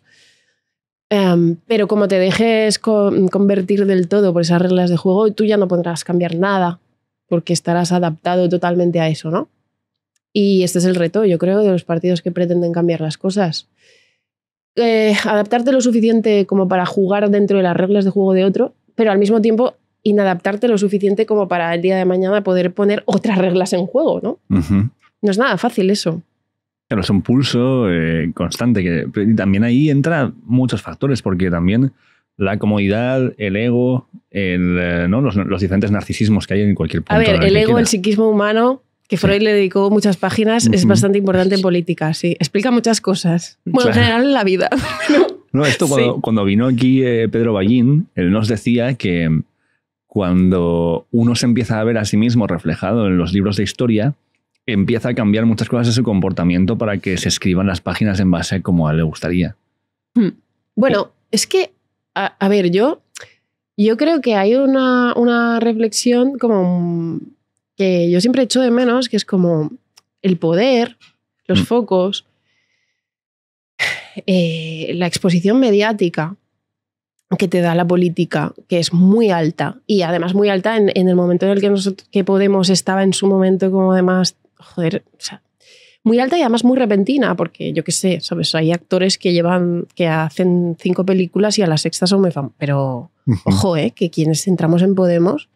Em, pero como te dejes convertir del todo por esas reglas de juego, tú ya no podrás cambiar nada porque estarás adaptado totalmente a eso, ¿no? Y este es el reto, yo creo, de los partidos que pretenden cambiar las cosas. Eh, adaptarte lo suficiente como para jugar dentro de las reglas de juego de otro, pero al mismo tiempo inadaptarte lo suficiente como para el día de mañana poder poner otras reglas en juego, ¿no? No es nada fácil eso. Claro, es un pulso eh, constante. Que, y también ahí entran muchos factores, porque también la comodidad, el ego, eh, los, diferentes narcisismos que hay en cualquier punto. A ver, el ego, el psiquismo humano, que Freud le dedicó muchas páginas, es bastante importante en política, sí. Explica muchas cosas. Bueno, en general en la vida. No, esto cuando, vino aquí eh, Pedro Ballín, él nos decía que cuando uno se empieza a ver a sí mismo reflejado en los libros de historia, empieza a cambiar muchas cosas de su comportamiento para que se escriban las páginas en base a como a le gustaría. Hmm. Bueno, es que, a, ver, yo, yo creo que hay una, reflexión como mm, que yo siempre echo de menos, que es como el poder, los hmm. focos, eh, la exposición mediática que te da la política, que es muy alta, y además muy alta en, el momento en el que, nosotros, que Podemos estaba en su momento como además joder, o sea, muy alta y además muy repentina, porque yo qué sé, ¿sabes? Hay actores que llevan, que hacen cinco películas y a las sexta son muy famosos. Pero ojo, ¿eh? Que quienes entramos en Podemos,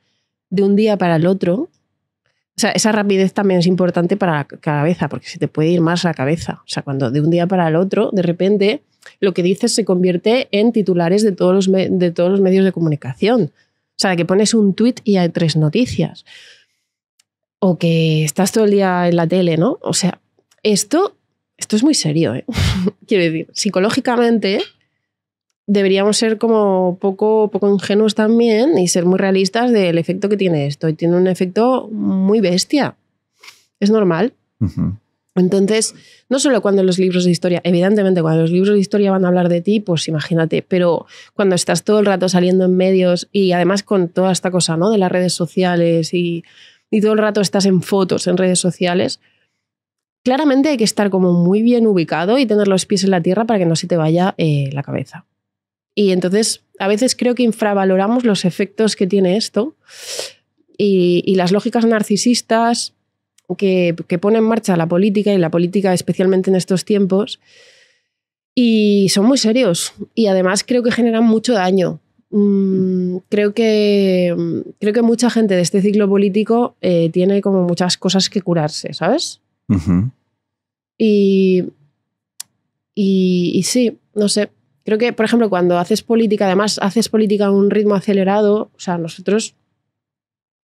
de un día para el otro, o sea, esa rapidez también es importante para la cabeza, porque se te puede ir más la cabeza. O sea, cuando de un día para el otro, de repente, lo que dices se convierte en titulares de todos los, de todos los medios de comunicación. O sea, que pones un tweet y hay tres noticias o que estás todo el día en la tele, ¿no? O sea, esto, esto es muy serio, ¿eh? Quiero decir, psicológicamente deberíamos ser como poco, poco ingenuos también y ser muy realistas del efecto que tiene esto. Y tiene un efecto muy bestia. Es normal. Entonces, no solo cuando los libros de historia, evidentemente cuando los libros de historia van a hablar de ti, pues imagínate, pero cuando estás todo el rato saliendo en medios y además con toda esta cosa, ¿no? De las redes sociales y y todo el rato estás en fotos, en redes sociales, claramente hay que estar como muy bien ubicado y tener los pies en la tierra para que no se te vaya eh, la cabeza. Y entonces, a veces creo que infravaloramos los efectos que tiene esto y, las lógicas narcisistas que, que, pone en marcha la política y la política especialmente en estos tiempos. Y son muy serios y además creo que generan mucho daño Mm, creo, que, mm, creo que mucha gente de este ciclo político eh, tiene como muchas cosas que curarse, ¿sabes? y, y, y sí, no sé, creo que, por ejemplo, cuando haces política, además haces política a un ritmo acelerado, o sea, nosotros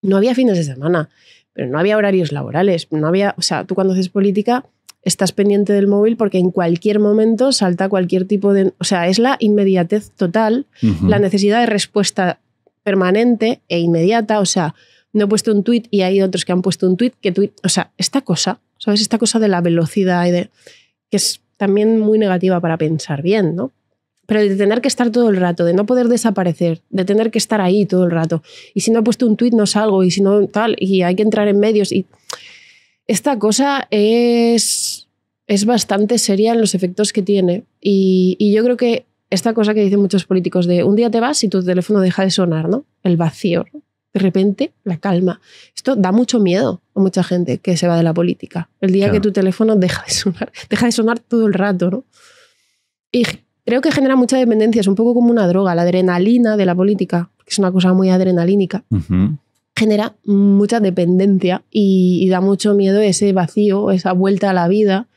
no había fines de semana, pero no había horarios laborales, no había, o sea, tú cuando haces política estás pendiente del móvil porque en cualquier momento salta cualquier tipo de... O sea, es la inmediatez total, la necesidad de respuesta permanente e inmediata. O sea, no he puesto un tweet y hay otros que han puesto un tweet que tweet... O sea, esta cosa, ¿sabes? Esta cosa de la velocidad y de... que es también muy negativa para pensar bien, ¿no? Pero de tener que estar todo el rato, de no poder desaparecer, de tener que estar ahí todo el rato. Y si no he puesto un tweet no salgo, y si no tal, y hay que entrar en medios. Y esta cosa es, es bastante seria en los efectos que tiene. Y, yo creo que esta cosa que dicen muchos políticos de un día te vas y tu teléfono deja de sonar, ¿no? El vacío, de repente la calma. Esto da mucho miedo a mucha gente que se va de la política. El día que tu teléfono deja de sonar, deja de sonar todo el rato, ¿no? Y creo que genera mucha dependencia, es un poco como una droga, la adrenalina de la política, que es una cosa muy adrenalínica genera mucha dependencia y, da mucho miedo ese vacío, esa vuelta a la vida.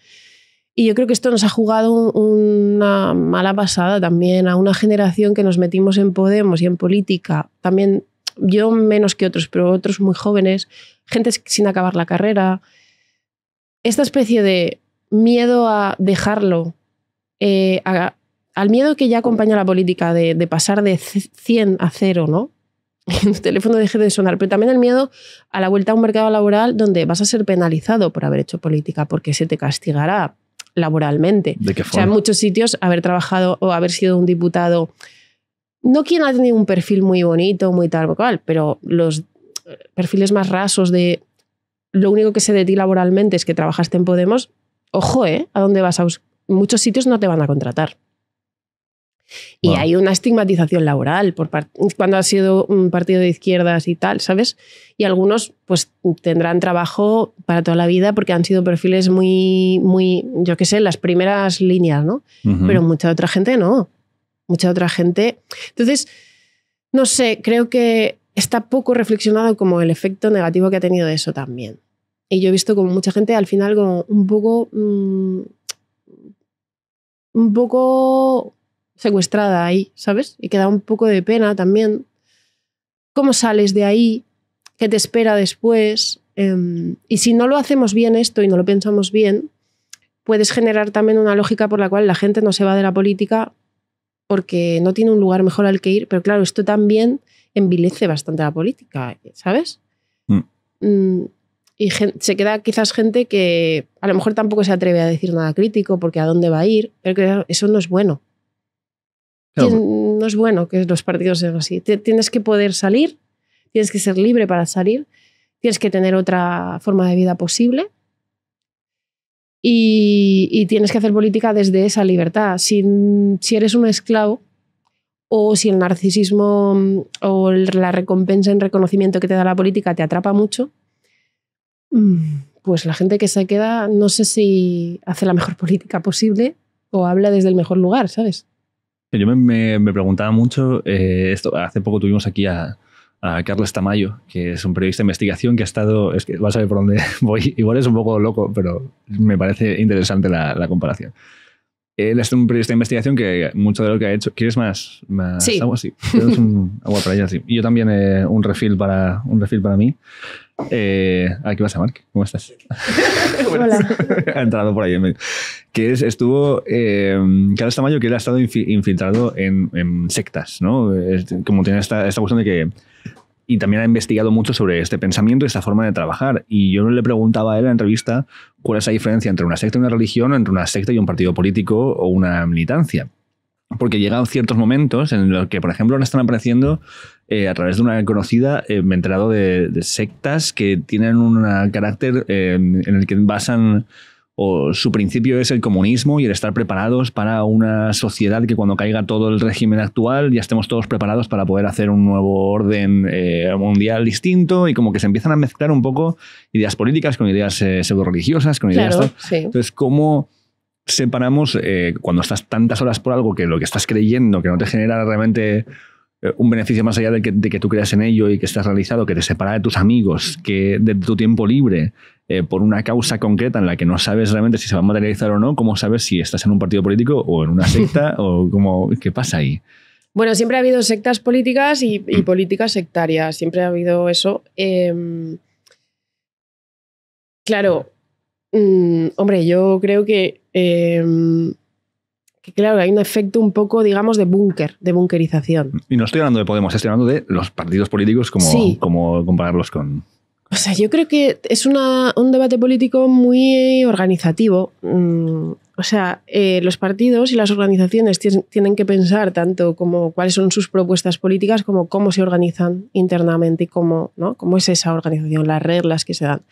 Y yo creo que esto nos ha jugado una mala pasada también a una generación que nos metimos en Podemos y en política. También yo menos que otros, pero otros muy jóvenes, gente sin acabar la carrera. Esta especie de miedo a dejarlo, eh, al miedo que ya acompaña la política de, de pasar de 100 a 0, ¿no? El teléfono deje de sonar, pero también el miedo a la vuelta a un mercado laboral donde vas a ser penalizado por haber hecho política, porque se te castigará laboralmente. O sea, en muchos sitios haber trabajado o haber sido un diputado, no quien ha tenido un perfil muy bonito, muy tal cual, pero los eh, perfiles más rasos de lo único que sé de ti laboralmente es que trabajaste en Podemos, ojo, ¿eh? ¿A dónde vas? A muchos sitios no te van a contratar. Y hay una estigmatización laboral por cuando ha sido un partido de izquierdas y tal, ¿sabes? Y algunos pues tendrán trabajo para toda la vida porque han sido perfiles muy, muy, yo qué sé, las primeras líneas, ¿no? Pero mucha otra gente no. Mucha otra gente. Entonces, no sé, creo que está poco reflexionado como el efecto negativo que ha tenido eso también. Y yo he visto como mucha gente al final como un poco... Mm, un poco secuestrada ahí, ¿sabes? Y queda un poco de pena también. ¿Cómo sales de ahí? ¿Qué te espera después? Em, y si no lo hacemos bien esto y no lo pensamos bien, puedes generar también una lógica por la cual la gente no se va de la política porque no tiene un lugar mejor al que ir. Pero claro, esto también envilece bastante la política, ¿sabes? Mm. Mm, y se queda quizás gente que a lo mejor tampoco se atreve a decir nada crítico porque a dónde va a ir, pero eso no es bueno. No es bueno que los partidos sean así. Tienes que poder salir, tienes que ser libre para salir, tienes que tener otra forma de vida posible y, tienes que hacer política desde esa libertad. si eres un esclavo o si el narcisismo mm, o la recompensa en reconocimiento que te da la política te atrapa mucho, mm, pues la gente que se queda no sé si hace la mejor política posible o habla desde el mejor lugar, ¿sabes? Yo me, preguntaba mucho, eh, esto, hace poco tuvimos aquí a, Carlos Tamayo, que es un periodista de investigación que ha estado, es que vas a ver por dónde voy, igual es un poco loco, pero me parece interesante la, comparación. Él es un periodista de investigación que mucho de lo que ha hecho, ¿quieres más, más sí. agua? agua para ella, sí. Y yo también eh, un, refil para, un refill para mí. Eh, qué vas a Mark, ¿cómo estás? Hola. ha entrado por ahí Que es, estuvo, eh, Carlos Tamayo, que él ha estado infiltrado en, sectas, ¿no? como tiene esta, esta cuestión de que y también ha investigado mucho sobre este pensamiento y esta forma de trabajar. Y yo le preguntaba a él en la entrevista cuál es la diferencia entre una secta y una religión, entre una secta y un partido político o una militancia. Porque llegan ciertos momentos en los que, por ejemplo, ahora están apareciendo eh, a través de una conocida, eh, me he enterado de, sectas que tienen un carácter em, en el que basan o su principio es el comunismo y el estar preparados para una sociedad que cuando caiga todo el régimen actual ya estemos todos preparados para poder hacer un nuevo orden eh, mundial distinto y como que se empiezan a mezclar un poco ideas políticas con ideas pseudo religiosas, con ideas... Entonces, ¿cómo separamos cuando estás tantas horas por algo que lo que estás creyendo que no te genera realmente eh, un beneficio más allá de que, tú creas en ello y que estás realizado, que te separa de tus amigos, que de tu tiempo libre, eh, por una causa concreta en la que no sabes realmente si se va a materializar o no, ¿cómo sabes si estás en un partido político o en una secta o cómo, qué pasa ahí? Bueno, siempre ha habido sectas políticas y, mm. políticas sectarias, siempre ha habido eso. Em, claro, mm, hombre, yo creo que em, que claro, hay un efecto un poco, digamos, de búnker, de búnkerización. Y no estoy hablando de Podemos, estoy hablando de los partidos políticos, como, como compararlos con... O sea, yo creo que es un debate político muy organizativo. Mm, o sea, eh, los partidos y las organizaciones tienen que pensar tanto como cuáles son sus propuestas políticas como cómo se organizan internamente y cómo, ¿no? cómo es esa organización, las reglas que se dan.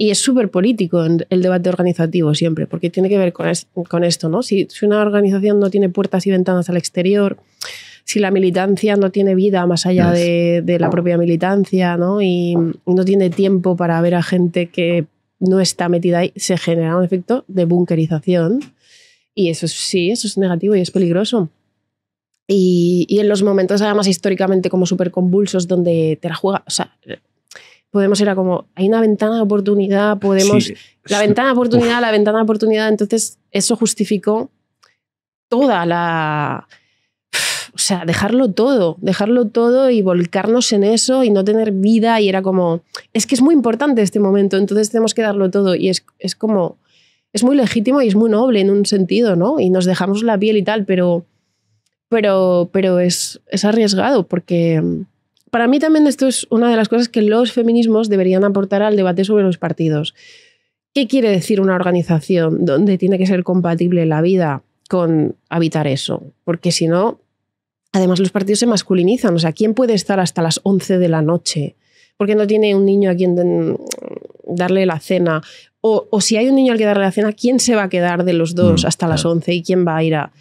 Y es súper político el debate organizativo siempre, porque tiene que ver con, esto, ¿no? Si, una organización no tiene puertas y ventanas al exterior, si la militancia no tiene vida más allá de, la propia militancia, ¿no? Y no tiene tiempo para ver a gente que no está metida ahí, se genera un efecto de bunkerización. Y eso sí, eso es negativo y es peligroso. Y, y en los momentos, además, históricamente como súper convulsos, donde te la juega, o sea, podemos a como, hay una ventana de oportunidad, podemos... la ventana de oportunidad, la ventana de oportunidad, entonces eso justificó toda la... O sea, dejarlo todo, dejarlo todo y volcarnos en eso y no tener vida y era como, es que es muy importante este momento, entonces tenemos que darlo todo y es, como, es muy legítimo y es muy noble en un sentido, ¿no? Y nos dejamos la piel y tal, pero, pero, pero es, es arriesgado porque para mí también esto es una de las cosas que los feminismos deberían aportar al debate sobre los partidos. ¿Qué quiere decir una organización donde tiene que ser compatible la vida con habitar eso? Porque si no, además los partidos se masculinizan. O sea, ¿quién puede estar hasta las 11 de la noche? Porque no tiene un niño a quien darle la cena. O, si hay un niño al que darle la cena, ¿quién se va a quedar de los dos mm, hasta las 11 y quién va a ir a...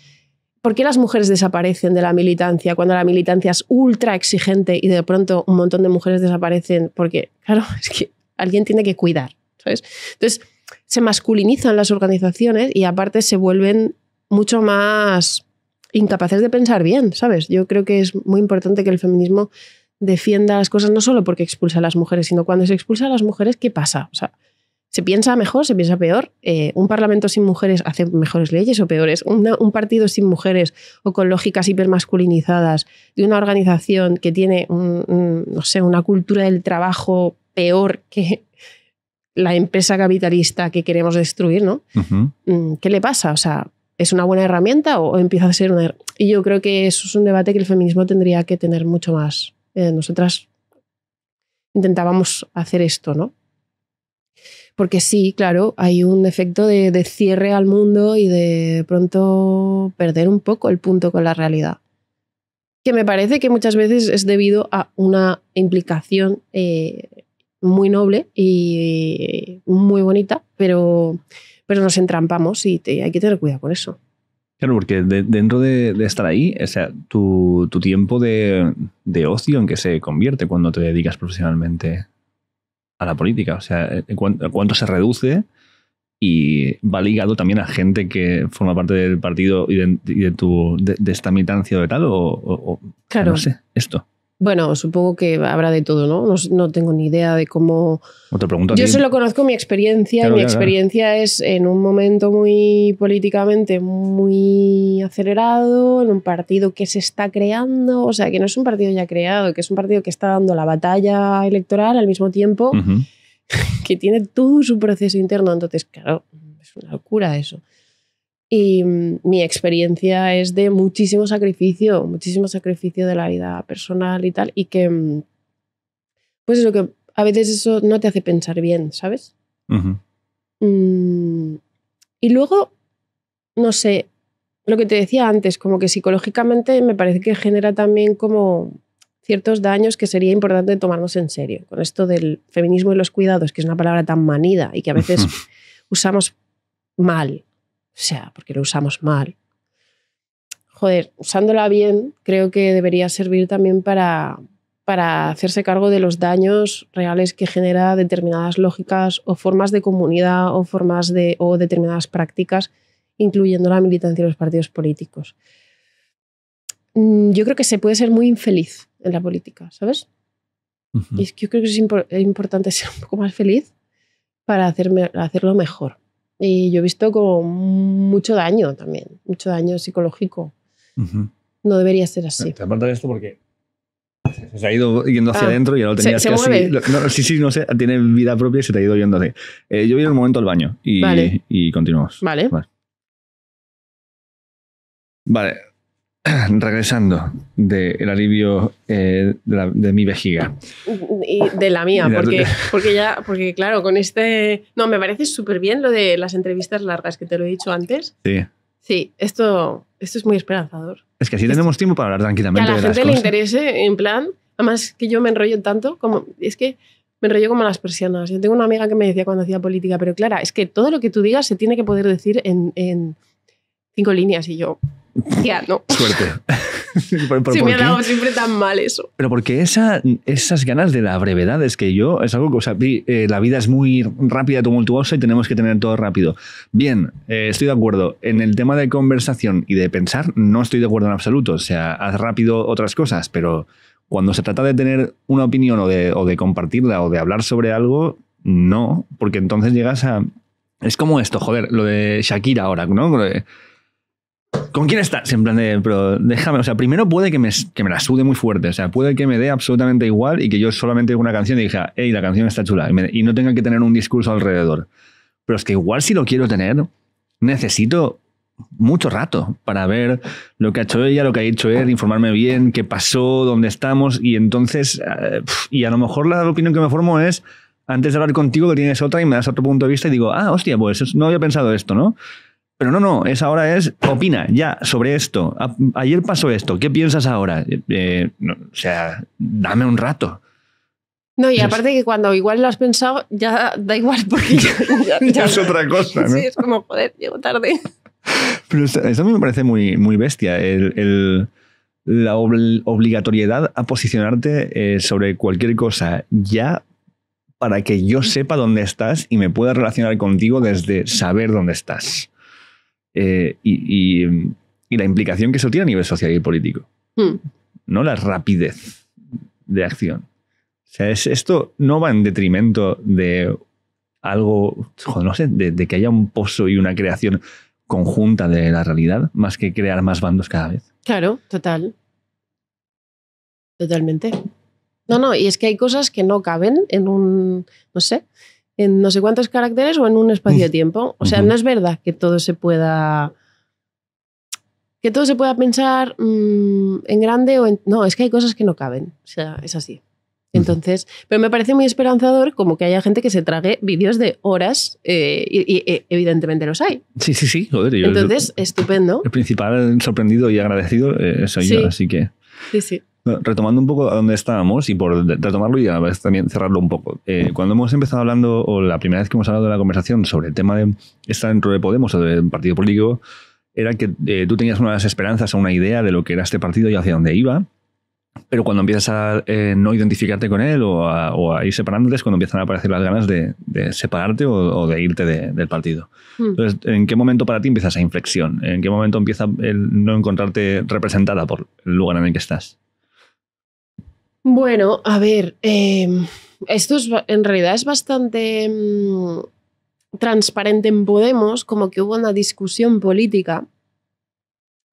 ¿Por qué las mujeres desaparecen de la militancia cuando la militancia es ultra exigente y de pronto un montón de mujeres desaparecen? Porque, claro, es que alguien tiene que cuidar, ¿sabes? Entonces, se masculinizan las organizaciones y aparte se vuelven mucho más incapaces de pensar bien, ¿sabes? Yo creo que es muy importante que el feminismo defienda las cosas no solo porque expulsa a las mujeres, sino cuando se expulsa a las mujeres, ¿qué pasa? O sea, ¿Se piensa mejor? ¿Se piensa peor? Eh, ¿Un parlamento sin mujeres hace mejores leyes o peores? ¿Un partido sin mujeres o con lógicas hipermasculinizadas de una organización que tiene no sé, una cultura del trabajo peor que la empresa capitalista que queremos destruir? ¿no? Mm, ¿Qué le pasa? O sea, ¿es una buena herramienta o, empieza a ser una... Y yo creo que eso es un debate que el feminismo tendría que tener mucho más. Eh, nosotras intentábamos hacer esto, ¿no? Porque sí, claro, hay un efecto de, cierre al mundo y de pronto perder un poco el punto con la realidad que me parece que muchas veces es debido a una implicación eh, muy noble y muy bonita, pero, pero nos entrampamos y hay que tener cuidado con eso. Claro, porque dentro de, estar ahí, sea, tu, tiempo de, de, ocio en que se convierte cuando te dedicas profesionalmente a la política. O sea, cuánto, se reduce y va ligado también a gente que forma parte del partido y de, de, esta militancia o de tal, o, claro. no sé, esto. Bueno, supongo que habrá de todo, ¿no? No, tengo ni idea de cómo. Otra te Yo solo conozco mi experiencia y mi experiencia es en un momento muy políticamente muy acelerado, en un partido que se está creando, o sea, que no es un partido ya creado, que es un partido que está dando la batalla electoral al mismo tiempo, que tiene todo su proceso interno. Entonces, claro, es una locura eso. Y mm, mi experiencia es de muchísimo sacrificio, muchísimo sacrificio de la vida personal y tal, y que, mm, pues eso, que a veces eso no te hace pensar bien, ¿sabes? Mm, y luego, no sé, lo que te decía antes, como que psicológicamente me parece que genera también como ciertos daños que sería importante tomarnos en serio, con esto del feminismo y los cuidados, que es una palabra tan manida y que a veces usamos mal o sea, porque lo usamos mal. Joder, usándola bien creo que debería servir también para, hacerse cargo de los daños reales que genera determinadas lógicas o formas de comunidad o formas o determinadas prácticas, incluyendo la militancia de los partidos políticos. Mm, yo creo que se puede ser muy infeliz en la política, ¿sabes? Y yo creo que es importante ser un poco más feliz para hacerlo mejor. Y yo he visto como mucho daño también, mucho daño psicológico. No debería ser así. Te de esto porque se ha ido yendo hacia ah, adentro y ahora lo tenías que sí, sí, no sé, tiene vida propia y se te ha ido yendo así. Eh, yo voy en un momento al baño y, continuamos. Vale. vale. regresando del alivio eh, de, mi vejiga. Y de la mía, porque, porque ya, porque claro, con este. No, me parece súper bien lo de las entrevistas largas que te lo he dicho antes. Sí. Sí, esto, esto es muy esperanzador. Es que así tenemos tiempo para hablar tranquilamente. Que a la gente le interese, en plan. Además, que yo me enrollo tanto como. Es que me enrollo como las persianas. Yo tengo una amiga que me decía cuando hacía política, pero Clara, es que todo lo que tú digas se tiene que poder decir en, en cinco líneas. Y yo, ya, no. Suerte. me ha siempre tan mal eso. Pero porque esa, esas ganas de la brevedad es que yo, es algo que, o sea, eh, la vida es muy rápida, tumultuosa y tenemos que tener todo rápido. Bien, eh, estoy de acuerdo. En el tema de conversación y de pensar, no estoy de acuerdo en absoluto. O sea, haz rápido otras cosas, pero cuando se trata de tener una opinión o de, o de compartirla o de hablar sobre algo, no, porque entonces llegas a. Es como esto, joder, lo de Shakira ahora, ¿no? ¿Con quién estás? En plan de, pero déjame, o sea, primero puede que me, que me la sude muy fuerte, o sea, puede que me dé absolutamente igual y que yo solamente una canción y diga, hey, la canción está chula, y, y no tenga que tener un discurso alrededor. Pero es que igual si lo quiero tener, necesito mucho rato para ver lo que ha hecho ella, lo que ha hecho él, informarme bien, qué pasó, dónde estamos, y entonces, eh, y a lo mejor la opinión que me formo es, antes de hablar contigo que tienes otra y me das otro punto de vista y digo, ah, hostia, pues no había pensado esto, ¿no? Pero no, no, esa ahora es, opina ya sobre esto. ayer pasó esto, ¿qué piensas ahora? Eh, o sea, dame un rato. No, y aparte que cuando igual lo has pensado, ya da igual porque ya, es otra cosa. ¿no? Sí, es como, joder, llego tarde. Pero eso, a mí me parece muy, muy bestia, el, la obligatoriedad a posicionarte eh, sobre cualquier cosa ya para que yo sepa dónde estás y me pueda relacionar contigo desde saber dónde estás. Eh, y, la implicación que eso tiene a nivel social y político. Hmm. No la rapidez de acción. O esto no va en detrimento de algo, no sé, de, de, que haya un pozo y una creación conjunta de la realidad, más que crear más bandos cada vez. Claro, total. Totalmente. No, no, y es que hay cosas que no caben en un, no sé, en no sé cuántos caracteres o en un espacio-tiempo. de O sea, no es verdad que todo se pueda que todo se pueda pensar mm, en grande o en... No, es que hay cosas que no caben. O sea, es así. Entonces, pero me parece muy esperanzador como que haya gente que se trague vídeos de horas eh, y, e, evidentemente los hay. Sí, sí, sí. Joder, Entonces, estupendo. El principal sorprendido y agradecido eh, soy yo, así que... Sí, sí. Retomando un poco a dónde estábamos y por retomarlo y a vez también cerrarlo un poco. Eh, cuando hemos empezado hablando, o la primera vez que hemos hablado de la conversación sobre el tema de estar dentro de Podemos o del partido político, era que eh, tú tenías unas esperanzas o una idea de lo que era este partido y hacia dónde iba pero cuando empiezas a eh, no identificarte con él o a, ir separándote es cuando empiezan a aparecer las ganas de, separarte o, de irte del partido. Hmm. Entonces, ¿en qué momento para ti empieza esa inflexión? ¿En qué momento empieza el no encontrarte representada por el lugar en el que estás? Bueno, a ver, em, esto es, en realidad es bastante em, transparente en Podemos, como que hubo una discusión política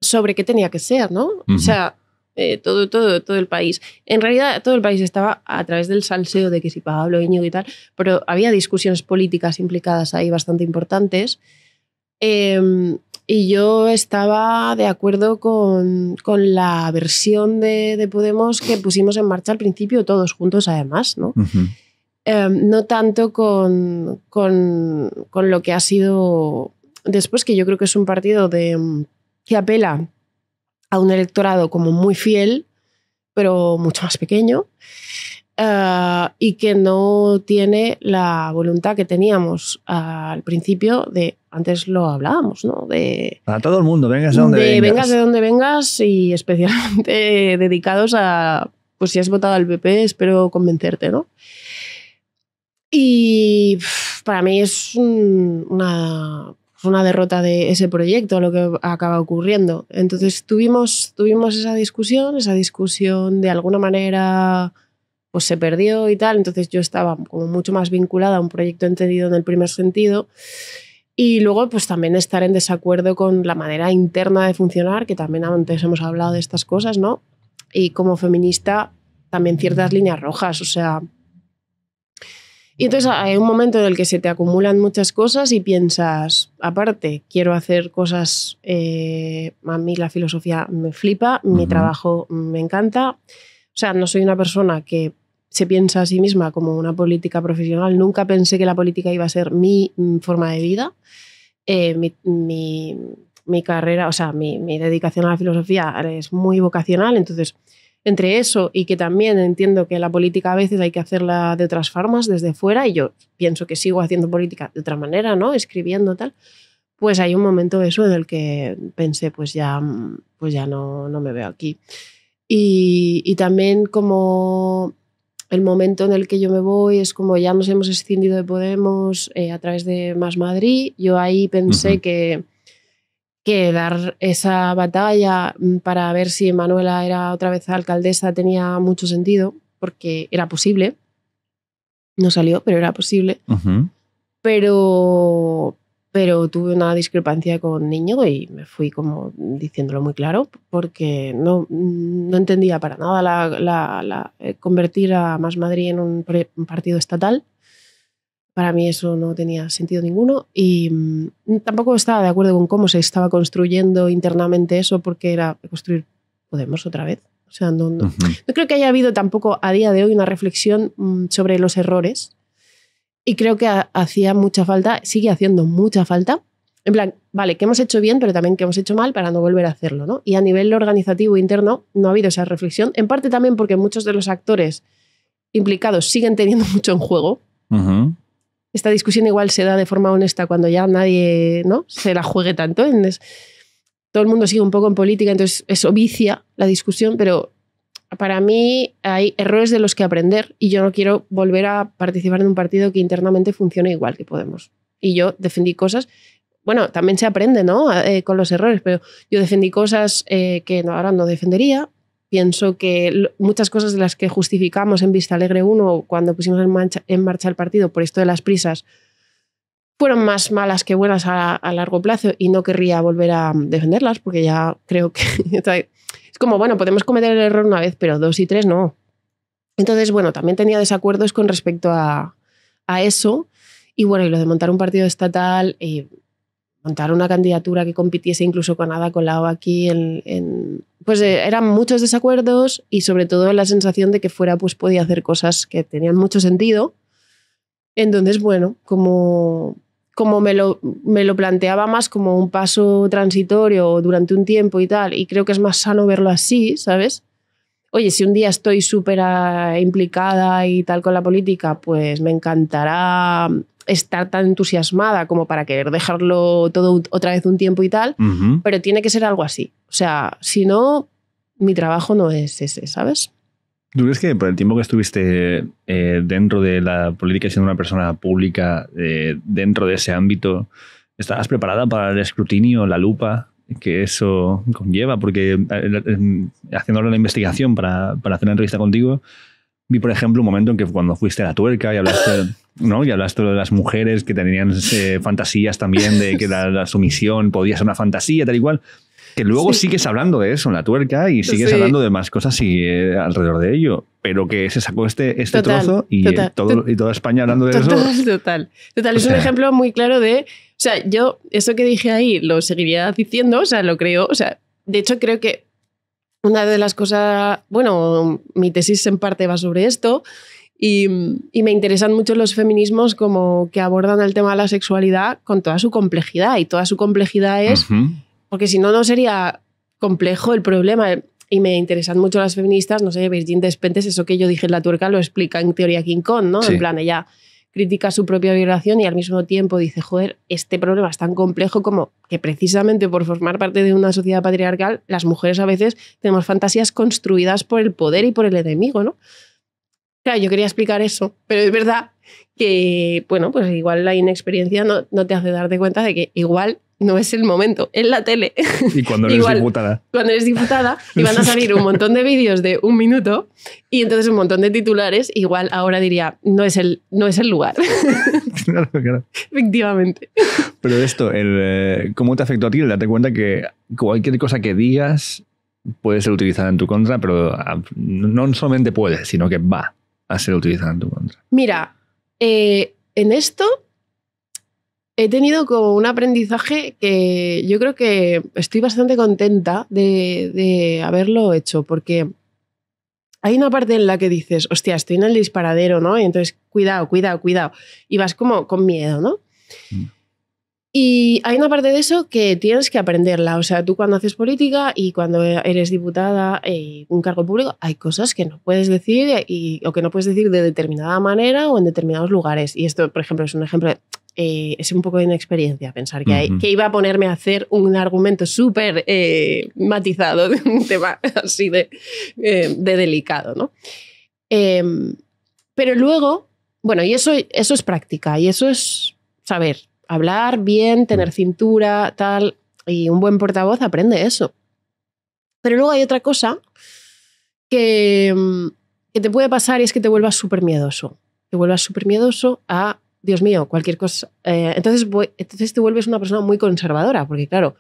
sobre qué tenía que ser, ¿no? O sea eh, todo, todo, todo el país. En realidad, todo el país estaba a través del salseo de que si Pablo, Íñigo y tal, pero había discusiones políticas implicadas ahí bastante importantes. Em, y yo estaba de acuerdo con, la versión de, Podemos que pusimos en marcha al principio, todos juntos además, ¿no? Em, no tanto con, lo que ha sido después, que yo creo que es un partido de, que apela un electorado como muy fiel, pero mucho más pequeño, eh, y que no tiene la voluntad que teníamos eh, al principio de, antes lo hablábamos, ¿no? De, todo el mundo, vengas de donde vengas. de vengas y especialmente dedicados a, pues si has votado al PP, espero convencerte, ¿no? Y para mí es una una derrota de ese proyecto lo que acaba ocurriendo. Entonces tuvimos, tuvimos esa discusión, esa discusión de alguna manera pues se perdió y tal, entonces yo estaba como mucho más vinculada a un proyecto entendido en el primer sentido y luego pues también estar en desacuerdo con la manera interna de funcionar, que también antes hemos hablado de estas cosas, ¿no? Y como feminista también ciertas líneas rojas, o sea, y entonces hay un momento en el que se te acumulan muchas cosas y piensas, aparte, quiero hacer cosas, eh, a mí la filosofía me flipa, mi trabajo me encanta. O sea, no soy una persona que se piensa a sí misma como una política profesional. Nunca pensé que la política iba a ser mi mm, forma de vida. Eh, mi, carrera, o sea, mi, mi dedicación a la filosofía es muy vocacional, entonces entre eso y que también entiendo que la política a veces hay que hacerla de otras formas, desde fuera, y yo pienso que sigo haciendo política de otra manera, ¿no? Escribiendo tal. Pues hay un momento de eso en el que pensé, pues ya, pues ya no, no me veo aquí. Y, también como el momento en el que yo me voy es como ya nos hemos escindido de Podemos eh, a través de Más Madrid. Yo ahí pensé que que dar esa batalla mm, para ver si Manuela era otra vez alcaldesa tenía mucho sentido, porque era posible. No salió, pero era posible. Pero pero tuve una discrepancia con niño y me fui como diciéndolo muy claro porque no, mm, no entendía para nada eh, convertir a Más Madrid en un partido estatal para mí eso no tenía sentido ninguno y mm, tampoco estaba de acuerdo con cómo se estaba construyendo internamente eso porque era construir Podemos otra vez. O sea, no, creo que haya habido tampoco a día de hoy una reflexión mm, sobre los errores y creo que hacía mucha falta, sigue haciendo mucha falta. En plan, vale, que hemos hecho bien, pero también que hemos hecho mal para no volver a hacerlo, ¿no? Y a nivel organizativo interno no ha habido esa reflexión, en parte también porque muchos de los actores implicados siguen teniendo mucho en juego esta discusión igual se da de forma honesta cuando ya nadie ¿no? se la juegue tanto. todo el mundo sigue un poco en política, entonces eso vicia la discusión, pero para mí hay errores de los que aprender y yo no quiero volver a participar en un partido que internamente funcione igual que Podemos. Y yo defendí cosas, bueno, también se aprende ¿no? Eh, con los errores, pero yo defendí cosas eh, que ahora no defendería, Pienso que muchas cosas de las que justificamos en Vista Alegre 1 cuando pusimos en marcha, en marcha el partido por esto de las prisas fueron más malas que buenas a, largo plazo y no querría volver a mm, defenderlas porque ya creo que es como, bueno, podemos cometer el error una vez, pero dos y tres no. Entonces, bueno, también tenía desacuerdos con respecto a, a eso. Y bueno, y lo de montar un partido estatal, y eh, montar una candidatura que compitiese incluso con Ada Colau aquí en, en, pues eh, eran muchos desacuerdos y sobre todo la sensación de que fuera pues podía hacer cosas que tenían mucho sentido. Entonces, bueno, como, como me, lo, me lo planteaba más como un paso transitorio durante un tiempo y tal, y creo que es más sano verlo así, ¿sabes? Oye, si un día estoy súper ah, implicada y tal con la política, pues me encantará estar tan entusiasmada como para querer dejarlo todo otra vez un tiempo y tal, pero tiene que ser algo así. O sea, si no, mi trabajo no es ese, ¿sabes? ¿Tú crees que por el tiempo que estuviste eh, dentro de la política, siendo una persona pública, eh, dentro de ese ámbito, estabas preparada para el escrutinio, la lupa que eso conlleva? Porque eh, haciéndole haciendo la investigación para, para hacer una entrevista contigo, vi, por ejemplo, un momento en que cuando fuiste a la tuerca y hablaste, ¿no? y hablaste de las mujeres que tenían eh, fantasías también de que la, sumisión podía ser una fantasía, tal y cual. Que luego sigues hablando de eso en la tuerca y sigues hablando de más cosas eh, alrededor de ello. Pero que se sacó este, este trozo y, eh, todo, toda España hablando de eso. Total, Es un ejemplo muy claro de. O sea, yo eso que dije ahí lo seguiría diciendo, o sea, lo creo. O sea, de hecho, creo que una de las cosas, bueno, mi tesis en parte va sobre esto y, me interesan mucho los feminismos como que abordan el tema de la sexualidad con toda su complejidad y toda su complejidad es, porque si no, no sería complejo el problema. Y me interesan mucho las feministas, no sé, Virgin Despentes, eso que yo dije en la tuerca lo explica en teoría King Kong, ¿no? En plan, ella critica su propia violación y al mismo tiempo dice, joder, este problema es tan complejo como que precisamente por formar parte de una sociedad patriarcal, las mujeres a veces tenemos fantasías construidas por el poder y por el enemigo, ¿no? Claro, yo quería explicar eso, pero es verdad que, bueno, pues igual la inexperiencia no te hace darte cuenta de que igual no es el momento, En la tele. Y cuando eres Igual, Cuando eres diputada y van a salir un montón de vídeos de un minuto y entonces un montón de titulares. Igual ahora diría, no es el, no es el lugar. Efectivamente. Pero esto, eh, ¿cómo te afectó a ti? Date cuenta que cualquier cosa que digas puede ser utilizada en tu contra, pero ah, no solamente puede, sino que va a ser utilizada en tu contra. Mira, eh, en esto he tenido como un aprendizaje que yo creo que estoy bastante contenta de, haberlo hecho, porque hay una parte en la que dices, hostia, estoy en el disparadero, ¿no? Y entonces, cuidado, cuidado, cuidado. Y vas como con miedo, ¿no? Mm. Y hay una parte de eso que tienes que aprenderla. O sea, tú cuando haces política y cuando eres diputada y un cargo público, hay cosas que no puedes decir o que no puedes decir de determinada manera o en determinados lugares. Y esto, por ejemplo, es un ejemplo de... Eh, es un poco de inexperiencia pensar que, iba a ponerme a hacer un argumento súper eh, matizado de un tema así de, eh, delicado, em, pero luego, bueno, y eso, eso es práctica, y eso es saber hablar bien, tener mm. cintura, tal, y un buen portavoz aprende eso. Pero luego hay otra cosa que, em, que te puede pasar y es que te vuelvas súper miedoso. Te vuelvas súper miedoso a Dios mío, cualquier cosa. Eh, entonces, entonces te vuelves una persona muy conservadora, porque claro,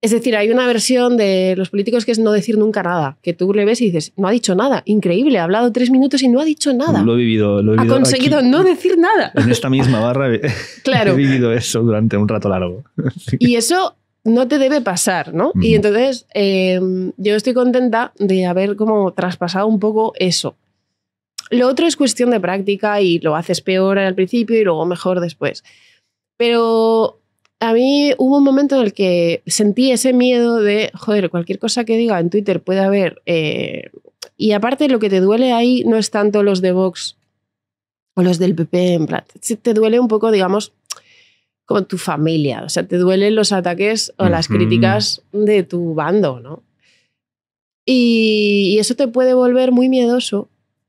es decir, hay una versión de los políticos que es no decir nunca nada, que tú le ves y dices, no ha dicho nada, increíble, ha hablado tres minutos y no ha dicho nada. Lo he vivido, lo he vivido. Ha conseguido no decir nada. En esta misma barra claro. he vivido eso durante un rato largo. Y eso no te debe pasar, ¿no? Y entonces eh, yo estoy contenta de haber como traspasado un poco eso. Lo otro es cuestión de práctica y lo haces peor al principio y luego mejor después. Pero a mí hubo un momento en el que sentí ese miedo de, joder, cualquier cosa que diga en Twitter puede haber... Eh, y aparte lo que te duele ahí no es tanto los de Vox o los del PP, en plan, te duele un poco, digamos, como tu familia, o sea, te duelen los ataques o las críticas de tu bando, ¿no? y eso te puede volver muy miedoso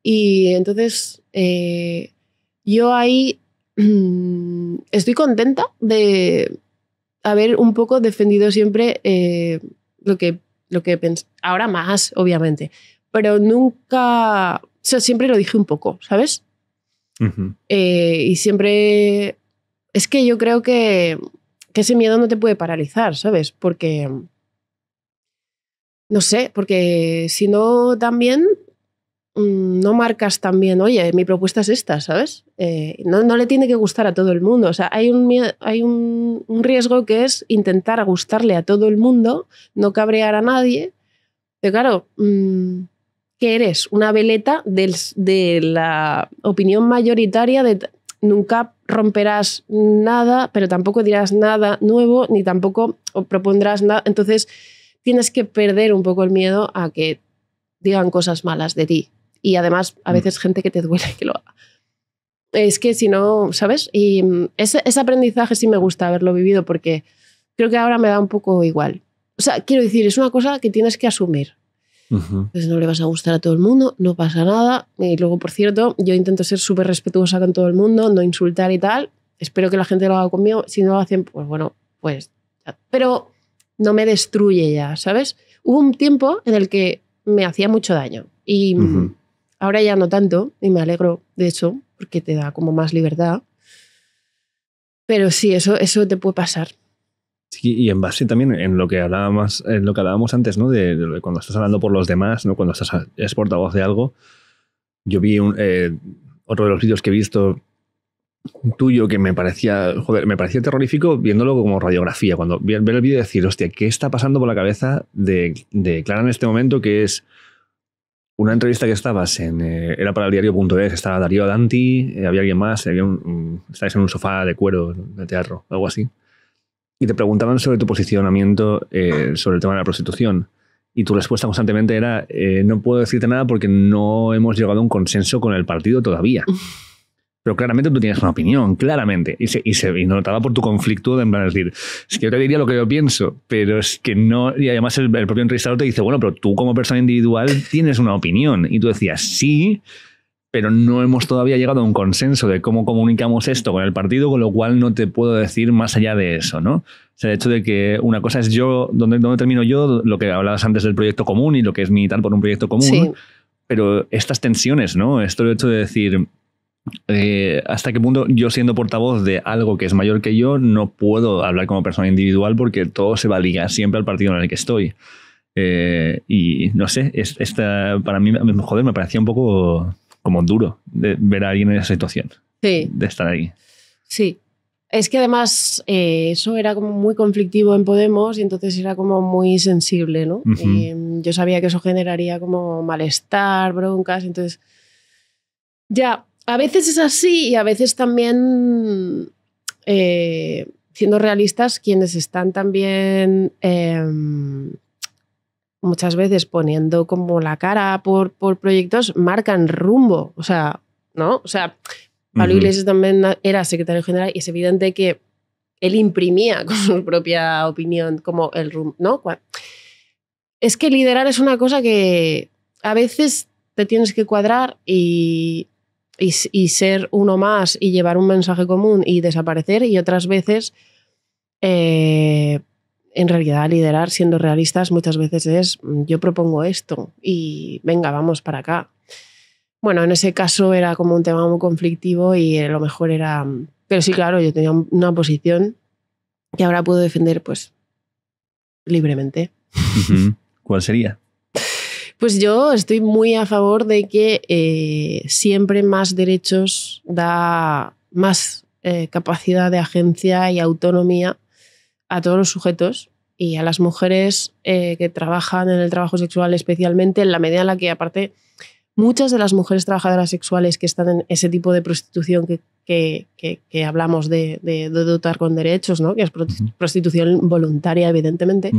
y entonces eh, yo ahí mm, estoy contenta de haber un poco defendido siempre eh, lo que, lo pensé. Ahora más, obviamente. Pero nunca. siempre lo dije un poco, ¿sabes? Eh, y siempre. Es que yo creo que ese miedo no te puede paralizar, ¿sabes? Porque. No sé, porque si no también Mm, no marcas también, oye, mi propuesta es esta, ¿sabes? Eh, no, le tiene que gustar a todo el mundo. O sea, hay, un, hay un, riesgo que es intentar gustarle a todo el mundo, no cabrear a nadie. Pero claro, mm, ¿qué eres? Una veleta de la opinión mayoritaria de nunca romperás nada, pero tampoco dirás nada nuevo, ni tampoco propondrás nada. Entonces, tienes que perder un poco el miedo a que digan cosas malas de ti y además a mm. veces gente que te duele que lo haga. Es que si no, ¿sabes? Y mm, ese, aprendizaje sí me gusta haberlo vivido porque creo que ahora me da un poco igual. O sea, quiero decir, es una cosa que tienes que asumir. Entonces pues no le vas a gustar a todo el mundo, no pasa nada. Y luego, por cierto, yo intento ser súper respetuosa con todo el mundo, no insultar y tal. Espero que la gente lo haga conmigo. Si no lo hacen, pues bueno, pues... Pero no me destruye ya, ¿sabes? Hubo un tiempo en el que me hacía mucho daño y, mm, Ahora ya no tanto, y me alegro de eso porque te da como más libertad. Pero sí, eso, eso te puede pasar. Sí, y en base también en lo que hablábamos, en lo que hablábamos antes, ¿no? De, cuando estás hablando por los demás, ¿no? Cuando estás es portavoz de algo. Yo vi un, eh, otro de los vídeos que he visto tuyo que me parecía, me parecía terrorífico viéndolo como radiografía. Cuando vi el vídeo decir, hostia, ¿qué está pasando por la cabeza de, de Clara en este momento? Que es una entrevista que estabas en. Eh, era para el diario.es, estaba Darío Adanti, eh, había alguien más, había estabas en un sofá de cuero de teatro, algo así. Y te preguntaban sobre tu posicionamiento eh, sobre el tema de la prostitución. Y tu respuesta constantemente era: No puedo decirte nada porque no hemos llegado a un consenso con el partido todavía. pero claramente tú tienes una opinión, claramente. Y se, y notaba por tu conflicto de en plan, es decir, es que yo te diría lo que yo pienso, pero es que no. Y además el, propio entrevistador te dice, bueno, pero tú como persona individual tienes una opinión. Y tú decías, sí, pero no hemos todavía llegado a un consenso de cómo comunicamos esto con el partido, con lo cual no te puedo decir más allá de eso, ¿no? O sea, el hecho de que una cosa es yo, donde, termino yo, lo que hablabas antes del proyecto común y lo que es militar por un proyecto común, pero estas tensiones, ¿no? Esto el hecho de decir, eh, hasta qué punto yo siendo portavoz de algo que es mayor que yo no puedo hablar como persona individual porque todo se va siempre al partido en el que estoy. Eh, y no sé, es, para mí, joder, me parecía un poco como duro ver a alguien en esa situación. Sí. De estar ahí. Sí. Es que además eh, eso era como muy conflictivo en Podemos y entonces era como muy sensible, ¿no? yo sabía que eso generaría como malestar, broncas, entonces... Ya, a veces es así y a veces también, eh, siendo realistas, quienes están también em, muchas veces poniendo como la cara por, proyectos, marcan rumbo. O sea, ¿no? O sea, Pablo Iglesias también era secretario general y es evidente que él imprimía con su propia opinión como el rumbo, ¿no? Es que liderar es una cosa que a veces te tienes que cuadrar y y, ser uno más y llevar un mensaje común y desaparecer y otras veces eh, en realidad liderar siendo realistas muchas veces es mm, yo propongo esto y venga vamos para acá bueno en ese caso era como un tema muy conflictivo y lo mejor era mm, pero sí claro yo tenía una posición que ahora puedo defender pues libremente ¿cuál sería? Pues yo estoy muy a favor de que eh, siempre más derechos da más eh, capacidad de agencia y autonomía a todos los sujetos y a las mujeres eh, que trabajan en el trabajo sexual especialmente, en la medida en la que aparte muchas de las mujeres trabajadoras sexuales que están en ese tipo de prostitución que, hablamos de, dotar con derechos, ¿no? que es prostitución voluntaria evidentemente,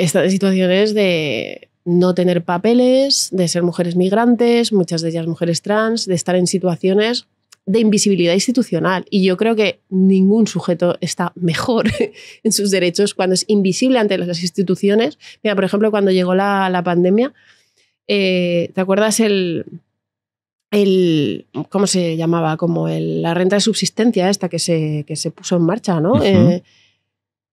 estas situaciones de no tener papeles, de ser mujeres migrantes, muchas de ellas mujeres trans, de estar en situaciones de invisibilidad institucional. Y yo creo que ningún sujeto está mejor en sus derechos cuando es invisible ante las instituciones. Mira, por ejemplo, cuando llegó la, pandemia, eh, ¿te acuerdas el, el, ¿cómo se llamaba? Como la renta de subsistencia esta que se, se puso en marcha, ¿no?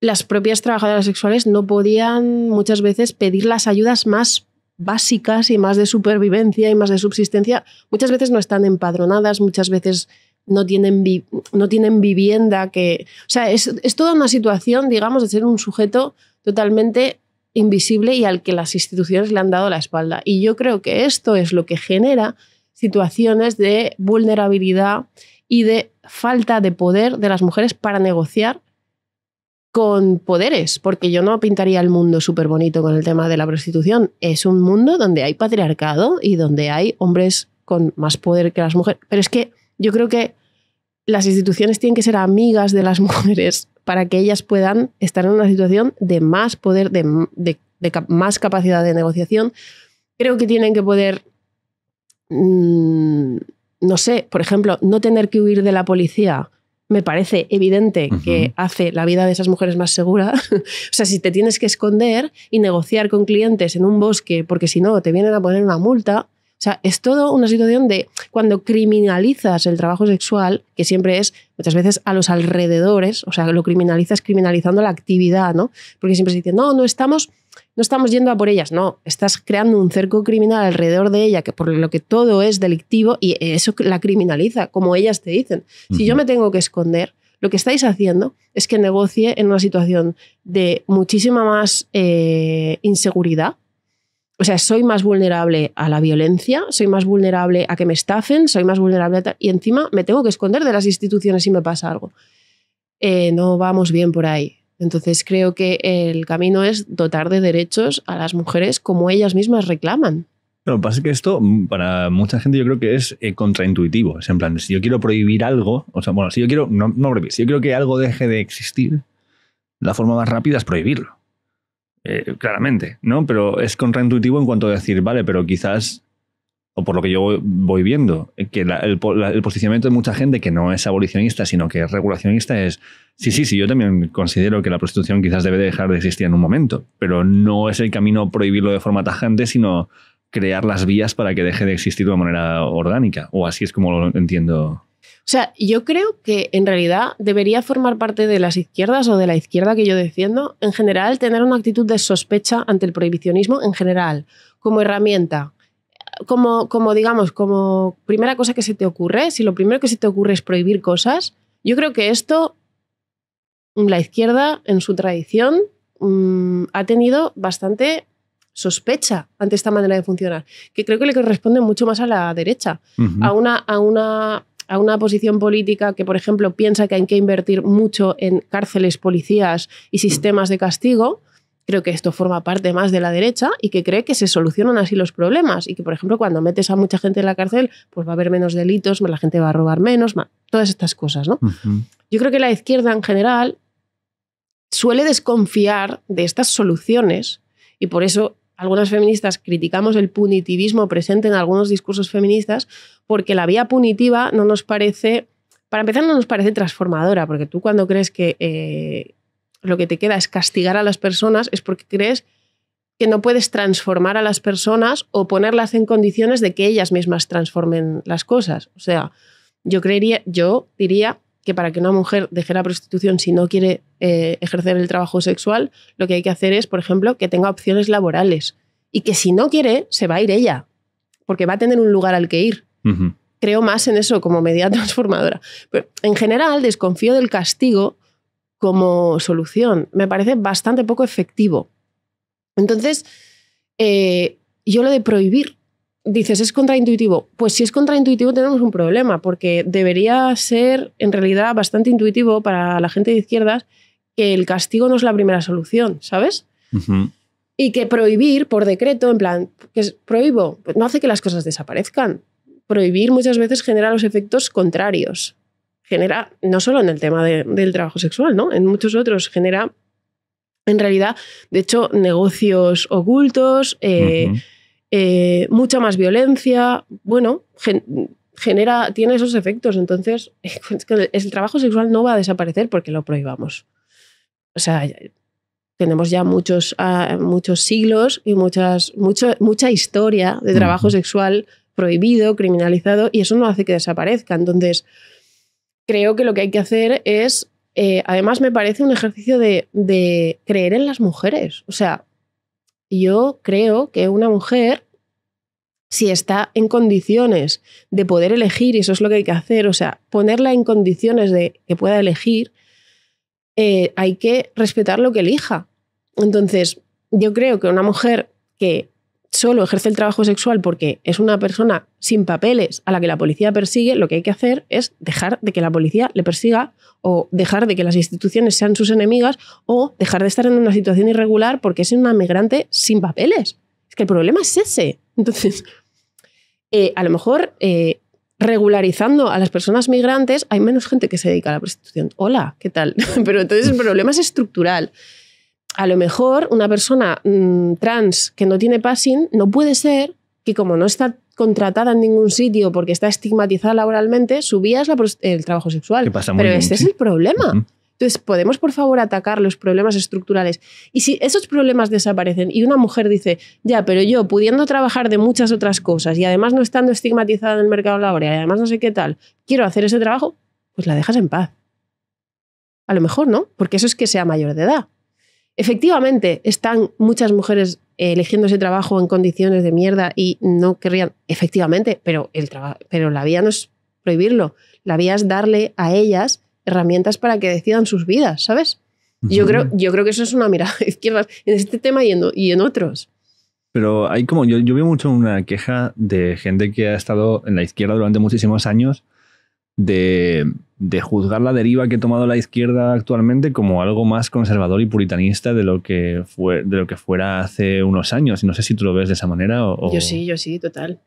las propias trabajadoras sexuales no podían muchas veces pedir las ayudas más básicas y más de supervivencia y más de subsistencia. Muchas veces no están empadronadas, muchas veces no tienen, no tienen vivienda que... O sea, es, es toda una situación, digamos, de ser un sujeto totalmente invisible y al que las instituciones le han dado la espalda. Y yo creo que esto es lo que genera situaciones de vulnerabilidad y de falta de poder de las mujeres para negociar con poderes, porque yo no pintaría el mundo súper bonito con el tema de la prostitución. Es un mundo donde hay patriarcado y donde hay hombres con más poder que las mujeres. Pero es que yo creo que las instituciones tienen que ser amigas de las mujeres para que ellas puedan estar en una situación de más poder, de, más capacidad de negociación. Creo que tienen que poder, mm, no sé, por ejemplo, no tener que huir de la policía me parece evidente que hace la vida de esas mujeres más segura. o sea, si te tienes que esconder y negociar con clientes en un bosque porque si no te vienen a poner una multa. O sea, es todo una situación de cuando criminalizas el trabajo sexual, que siempre es muchas veces a los alrededores, o sea, lo criminalizas criminalizando la actividad, ¿no? Porque siempre se dice, no, no estamos no estamos yendo a por ellas, no, estás creando un cerco criminal alrededor de ella, que por lo que todo es delictivo y eso la criminaliza, como ellas te dicen. Si yo me tengo que esconder, lo que estáis haciendo es que negocie en una situación de muchísima más eh, inseguridad. O sea, soy más vulnerable a la violencia, soy más vulnerable a que me estafen, soy más vulnerable a tal. Y encima me tengo que esconder de las instituciones si me pasa algo. Eh, no vamos bien por ahí. Entonces creo que el camino es dotar de derechos a las mujeres como ellas mismas reclaman. Lo que pasa es que esto, mm, para mucha gente, yo creo que es eh, contraintuitivo. Es en plan, si yo quiero prohibir algo, o sea, bueno, si yo quiero, no, prohibir, si yo quiero que algo deje de existir, la forma más rápida es prohibirlo. Eh, claramente, ¿no? Pero es contraintuitivo en cuanto a decir, vale, pero quizás o por lo que yo voy viendo, que el, posicionamiento de mucha gente que no es abolicionista, sino que es regulacionista, es, sí, sí, sí, yo también considero que la prostitución quizás debe dejar de existir en un momento, pero no es el camino prohibirlo de forma tajante, sino crear las vías para que deje de existir de manera orgánica, o así es como lo entiendo. O sea, yo creo que en realidad debería formar parte de las izquierdas o de la izquierda que yo defiendo, en general, tener una actitud de sospecha ante el prohibicionismo en general, como herramienta, como, digamos, como primera cosa que se te ocurre, si lo primero que se te ocurre es prohibir cosas, yo creo que esto, mm, la izquierda en su tradición, mm, ha tenido bastante sospecha ante esta manera de funcionar, que creo que le corresponde mucho más a la derecha, a una posición política que, por ejemplo, piensa que hay que invertir mucho en cárceles, policías y sistemas de castigo, creo que esto forma parte más de la derecha y que cree que se solucionan así los problemas y que, por ejemplo, cuando metes a mucha gente en la cárcel, pues va a haber menos delitos, la gente va a robar menos, todas estas cosas, ¿no? Yo creo que la izquierda en general suele desconfiar de estas soluciones y por eso algunas feministas criticamos el punitivismo presente en algunos discursos feministas porque la vía punitiva no nos parece... Para empezar, no nos parece transformadora, porque tú cuando crees que eh, lo que te queda es castigar a las personas es porque crees que no puedes transformar a las personas o ponerlas en condiciones de que ellas mismas transformen las cosas. O sea, yo creería, yo diría que para que una mujer deje la prostitución si no quiere eh, ejercer el trabajo sexual, lo que hay que hacer es, por ejemplo, que tenga opciones laborales y que si no quiere, se va a ir ella, porque va a tener un lugar al que ir. Creo más en eso como medida transformadora. Pero en general, desconfío del castigo como solución. Me parece bastante poco efectivo. Entonces, eh, yo lo de prohibir, dices, es contraintuitivo. Pues si es contraintuitivo tenemos un problema, porque debería ser en realidad bastante intuitivo para la gente de izquierdas que el castigo no es la primera solución, ¿sabes? Y que prohibir por decreto, en plan, que es, prohíbo, no hace que las cosas desaparezcan. Prohibir muchas veces genera los efectos contrarios genera, no solo en el tema del trabajo sexual, ¿no? En muchos otros genera, en realidad, de hecho, negocios ocultos, eh, eh, mucha más violencia, bueno, genera, tiene esos efectos. Entonces, el trabajo sexual no va a desaparecer porque lo prohibamos. O sea, tenemos ya muchos, ah, muchos siglos y muchas, mucha historia de trabajo sexual prohibido, criminalizado, y eso no hace que desaparezca. Entonces, creo que lo que hay que hacer es, eh, además me parece un ejercicio de, creer en las mujeres. O sea, yo creo que una mujer si está en condiciones de poder elegir, y eso es lo que hay que hacer, o sea, ponerla en condiciones de que pueda elegir, eh, hay que respetar lo que elija. Entonces, yo creo que una mujer que solo ejerce el trabajo sexual porque es una persona sin papeles a la que la policía persigue, lo que hay que hacer es dejar de que la policía le persiga o dejar de que las instituciones sean sus enemigas o dejar de estar en una situación irregular porque es una migrante sin papeles. Es que el problema es ese. Entonces, eh, a lo mejor eh, regularizando a las personas migrantes hay menos gente que se dedica a la prostitución. Hola, ¿qué tal? Pero entonces el problema es estructural a lo mejor una persona mm, trans que no tiene passing no puede ser que como no está contratada en ningún sitio porque está estigmatizada laboralmente, vía es el trabajo sexual. Pero este es el problema. Entonces, ¿podemos por favor atacar los problemas estructurales? Y si esos problemas desaparecen y una mujer dice, ya, pero yo pudiendo trabajar de muchas otras cosas y además no estando estigmatizada en el mercado laboral y además no sé qué tal, quiero hacer ese trabajo, pues la dejas en paz. A lo mejor no, porque eso es que sea mayor de edad. Efectivamente, están muchas mujeres eh, eligiendo ese trabajo en condiciones de mierda y no querrían, efectivamente, pero, el pero la vía no es prohibirlo, la vía es darle a ellas herramientas para que decidan sus vidas, ¿sabes? Yo, creo, yo creo que eso es una mirada izquierda en este tema y en, y en otros. Pero hay como, yo, yo veo mucho una queja de gente que ha estado en la izquierda durante muchísimos años de, de, juzgar la deriva que ha tomado la izquierda actualmente como algo más conservador y puritanista de lo que, fue, de lo que fuera hace unos años. Y no sé si tú lo ves de esa manera o... Yo sí, yo sí, total.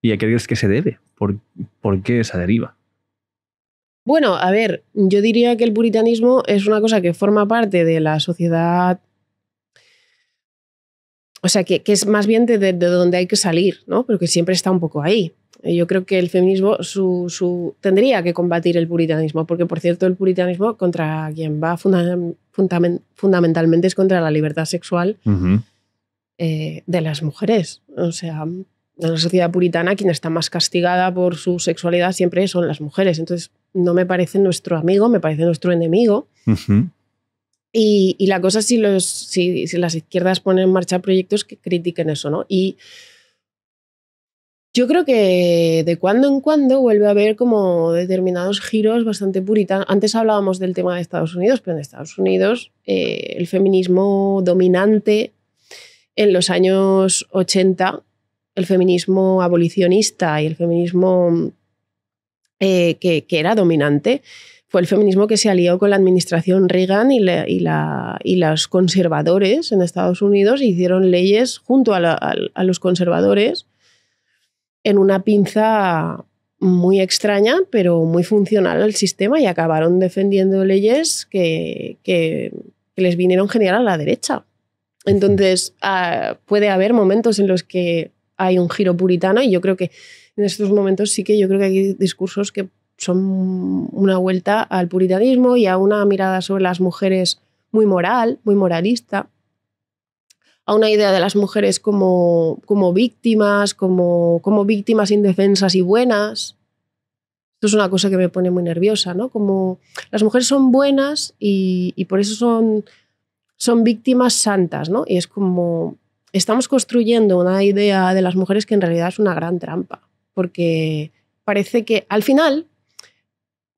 ¿Y a qué crees que se debe? ¿Por, por qué esa deriva? Bueno, a ver, yo diría que el puritanismo es una cosa que forma parte de la sociedad o sea, que, que, es más bien de, de, donde hay que salir, ¿no? Pero que siempre está un poco ahí. Eh, yo creo que el feminismo su, su, tendría que combatir el puritanismo, porque por cierto el puritanismo contra quien va fundamentalmente es contra la libertad sexual eh, de las mujeres. O sea, en la sociedad puritana quien está más castigada por su sexualidad siempre son las mujeres. Entonces no me parece nuestro amigo, me parece nuestro enemigo. y, y, la cosa es si, los, si, si las izquierdas ponen en marcha proyectos que critiquen eso, ¿no? Y yo creo que de cuando en cuando vuelve a haber como determinados giros bastante puritanos. Antes hablábamos del tema de Estados Unidos, pero en Estados Unidos eh, el feminismo dominante en los años 80, el feminismo abolicionista y el feminismo eh, que, era dominante, fue el feminismo que se alió con la administración Reagan y, la, los conservadores en Estados Unidos e hicieron leyes junto a los conservadores en una pinza muy extraña, pero muy funcional al sistema y acabaron defendiendo leyes que, les vinieron genial a la derecha. Entonces, ah, puede haber momentos en los que hay un giro puritano y yo creo que en estos momentos sí que yo creo que hay discursos que son una vuelta al puritanismo y a una mirada sobre las mujeres muy moral, muy moralista a una idea de las mujeres como, como víctimas, como, como víctimas indefensas y buenas. Esto es una cosa que me pone muy nerviosa, ¿no? Como las mujeres son buenas y, por eso son, son víctimas santas, ¿no? Y es como estamos construyendo una idea de las mujeres que en realidad es una gran trampa, porque parece que al final,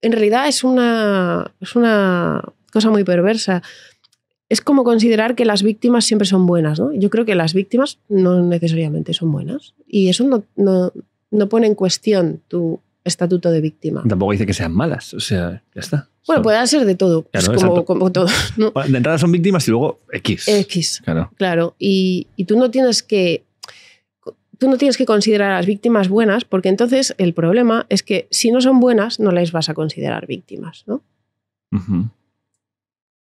en realidad es una, es una cosa muy perversa, es como considerar que las víctimas siempre son buenas. ¿no? Yo creo que las víctimas no necesariamente son buenas. Y eso no, no, pone en cuestión tu estatuto de víctima. Tampoco dice que sean malas, o sea, ya está. Bueno, pueden puede ser de todo, Es como, todo. De entrada son víctimas y luego X. X, claro. claro. Y, tú no tienes que... Tú no tienes que considerar a las víctimas buenas porque entonces el problema es que si no son buenas no las vas a considerar víctimas, ¿no?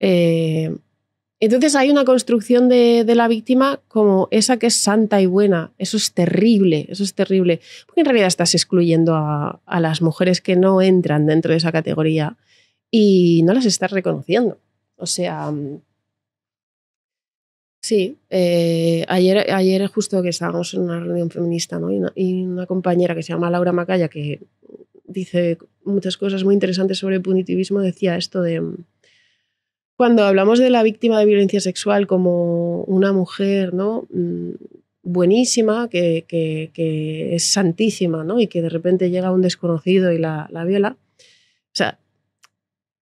eh, entonces hay una construcción de, la víctima como esa que es santa y buena. Eso es terrible, eso es terrible. Porque en realidad estás excluyendo a, las mujeres que no entran dentro de esa categoría y no las estás reconociendo. O sea, mm, sí, eh, ayer, justo que estábamos en una reunión feminista ¿no? y, una, y una compañera que se llama Laura Macaya, que dice muchas cosas muy interesantes sobre el punitivismo, decía esto de mm, cuando hablamos de la víctima de violencia sexual como una mujer ¿no? Mm, buenísima, que, es santísima, ¿no? y que de repente llega un desconocido y la, viola, o sea,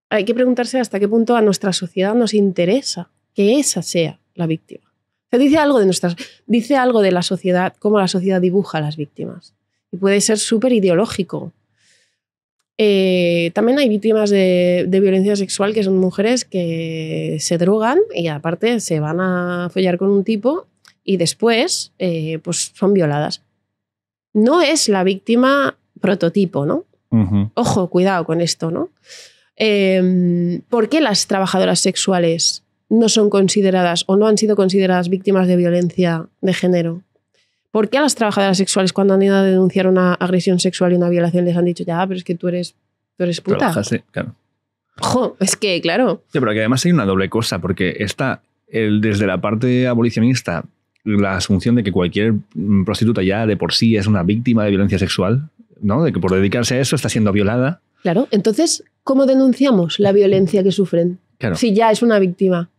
hay que preguntarse hasta qué punto a nuestra sociedad nos interesa que esa sea la víctima. dice algo de nuestras, dice algo de la sociedad, cómo la sociedad dibuja a las víctimas. Y puede ser súper ideológico, eh, también hay víctimas de, violencia sexual que son mujeres que se drogan y aparte se van a follar con un tipo y después eh, pues son violadas. No es la víctima prototipo, ¿no? Ojo, cuidado con esto, ¿no? Em, ¿Por qué las trabajadoras sexuales no son consideradas o no han sido consideradas víctimas de violencia de género? ¿Por qué a las trabajadoras sexuales cuando han ido a denunciar una agresión sexual y una violación les han dicho, ya, pero es que tú eres, eres puta? claro. es que, claro. Sí, pero que además hay una doble cosa, porque está el, desde la parte abolicionista la asunción de que cualquier mm, prostituta ya de por sí es una víctima de violencia sexual, ¿no? De que por dedicarse a eso está siendo violada. Claro, entonces, ¿cómo denunciamos la violencia que sufren? Claro. Si ya es una víctima.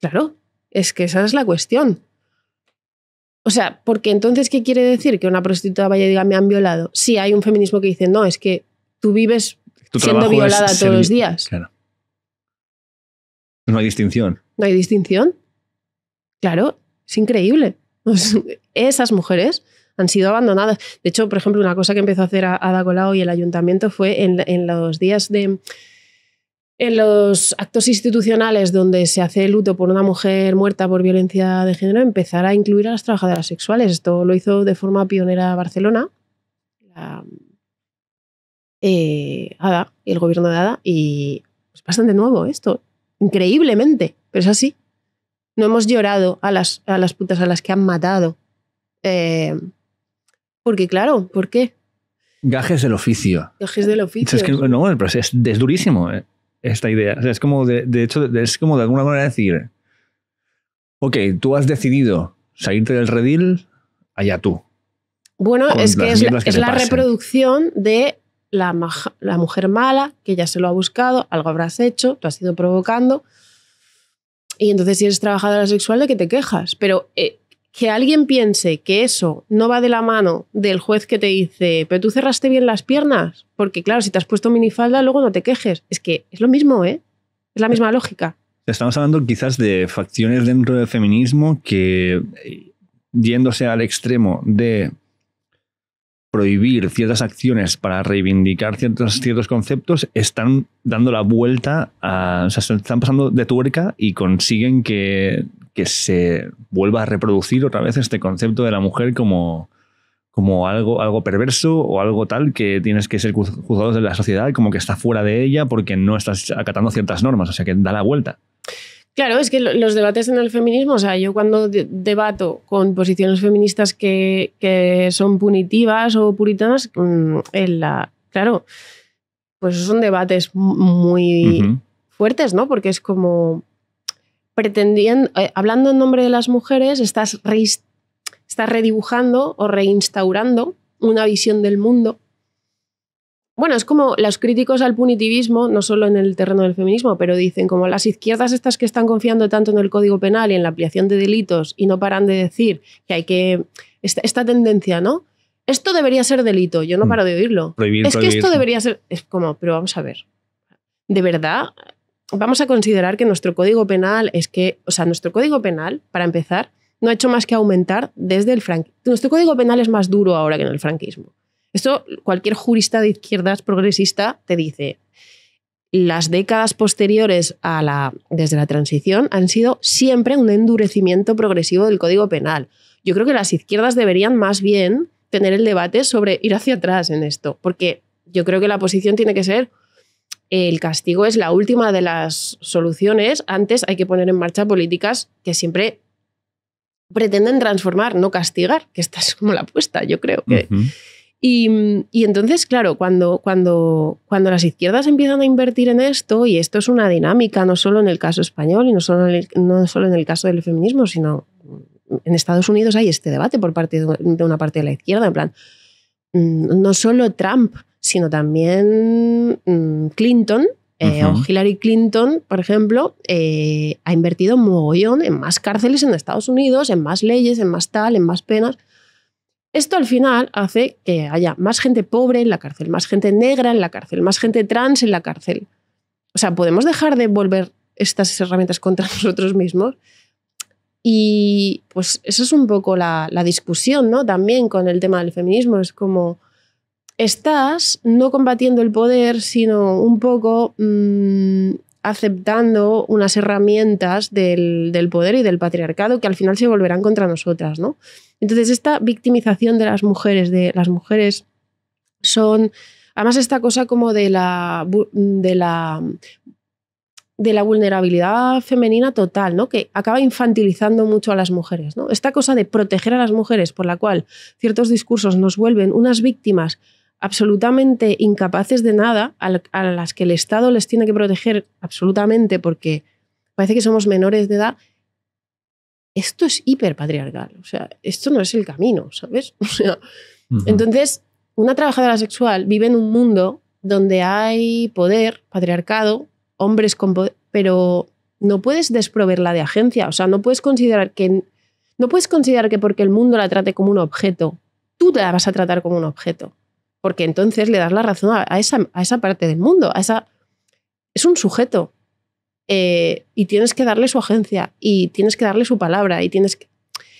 Claro, es que esa es la cuestión. O sea, porque entonces, ¿qué quiere decir que una prostituta vaya y diga me han violado? Sí, hay un feminismo que dice, no, es que tú vives siendo violada todos los días. Claro. No hay distinción. No hay distinción. Claro, es increíble. Esas mujeres han sido abandonadas. De hecho, por ejemplo, una cosa que empezó a hacer Ada Colau y el ayuntamiento fue en los días de en los actos institucionales donde se hace luto por una mujer muerta por violencia de género, empezar a incluir a las trabajadoras sexuales. Esto lo hizo de forma pionera Barcelona, la, eh, ADA, el gobierno de ADA, y es pues, bastante nuevo esto, increíblemente, pero es así. No hemos llorado a las, las putas a las que han matado. Eh, porque claro, ¿por qué? Gajes del oficio. Gajes del oficio. Es que, no, es, es durísimo. Eh esta idea. es como, de, hecho, es como de alguna manera decir, ok, tú has decidido salirte del redil, allá tú. Bueno, es que es la, reproducción de la, mujer mala, que ya se lo ha buscado, algo habrás hecho, lo has ido provocando. Y entonces si eres trabajadora sexual, ¿de qué te quejas? Pero eh, que alguien piense que eso no va de la mano del juez que te dice, pero tú cerraste bien las piernas, porque claro, si te has puesto minifalda, luego no te quejes. Es que es lo mismo, ¿eh? Es la misma lógica. Estamos hablando quizás de facciones dentro del feminismo que, yéndose al extremo de prohibir ciertas acciones para reivindicar ciertos, ciertos conceptos, están dando la vuelta a. O sea, se están pasando de tuerca y consiguen que, que se vuelva a reproducir otra vez este concepto de la mujer como, como algo, algo perverso o algo tal que tienes que ser juzgado de la sociedad, como que está fuera de ella porque no estás acatando ciertas normas, o sea que da la vuelta. Claro, es que los debates en el feminismo, o sea, yo cuando debato con posiciones feministas que, son punitivas o puritanas, mm, la, claro, pues son debates muy fuertes, ¿no? Porque es como, pretendiendo, eh, hablando en nombre de las mujeres, estás, estás redibujando o reinstaurando una visión del mundo. Bueno, es como los críticos al punitivismo, no solo en el terreno del feminismo, pero dicen como las izquierdas estas que están confiando tanto en el Código Penal y en la ampliación de delitos y no paran de decir que hay que... Esta, tendencia, ¿no? Esto debería ser delito, yo no mm. paro de oírlo. es que esto debería ser... Es como, pero vamos a ver. ¿De verdad vamos a considerar que nuestro código penal es que, o sea, nuestro código penal, para empezar, no ha hecho más que aumentar desde el franquismo. Nuestro código penal es más duro ahora que en el franquismo. Esto cualquier jurista de izquierdas progresista te dice. Las décadas posteriores a la, desde la transición han sido siempre un endurecimiento progresivo del código penal. Yo creo que las izquierdas deberían más bien tener el debate sobre ir hacia atrás en esto, porque yo creo que la posición tiene que ser el castigo es la última de las soluciones. Antes hay que poner en marcha políticas que siempre pretenden transformar, no castigar, que esta es como la apuesta, yo creo que. y, entonces, claro, cuando, cuando, cuando las izquierdas empiezan a invertir en esto, y esto es una dinámica, no solo en el caso español y no solo en no solo en el caso del feminismo, sino en Estados Unidos hay este debate por parte de una parte de la izquierda, en plan, mm, no solo Trump sino también mm, Clinton, eh, Hillary Clinton, por ejemplo, eh, ha invertido mogollón en más cárceles en Estados Unidos, en más leyes, en más tal, en más penas. Esto al final hace que haya más gente pobre en la cárcel, más gente negra en la cárcel, más gente trans en la cárcel. O sea, podemos dejar de volver estas herramientas contra nosotros mismos. Y pues eso es un poco la, la discusión, ¿no? También con el tema del feminismo. Es como, estás no combatiendo el poder, sino un poco mm, aceptando unas herramientas del, poder y del patriarcado que al final se volverán contra nosotras, ¿no? Entonces, esta victimización de las mujeres, de las mujeres son. Además, esta cosa como de la. de la vulnerabilidad femenina total, ¿no? Que acaba infantilizando mucho a las mujeres, ¿no? Esta cosa de proteger a las mujeres, por la cual ciertos discursos nos vuelven unas víctimas absolutamente incapaces de nada, a las que el Estado les tiene que proteger absolutamente porque parece que somos menores de edad, esto es hiperpatriarcal. O sea, esto no es el camino, ¿sabes? sea, Entonces, una trabajadora sexual vive en un mundo donde hay poder, patriarcado, hombres con poder, pero no puedes desproverla de agencia. O sea, no puedes considerar que. No puedes considerar que porque el mundo la trate como un objeto, tú te la vas a tratar como un objeto porque entonces le das la razón a, esa, parte del mundo, a esa... Es un sujeto eh, y tienes que darle su agencia y tienes que darle su palabra y tienes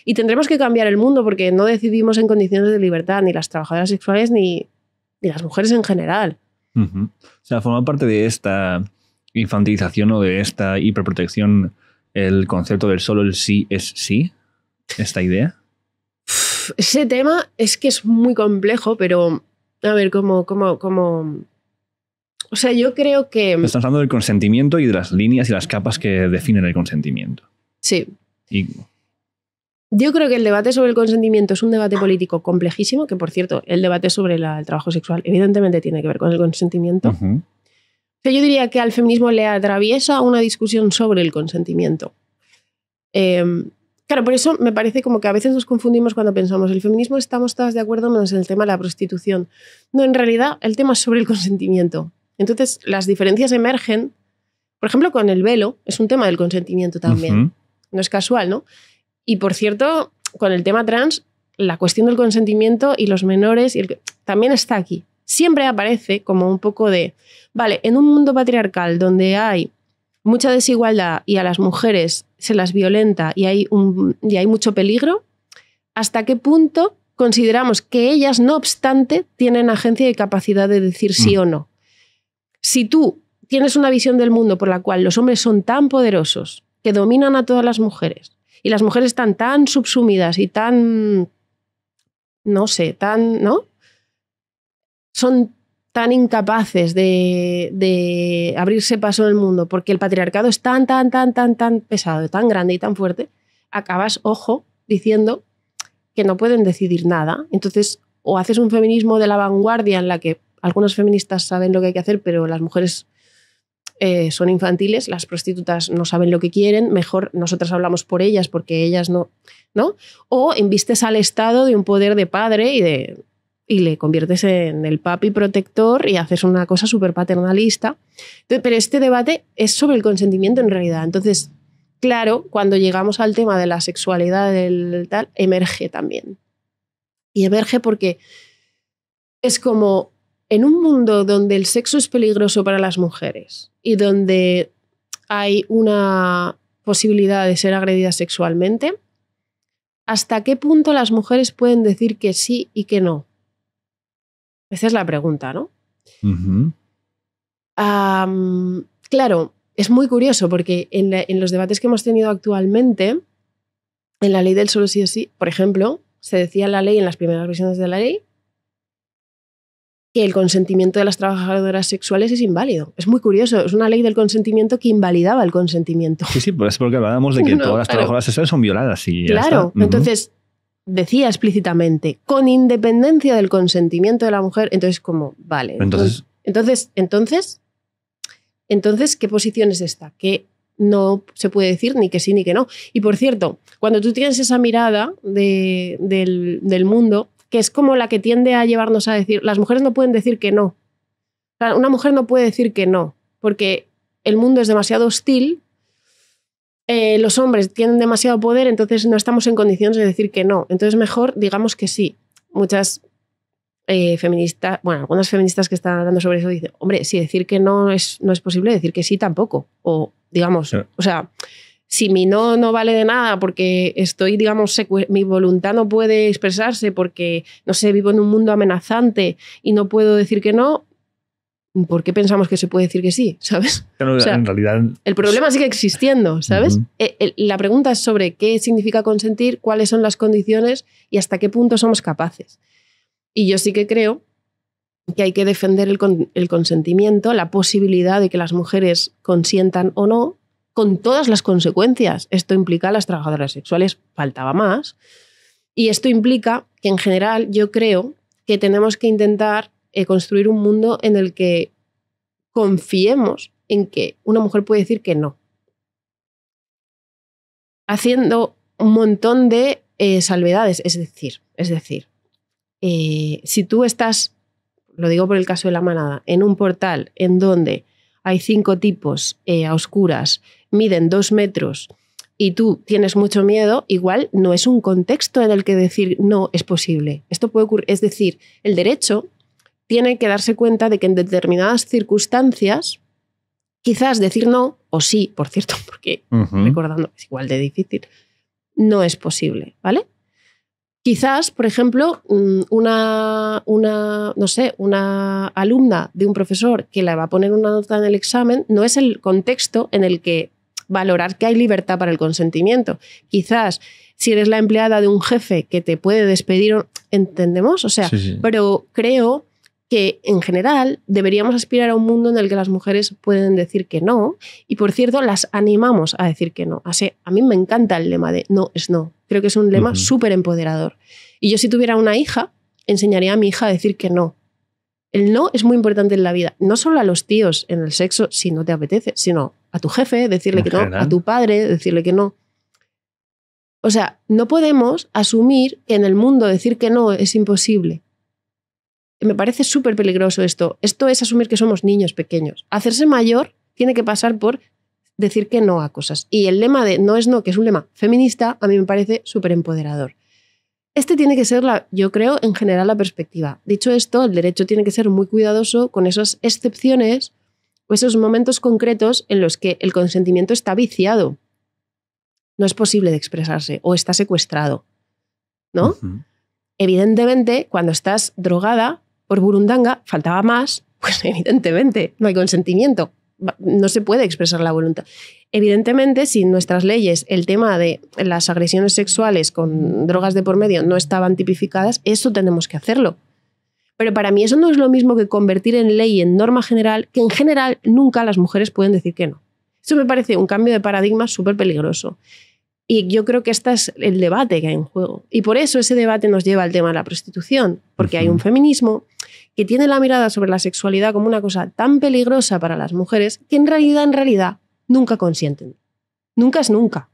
Y tendremos que cambiar el mundo porque no decidimos en condiciones de libertad ni las trabajadoras sexuales ni, las mujeres en general. O sea, forma parte de esta infantilización o de esta hiperprotección el concepto del solo el sí es sí, esta idea. Ese tema es que es muy complejo, pero a ver, como, como, como... O sea, yo creo que... Estás hablando del consentimiento y de las líneas y las capas que definen el consentimiento. Sí. Yo creo que el debate sobre el consentimiento es un debate político complejísimo, que por cierto, el debate sobre el trabajo sexual evidentemente tiene que ver con el consentimiento. yo diría que al feminismo le atraviesa una discusión sobre el consentimiento. Eh, Claro, por eso me parece como que a veces nos confundimos cuando pensamos, el feminismo estamos todas de acuerdo menos en el tema de la prostitución. No, en realidad el tema es sobre el consentimiento. Entonces, las diferencias emergen, por ejemplo, con el velo, es un tema del consentimiento también. No es casual, ¿no? Y por cierto, con el tema trans, la cuestión del consentimiento y los menores y también está aquí. Siempre aparece como un poco de, vale, en un mundo patriarcal donde hay mucha desigualdad y a las mujeres se las violenta y hay, un, y hay mucho peligro, ¿hasta qué punto consideramos que ellas, no obstante, tienen agencia y capacidad de decir sí mm. o no? Si tú tienes una visión del mundo por la cual los hombres son tan poderosos, que dominan a todas las mujeres, y las mujeres están tan subsumidas y tan, no sé, tan, ¿no? Son tan incapaces de, abrirse paso en el mundo, porque el patriarcado es tan, tan, tan, tan, tan pesado, tan grande y tan fuerte, acabas, ojo, diciendo que no pueden decidir nada. Entonces, o haces un feminismo de la vanguardia en la que algunos feministas saben lo que hay que hacer, pero las mujeres eh, son infantiles, las prostitutas no saben lo que quieren, mejor nosotras hablamos por ellas porque ellas no, ¿no? O invistes al Estado de un poder de padre y de y le conviertes en el papi protector y haces una cosa súper paternalista. Pero este debate es sobre el consentimiento en realidad. Entonces, claro, cuando llegamos al tema de la sexualidad del tal, emerge también. Y emerge porque es como en un mundo donde el sexo es peligroso para las mujeres y donde hay una posibilidad de ser agredida sexualmente, ¿hasta qué punto las mujeres pueden decir que sí y que no? Esa es la pregunta, ¿no? claro, es muy curioso porque en, los debates que hemos tenido actualmente, en la ley del solo sí o sí, por ejemplo, se decía en la ley, en las primeras versiones de la ley, que el consentimiento de las trabajadoras sexuales es inválido. Es muy curioso, es una ley del consentimiento que invalidaba el consentimiento. Sí, sí, pues porque hablábamos de que todas las trabajadoras sexuales son violadas. claro, entonces decía explícitamente, con independencia del consentimiento de la mujer, entonces como, vale. Entonces, entonces, entonces, entonces ¿qué posición es esta? Que no se puede decir ni que sí ni que no. Y por cierto, cuando tú tienes esa mirada de, del, del, mundo, que es como la que tiende a llevarnos a decir, las mujeres no pueden decir que no. Una mujer no puede decir que no, porque el mundo es demasiado hostil eh, los hombres tienen demasiado poder, entonces no estamos en condiciones de decir que no. Entonces mejor digamos que sí. Muchas eh, feministas, bueno, algunas feministas que están hablando sobre eso dicen, hombre, si decir que no es, no es posible, decir que sí tampoco. O digamos, o sea, si mi no no vale de nada porque estoy, digamos, mi voluntad no puede expresarse porque, no sé, vivo en un mundo amenazante y no puedo decir que no, ¿por qué pensamos que se puede decir que sí? ¿Sabes? en realidad. El problema pues, sigue existiendo, ¿sabes? Eh, la pregunta es sobre qué significa consentir, cuáles son las condiciones y hasta qué punto somos capaces. Y yo sí que creo que hay que defender el consentimiento, la posibilidad de que las mujeres consientan o no, con todas las consecuencias. Esto implica a las trabajadoras sexuales, faltaba más. Y esto implica que en general yo creo que tenemos que intentar eh, construir un mundo en el que confiemos en que una mujer puede decir que no. Haciendo un montón de eh, salvedades, es decir, es decir, eh, si tú estás, lo digo por el caso de la manada, en un portal en donde hay cinco tipos a oscuras, miden dos metros y tú tienes mucho miedo, igual no es un contexto en el que decir no es posible. Esto puede ocurrir, es decir, el derecho tiene que darse cuenta de que en determinadas circunstancias, quizás decir no, o sí, por cierto, porque recordando que es igual de difícil, no es posible, ¿vale? Quizás, por ejemplo, mm, una, una, no sé, una alumna de un profesor que le va a poner una nota en el examen no es el contexto en el que valorar que hay libertad para el consentimiento. Quizás si eres la empleada de un jefe que te puede despedir, entendemos, o sea, pero creo que en general deberíamos aspirar a un mundo en el que las mujeres pueden decir que no y por cierto las animamos a decir que no. Así, a mí me encanta el lema de no es no. Creo que es un lema súper empoderador. Y yo si tuviera una hija, enseñaría a mi hija a decir que no. El no es muy importante en la vida, no solo a los tíos en el sexo si no te apetece, sino a tu jefe, decirle que no, a tu padre, decirle que no. O sea, no podemos asumir que en el mundo decir que no es imposible. Me parece súper peligroso esto. Esto es asumir que somos niños pequeños. Hacerse mayor tiene que pasar por decir que no a cosas. Y el lema de no es no, que es un lema feminista, a mí me parece súper empoderador. Este tiene que ser, la, yo creo, en general la perspectiva. Dicho esto, el derecho tiene que ser muy cuidadoso con esas excepciones o esos momentos concretos en los que el consentimiento está viciado. No es posible de expresarse o está secuestrado. ¿No? Evidentemente, cuando estás drogada, por Burundanga, faltaba más, pues evidentemente no hay consentimiento, no se puede expresar la voluntad. Evidentemente, si en nuestras leyes el tema de las agresiones sexuales con drogas de por medio no estaban tipificadas, eso tenemos que hacerlo. Pero para mí eso no es lo mismo que convertir en ley, en norma general, que en general nunca las mujeres pueden decir que no. Eso me parece un cambio de paradigma súper peligroso. Y yo creo que este es el debate que hay en juego. Y por eso ese debate nos lleva al tema de la prostitución, porque hay un feminismo que tiene la mirada sobre la sexualidad como una cosa tan peligrosa para las mujeres que en realidad, en realidad, nunca consienten. Nunca es nunca.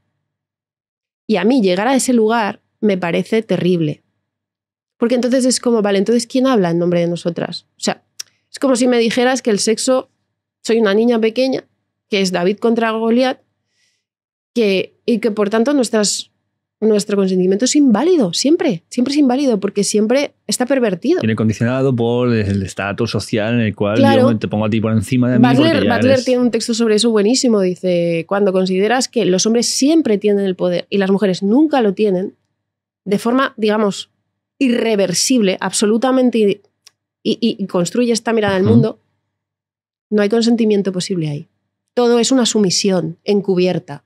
Y a mí llegar a ese lugar me parece terrible. Porque entonces es como, vale, entonces ¿quién habla en nombre de nosotras? O sea, es como si me dijeras que el sexo, soy una niña pequeña, que es David contra Goliat, y que por tanto nuestras, nuestro consentimiento es inválido, siempre, siempre es inválido, porque siempre está pervertido. Tiene condicionado por el estatus social en el cual yo te pongo a ti por encima de mí. Butler, Butler tiene un texto sobre eso buenísimo, dice, cuando consideras que los hombres siempre tienen el poder y las mujeres nunca lo tienen, de forma, digamos, irreversible, absolutamente, y, construye esta mirada del mundo, no hay consentimiento posible ahí. Todo es una sumisión encubierta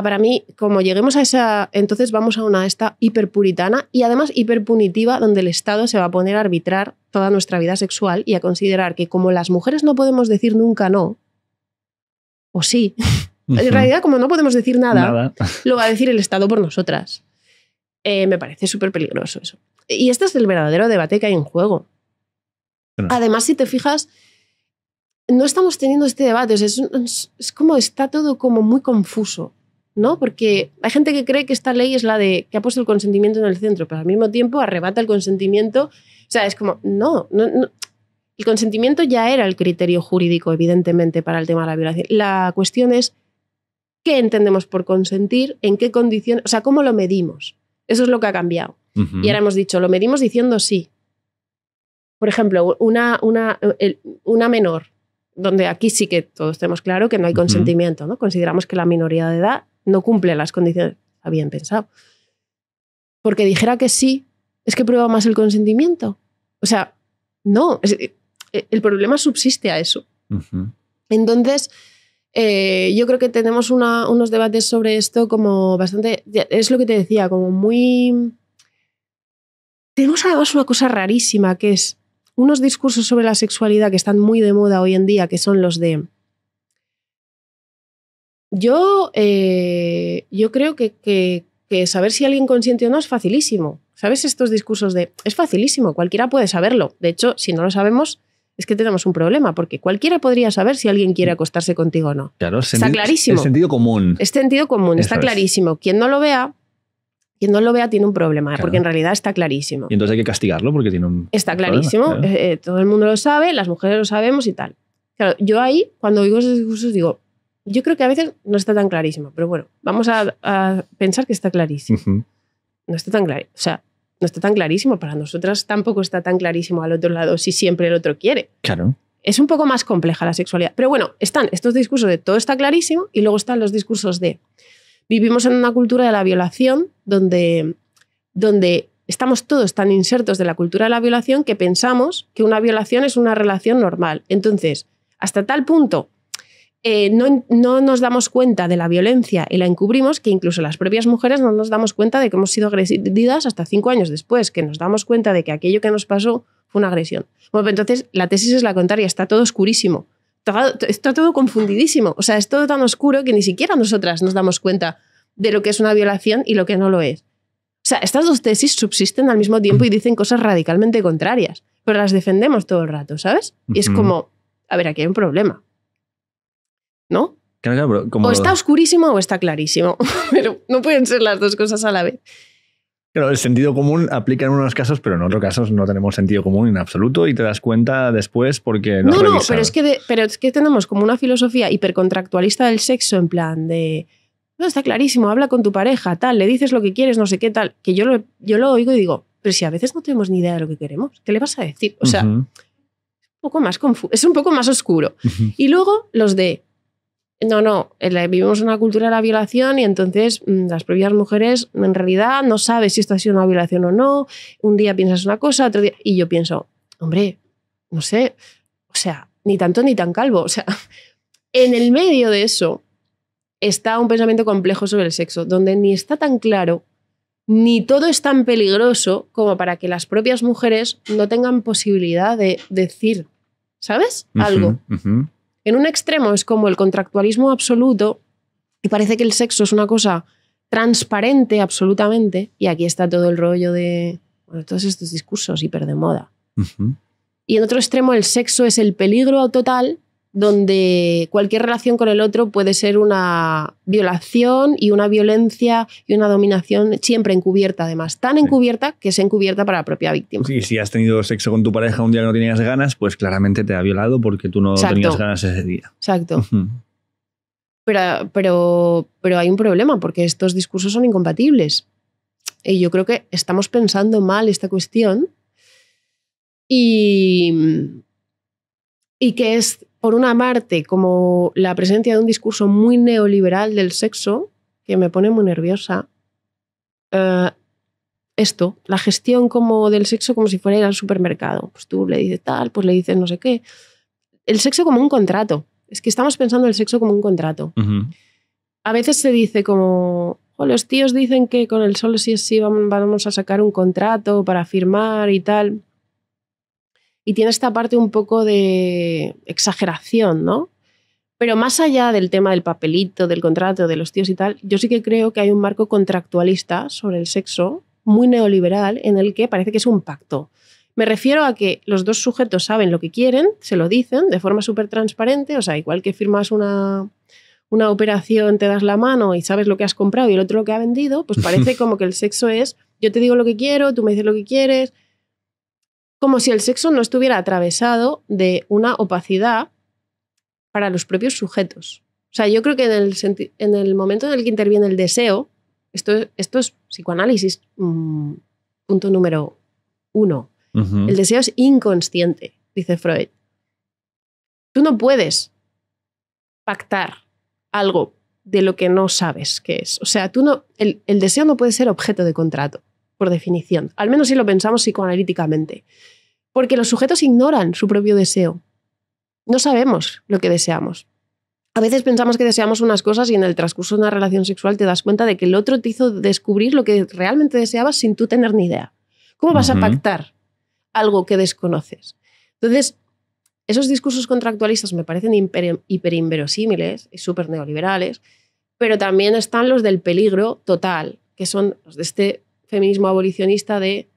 para mí, como lleguemos a esa, entonces vamos a una esta puritana y además hiper punitiva donde el Estado se va a poner a arbitrar toda nuestra vida sexual y a considerar que como las mujeres no podemos decir nunca no, o sí, en realidad como no podemos decir nada, lo va a decir el Estado por nosotras. Eh, me parece súper peligroso eso. Y este es el verdadero debate que hay en juego. Además, si te fijas, no estamos teniendo este debate, es como está todo como muy confuso ¿no? Porque hay gente que cree que esta ley es la de que ha puesto el consentimiento en el centro, pero al mismo tiempo arrebata el consentimiento. O sea, es como, no, no, El consentimiento ya era el criterio jurídico, evidentemente, para el tema de la violación. La cuestión es qué entendemos por consentir, en qué condiciones, o sea, cómo lo medimos. Eso es lo que ha cambiado. Y ahora hemos dicho, lo medimos diciendo sí. Por ejemplo, una, una, una menor donde aquí sí que todos tenemos claro que no hay consentimiento, ¿no? Consideramos que la minoría de edad no cumple las condiciones, habían pensado. Porque dijera que sí, es que prueba más el consentimiento. O sea, no, eh, eh, el problema subsiste a eso. Entonces, eh, yo creo que tenemos unos debates sobre esto como bastante, es lo que te decía, como muy... Tenemos además una cosa rarísima que es unos discursos sobre la sexualidad que están muy de moda hoy en día, que son los de yo, eh, yo creo que, saber si alguien consiente o no es facilísimo. ¿Sabes estos discursos de es facilísimo, cualquiera puede saberlo? De hecho, si no lo sabemos, es que tenemos un problema, porque cualquiera podría saber si alguien quiere acostarse contigo o no. Claro, está clarísimo. Es sentido común. Es sentido común, está clarísimo. Quien no lo vea, quien no lo vea tiene un problema, porque en realidad está clarísimo. Y entonces hay que castigarlo porque tiene un Está clarísimo, eh, eh, todo el mundo lo sabe, las mujeres lo sabemos y tal. Claro, yo ahí, cuando oigo esos discursos, digo, yo creo que a veces no está tan clarísimo, pero bueno, vamos a, pensar que está clarísimo. No está tan claro. O sea, no está tan clarísimo. Para nosotras tampoco está tan clarísimo al otro lado si siempre el otro quiere. Claro. Es un poco más compleja la sexualidad. Pero bueno, están estos discursos de todo está clarísimo y luego están los discursos de vivimos en una cultura de la violación donde, donde estamos todos tan insertos de la cultura de la violación que pensamos que una violación es una relación normal. Entonces, hasta tal punto eh, no, nos damos cuenta de la violencia y la encubrimos, que incluso las propias mujeres no nos damos cuenta de que hemos sido agredidas hasta cinco años después, que nos damos cuenta de que aquello que nos pasó fue una agresión. Bueno, entonces la tesis es la contraria, está todo oscurísimo, está todo confundidísimo, o sea, es todo tan oscuro que ni siquiera nosotras nos damos cuenta de lo que es una violación y lo que no lo es. O sea, estas dos tesis subsisten al mismo tiempo y dicen cosas radicalmente contrarias, pero las defendemos todo el rato, ¿sabes? Y es como, a ver, aquí hay un problema. ¿no? O está oscurísimo o está clarísimo, pero no pueden ser las dos cosas a la vez. Claro, el sentido común aplica en unos casos, pero en otros casos no tenemos sentido común en absoluto y te das cuenta después porque no. No, no, pero es, que pero es que tenemos como una filosofía hipercontractualista del sexo en plan de, no, está clarísimo, habla con tu pareja, tal, le dices lo que quieres, no sé qué, tal, que yo lo, yo lo oigo y digo, pero si a veces no tenemos ni idea de lo que queremos, ¿qué le vas a decir? O sea, un poco más es un poco más oscuro. Y luego los de, no, no, vivimos una cultura de la violación y entonces mm, las propias mujeres en realidad no saben si esto ha sido una violación o no. Un día piensas una cosa, otro día... Y yo pienso, hombre, no sé, o sea, ni tanto ni tan calvo. O sea, en el medio de eso está un pensamiento complejo sobre el sexo, donde ni está tan claro, ni todo es tan peligroso como para que las propias mujeres no tengan posibilidad de decir, ¿sabes? Algo. En un extremo es como el contractualismo absoluto y parece que el sexo es una cosa transparente absolutamente y aquí está todo el rollo de todos estos discursos hiper de moda. Y en otro extremo el sexo es el peligro total donde cualquier relación con el otro puede ser una violación y una violencia y una dominación siempre encubierta, además, tan encubierta que es encubierta para la propia víctima. Y si has tenido sexo con tu pareja un día no tenías ganas, pues claramente te ha violado porque tú no tenías ganas ese día. Exacto. pero, pero, pero hay un problema porque estos discursos son incompatibles. Y yo creo que estamos pensando mal esta cuestión y, y que es por una parte, como la presencia de un discurso muy neoliberal del sexo, que me pone muy nerviosa. Eh, esto, la gestión como del sexo como si fuera ir al supermercado. Pues tú le dices tal, pues le dices no sé qué. El sexo como un contrato. Es que estamos pensando el sexo como un contrato. A veces se dice como, los tíos dicen que con el solo sí es sí vamos a sacar un contrato para firmar y tal y tiene esta parte un poco de exageración, ¿no? Pero más allá del tema del papelito, del contrato, de los tíos y tal, yo sí que creo que hay un marco contractualista sobre el sexo muy neoliberal en el que parece que es un pacto. Me refiero a que los dos sujetos saben lo que quieren, se lo dicen de forma súper transparente, o sea, igual que firmas una, una operación, te das la mano y sabes lo que has comprado y el otro lo que ha vendido, pues parece como que el sexo es yo te digo lo que quiero, tú me dices lo que quieres, como si el sexo no estuviera atravesado de una opacidad para los propios sujetos. O sea, yo creo que en el, momento en el que interviene el deseo, esto, es psicoanálisis, mm, punto número uno. El deseo es inconsciente, dice Freud. Tú no puedes pactar algo de lo que no sabes qué es. O sea, tú no, el deseo no puede ser objeto de contrato por definición, al menos si lo pensamos psicoanalíticamente, porque los sujetos ignoran su propio deseo. No sabemos lo que deseamos. A veces pensamos que deseamos unas cosas y en el transcurso de una relación sexual te das cuenta de que el otro te hizo descubrir lo que realmente deseabas sin tú tener ni idea. ¿Cómo vas a pactar algo que desconoces? Entonces, esos discursos contractualistas me parecen hiperinverosímiles y súper neoliberales, pero también están los del peligro total, que son los de este feminismo abolicionista de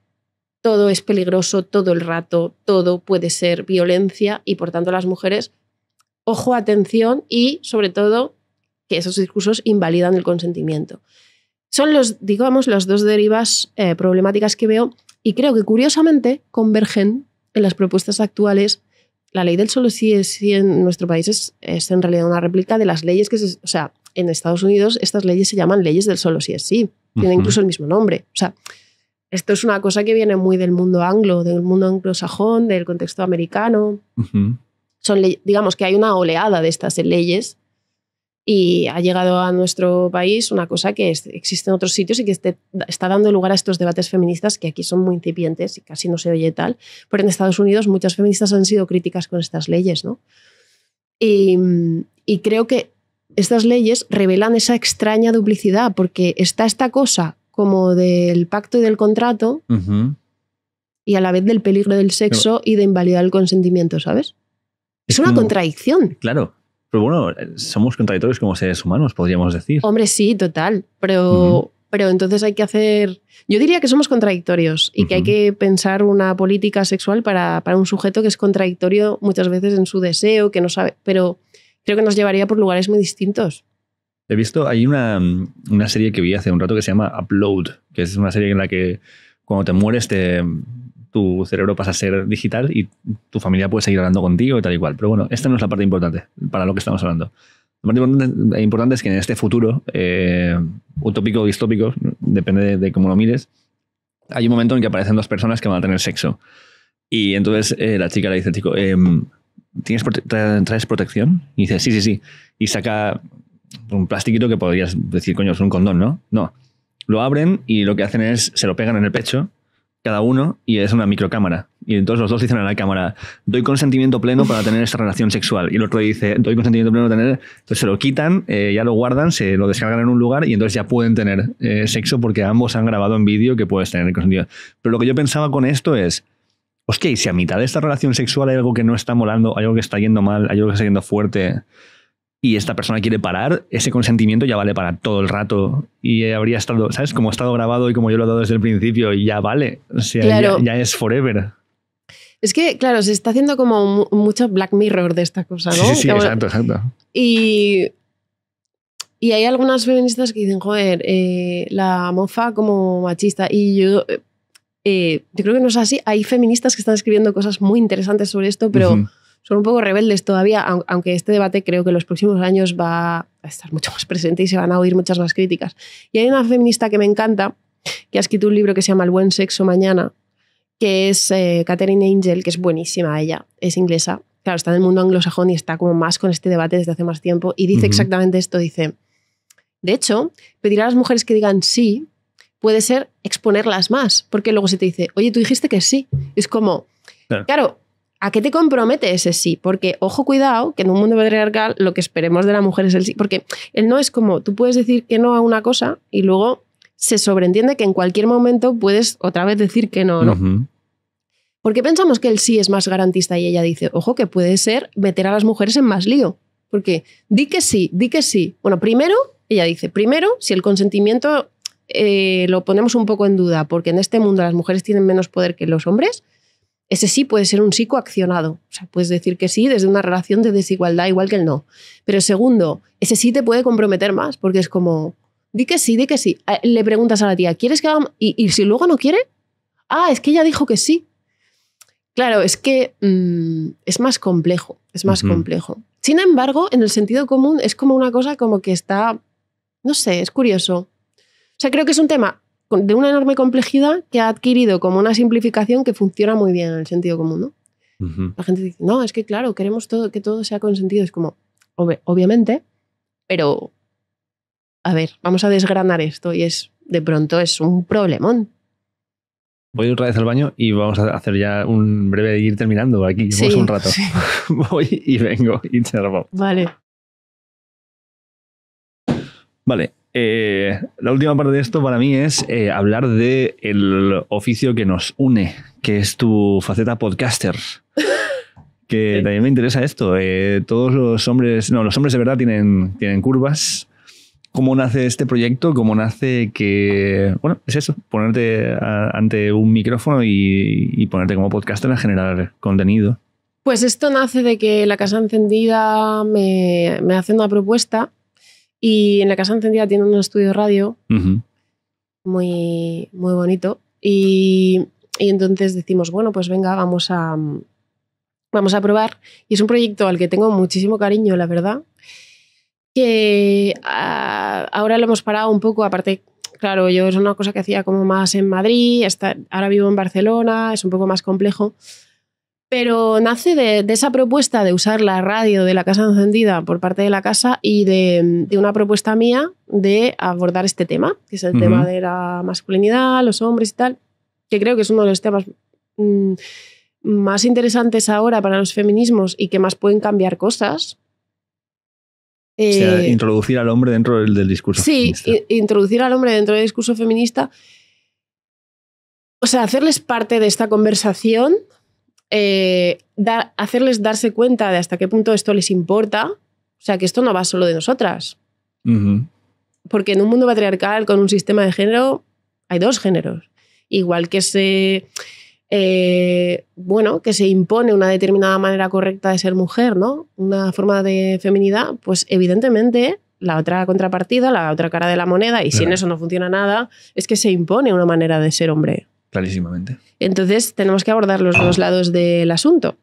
todo es peligroso todo el rato, todo puede ser violencia y por tanto las mujeres, ojo, atención y sobre todo que esos discursos invalidan el consentimiento. Son los, digamos, las dos derivas eh, problemáticas que veo y creo que curiosamente convergen en las propuestas actuales. La ley del solo sí es sí en nuestro país es, en realidad una réplica de las leyes que se, o sea, en Estados Unidos estas leyes se llaman leyes del solo si es sí. Tienen incluso el mismo nombre. O sea, esto es una cosa que viene muy del mundo anglo, del mundo anglosajón, del contexto americano. Son digamos que hay una oleada de estas leyes y ha llegado a nuestro país una cosa que existe en otros sitios y que este, está dando lugar a estos debates feministas que aquí son muy incipientes y casi no se oye tal, pero en Estados Unidos muchas feministas han sido críticas con estas leyes, ¿no? Y, y creo que estas leyes revelan esa extraña duplicidad, porque está esta cosa como del pacto y del contrato, y a la vez del peligro del sexo y de invalidar el consentimiento, ¿sabes? Es, una contradicción. Claro. Pero bueno, somos contradictorios como seres humanos, podríamos decir. Hombre, sí, total. Pero, pero entonces hay que hacer. Yo diría que somos contradictorios y que hay que pensar una política sexual para, para un sujeto que es contradictorio muchas veces en su deseo, que no sabe. Pero creo que nos llevaría por lugares muy distintos. He visto, hay una, serie que vi hace un rato que se llama Upload, que es una serie en la que cuando te mueres te, tu cerebro pasa a ser digital y tu familia puede seguir hablando contigo y tal y cual. Pero bueno, esta no es la parte importante para lo que estamos hablando. Lo más importante, es que en este futuro, eh, utópico o distópico, depende de, cómo lo mires, hay un momento en que aparecen dos personas que van a tener sexo. Y entonces eh, la chica le dice chico, em, ¿tienes ¿traes protección? Y dice, sí, sí, sí. Y saca un plastiquito que podrías decir, coño, es un condón, ¿no? No. Lo abren y lo que hacen es, se lo pegan en el pecho, cada uno, y es una microcámara. Y entonces los dos dicen a la cámara, doy consentimiento pleno para tener esta relación sexual. Y el otro dice, doy consentimiento pleno para tener... Entonces se lo quitan, eh, ya lo guardan, se lo descargan en un lugar y entonces ya pueden tener eh, sexo porque ambos han grabado en vídeo que puedes tener el consentimiento. Pero lo que yo pensaba con esto es, hostia, que si a mitad de esta relación sexual hay algo que no está molando, hay algo que está yendo mal, hay algo que está yendo fuerte, y esta persona quiere parar, ese consentimiento ya vale para todo el rato. Y habría estado, ¿sabes? Como ha estado grabado y como yo lo he dado desde el principio, y ya vale. O sea, ya, es forever. Es que, claro, se está haciendo como mucho Black Mirror de esta cosa, ¿no? Sí, sí, exacto, exacto. Y, y hay algunas feministas que dicen, joder, eh, la mofa como machista. Y yo eh, yo creo que no es así. Hay feministas que están escribiendo cosas muy interesantes sobre esto, pero son un poco rebeldes todavía, aunque este debate creo que en los próximos años va a estar mucho más presente y se van a oír muchas más críticas. Y hay una feminista que me encanta, que ha escrito un libro que se llama El buen sexo mañana, que es eh, Catherine Angel, que es buenísima ella, es inglesa. Claro, está en el mundo anglosajón y está como más con este debate desde hace más tiempo. Y dice exactamente esto, dice, de hecho, pedir a las mujeres que digan sí puede ser exponerlas más, porque luego se te dice, oye, tú dijiste que sí. Es como, claro, ¿a qué te compromete ese sí? Porque, ojo, cuidado, que en un mundo patriarcal lo que esperemos de la mujer es el sí, porque el no es como, tú puedes decir que no a una cosa y luego se sobreentiende que en cualquier momento puedes otra vez decir que no, ¿no? Porque pensamos que el sí es más garantista y ella dice, ojo, que puede ser meter a las mujeres en más lío. Porque di que sí, di que sí. Bueno, primero, ella dice, primero, si el consentimiento eh, lo ponemos un poco en duda, porque en este mundo las mujeres tienen menos poder que los hombres, ese sí puede ser un sí coaccionado. O sea, puedes decir que sí desde una relación de desigualdad igual que el no. Pero segundo, ese sí te puede comprometer más, porque es como, di que sí, di que sí. Ah, le preguntas a la tía, ¿quieres que haga...? Y, y si luego no quiere, ah, es que ella dijo que sí. Claro, es que mm, es más complejo, es más complejo. Sin embargo, en el sentido común es como una cosa como que está, no sé, es curioso. O sea, creo que es un tema de una enorme complejidad que ha adquirido como una simplificación que funciona muy bien en el sentido común, ¿no? La gente dice, no, es que claro, queremos todo, que todo sea consentido. Es como, obviamente, pero a ver, vamos a desgranar esto y es, de pronto es un problemón. Voy otra vez al baño y vamos a hacer ya un breve ir terminando aquí. un rato. Voy y vengo y cerro. Vale. Vale, eh, la última parte de esto para mí es eh, hablar de el oficio que nos une, que es tu faceta podcaster. Que también me interesa esto. Eh, todos los hombres, no, los hombres de verdad tienen, tienen curvas. ¿Cómo nace este proyecto? ¿Cómo nace que, bueno, es eso, ponerte ante un micrófono y, ponerte como podcaster a generar contenido? Pues esto nace de que la Casa Encendida me hace una propuesta y en la Casa Encendida tiene un estudio radio muy, muy bonito. Y, y, entonces decimos, bueno, pues venga, vamos a, vamos a probar. Y es un proyecto al que tengo muchísimo cariño, la verdad. Que ah, ahora lo hemos parado un poco, aparte claro, yo es una cosa que hacía como más en Madrid, está ahora vivo en Barcelona, es un poco más complejo, pero nace de, esa propuesta de usar la radio de la casa encendida por parte de la casa y de, una propuesta mía de abordar este tema, que es el tema de la masculinidad, los hombres y tal, que creo que es uno de los temas mm, más interesantes ahora para los feminismos y que más pueden cambiar cosas. o sea, eh, introducir al hombre dentro del, discurso feminista. Sí, introducir al hombre dentro del discurso feminista. O sea, hacerles parte de esta conversación eh, hacerles darse cuenta de hasta qué punto esto les importa, o sea, que esto no va solo de nosotras. Porque en un mundo patriarcal con un sistema de género hay dos géneros. Igual que se, eh, bueno, que se impone una determinada manera correcta de ser mujer, ¿no? Una forma de feminidad, pues evidentemente la otra contrapartida, la otra cara de la moneda, y si en eso no funciona nada, es que se impone una manera de ser hombre. Entonces tenemos que abordar los dos lados del asunto.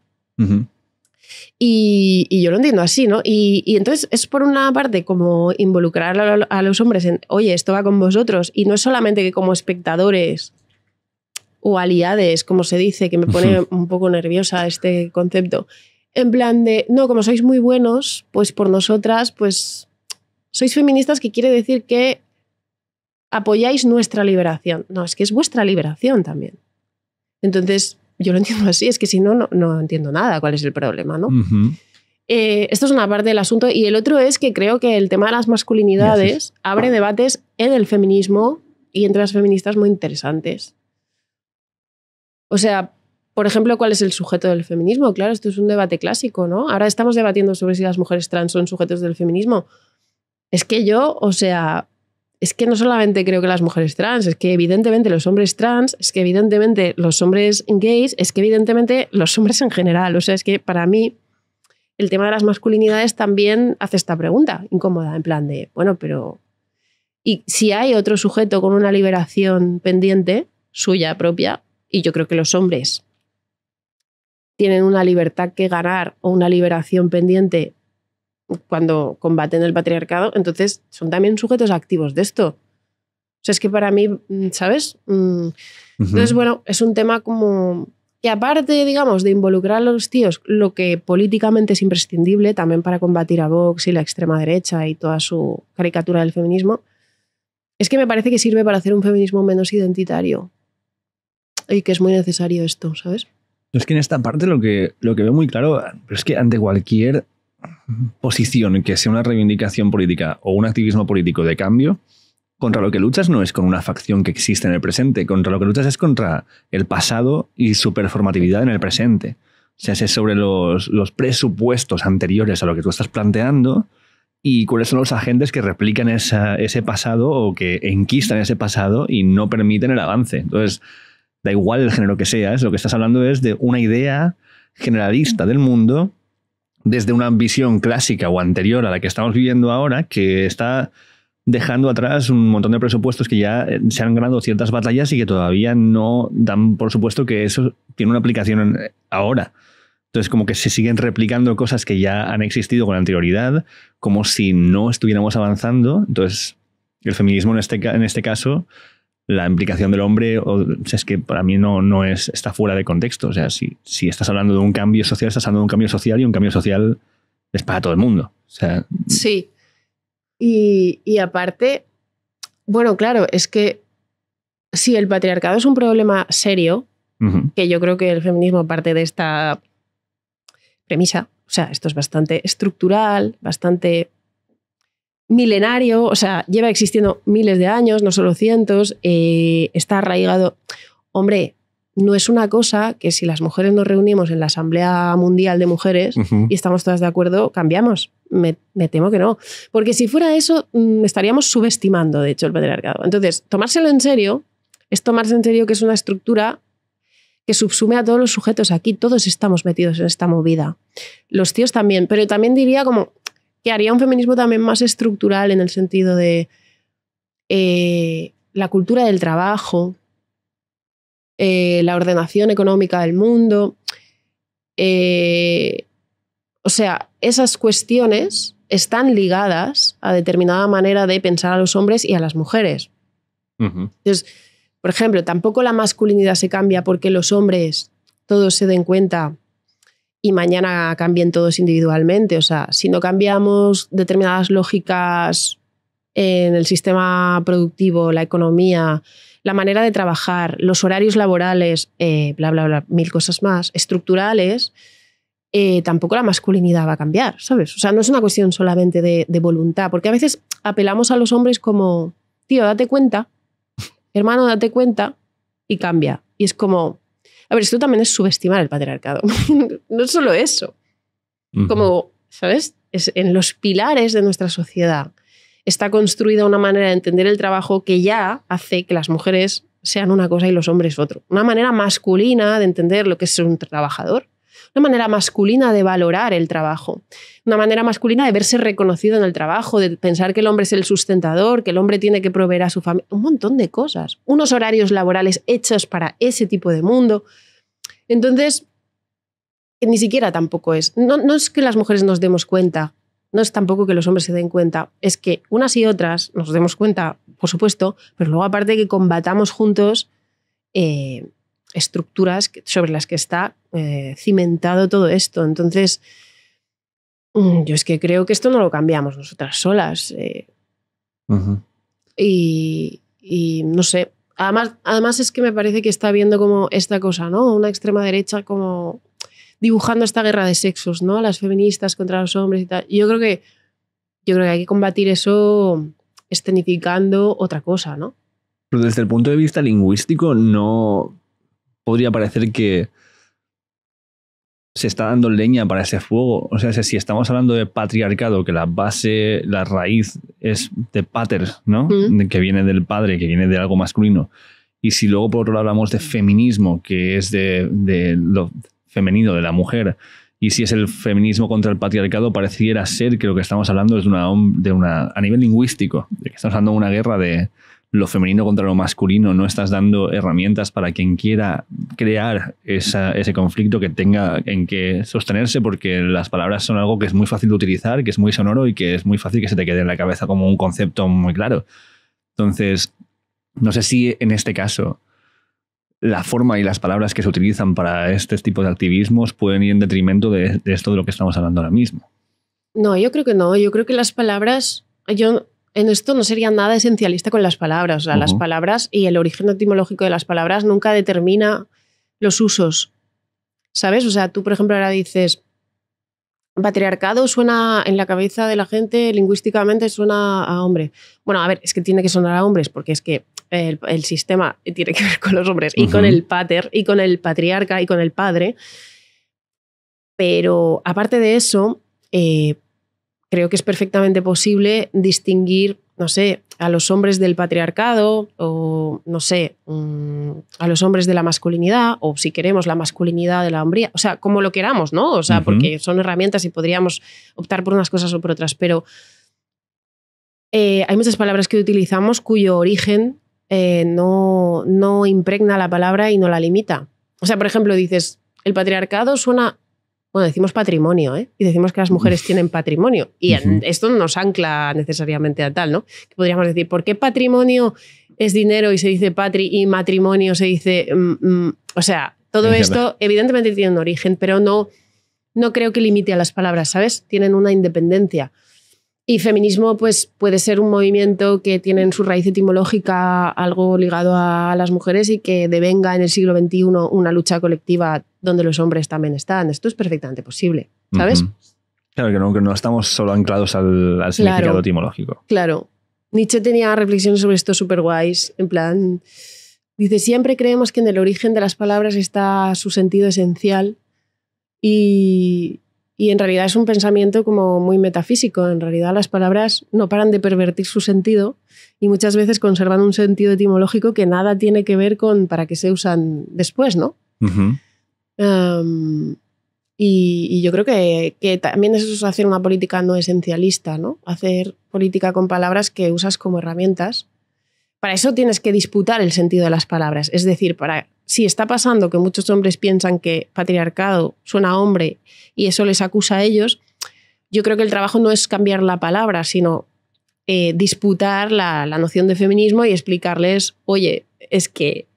Y, yo lo entiendo así, ¿no? Y, entonces es por una parte como involucrar a, los hombres en, oye, esto va con vosotros, y no es solamente que como espectadores o aliades, como se dice, que me pone un poco nerviosa este concepto, en plan de, no, como sois muy buenos, pues por nosotras, pues sois feministas, que quiere decir que apoyáis nuestra liberación. No, es que es vuestra liberación también. Entonces, yo lo entiendo así, es que si no, no, entiendo nada cuál es el problema, ¿no? Eh, esto es una parte del asunto. Y el otro es que creo que el tema de las masculinidades abre debates en el feminismo y entre las feministas muy interesantes. O sea, por ejemplo, ¿cuál es el sujeto del feminismo? Claro, esto es un debate clásico, ¿no? Ahora estamos debatiendo sobre si las mujeres trans son sujetos del feminismo. Es que yo, o sea, es que no solamente creo que las mujeres trans, es que evidentemente los hombres trans, es que evidentemente los hombres gays, es que evidentemente los hombres en general. O sea, es que para mí el tema de las masculinidades también hace esta pregunta incómoda, en plan de, bueno, pero... Y si hay otro sujeto con una liberación pendiente, suya propia, y yo creo que los hombres tienen una libertad que ganar o una liberación pendiente cuando combaten el patriarcado, entonces son también sujetos activos de esto. O sea, es que para mí, mm, ¿sabes? Mm. Entonces, bueno, es un tema como... que aparte, digamos, de involucrar a los tíos, lo que políticamente es imprescindible también para combatir a Vox y la extrema derecha y toda su caricatura del feminismo, es que me parece que sirve para hacer un feminismo menos identitario. Y que es muy necesario esto, ¿sabes? Es que en esta parte lo que, lo que veo muy claro es que ante cualquier posición que sea una reivindicación política o un activismo político de cambio, contra lo que luchas no es con una facción que existe en el presente, contra lo que luchas es contra el pasado y su performatividad en el presente. O sea, es sobre los, presupuestos anteriores a lo que tú estás planteando y cuáles son los agentes que replican ese pasado o que enquistan ese pasado y no permiten el avance. Entonces, da igual el género que seas, lo que estás hablando es de una idea generalista del mundo desde una visión clásica o anterior a la que estamos viviendo ahora, que está dejando atrás un montón de presupuestos que ya eh, se han ganado ciertas batallas y que todavía no dan por supuesto que eso tiene una aplicación eh, ahora. Entonces, como que se siguen replicando cosas que ya han existido con anterioridad, como si no estuviéramos avanzando. Entonces, el feminismo en este, en este caso la implicación del hombre, o, es que para mí no, no es, está fuera de contexto. O sea, si, si estás hablando de un cambio social, estás hablando de un cambio social y un cambio social es para todo el mundo. O sea, sí. Y, aparte, bueno, claro, es que si el patriarcado es un problema serio, que yo creo que el feminismo parte de esta premisa, o sea, esto es bastante estructural, bastante milenario, o sea, lleva existiendo miles de años, no solo cientos, eh, está arraigado. Hombre, no es una cosa que si las mujeres nos reunimos en la Asamblea Mundial de Mujeres y estamos todas de acuerdo, cambiamos. Me, me, temo que no. Porque si fuera eso, mm, estaríamos subestimando, de hecho, el patriarcado. Entonces, tomárselo en serio es tomarse en serio que es una estructura que subsume a todos los sujetos aquí. Todos estamos metidos en esta movida. Los tíos también. Pero también diría como que haría un feminismo también más estructural en el sentido de eh, la cultura del trabajo, eh, la ordenación económica del mundo. Eh, o sea, esas cuestiones están ligadas a determinada manera de pensar a los hombres y a las mujeres. Entonces, por ejemplo, tampoco la masculinidad se cambia porque los hombres todos se den cuenta y mañana cambien todos individualmente. O sea, si no cambiamos determinadas lógicas en el sistema productivo, la economía, la manera de trabajar, los horarios laborales, eh, bla, bla, bla, mil cosas más, estructurales, eh, tampoco la masculinidad va a cambiar, ¿sabes? O sea, no es una cuestión solamente de voluntad, porque a veces apelamos a los hombres como, tío, date cuenta, hermano, date cuenta y cambia. Y es como, a ver, esto también es subestimar el patriarcado. no solo eso. Como, ¿sabes? en los pilares de nuestra sociedad está construida una manera de entender el trabajo que ya hace que las mujeres sean una cosa y los hombres otro. Una manera masculina de entender lo que es ser un trabajador una manera masculina de valorar el trabajo, una manera masculina de verse reconocido en el trabajo, de pensar que el hombre es el sustentador, que el hombre tiene que proveer a su familia, un montón de cosas, unos horarios laborales hechos para ese tipo de mundo. Entonces, ni siquiera tampoco es, no, no es que las mujeres nos demos cuenta no es tampoco que los hombres se den cuenta, es que unas y otras nos demos cuenta, por supuesto, pero luego aparte que combatamos juntos eh, estructuras sobre las que está eh, cimentado todo esto. Entonces, mm, yo es que creo que esto no lo cambiamos nosotras solas. Eh. y, no sé. Además, además es que me parece que está viendo como esta cosa, ¿no? Una extrema derecha como dibujando esta guerra de sexos, ¿no? Las feministas contra los hombres y tal. Yo creo que yo creo que hay que combatir eso escenificando otra cosa, ¿no? Pero desde el punto de vista lingüístico no podría parecer que se está dando leña para ese fuego. O sea, si estamos hablando de patriarcado, que la base, la raíz es de pater, ¿no? Mm. Que viene del padre, que viene de algo masculino. Y si luego por otro lado hablamos de feminismo, que es de, lo femenino, de la mujer, y si es el feminismo contra el patriarcado, pareciera ser que lo que estamos hablando es una, de una a nivel lingüístico, de que estamos hablando de una guerra de, lo femenino contra lo masculino, no estás dando herramientas para quien quiera crear ese conflicto que tenga en que sostenerse, porque las palabras son algo que es muy fácil de utilizar, que es muy sonoro y que es muy fácil que se te quede en la cabeza como un concepto muy claro. Entonces, no sé si en este caso la forma y las palabras que se utilizan para este tipo de activismos pueden ir en detrimento de, esto de lo que estamos hablando ahora mismo. No, yo creo que no. Yo creo que las palabras yo en esto no sería nada esencialista con las palabras. O sea, las palabras y el origen etimológico de las palabras nunca determina los usos. ¿Sabes? O sea, tú, por ejemplo, ahora dices, patriarcado suena en la cabeza de la gente, lingüísticamente suena a hombre. Bueno, a ver, es que tiene que sonar a hombres, porque es que el, sistema tiene que ver con los hombres, y con el pater, y con el patriarca, y con el padre. Pero aparte de eso, eh, creo que es perfectamente posible distinguir, no sé, a los hombres del patriarcado o, no sé, mm, a los hombres de la masculinidad o, si queremos, la masculinidad de la hombría, o sea, como lo queramos, ¿no? O sea, porque son herramientas y podríamos optar por unas cosas o por otras, pero eh, hay muchas palabras que utilizamos cuyo origen eh, no, no impregna la palabra y no la limita. O sea, por ejemplo, dices, el patriarcado suena bueno, decimos patrimonio, ¿eh? Y decimos que las mujeres tienen patrimonio. Y esto no nos ancla necesariamente a tal, ¿no? Que podríamos decir, ¿por qué patrimonio es dinero y se dice patri y matrimonio se dice... Mm, mm? o sea, todo esto evidentemente tiene un origen, pero no, no creo que limite a las palabras, ¿sabes? Tienen una independencia. Y feminismo pues, puede ser un movimiento que tiene en su raíz etimológica algo ligado a las mujeres y que devenga en el siglo XXI una lucha colectiva donde los hombres también están. Esto es perfectamente posible, ¿sabes? Claro, que no, no, estamos solo anclados al, significado etimológico. Claro. Nietzsche tenía reflexiones sobre esto súper guays, en plan... Dice, siempre creemos que en el origen de las palabras está su sentido esencial y, y en realidad es un pensamiento como muy metafísico. En realidad las palabras no paran de pervertir su sentido y muchas veces conservan un sentido etimológico que nada tiene que ver con para qué se usan después, ¿no? y, yo creo que, que, también eso es hacer una política no esencialista, ¿no? Hacer política con palabras que usas como herramientas. Para eso tienes que disputar el sentido de las palabras. Es decir, para si está pasando que muchos hombres piensan que patriarcado suena a hombre y eso les acusa a ellos, yo creo que el trabajo no es cambiar la palabra, sino eh, disputar la, noción de feminismo y explicarles, oye, es que,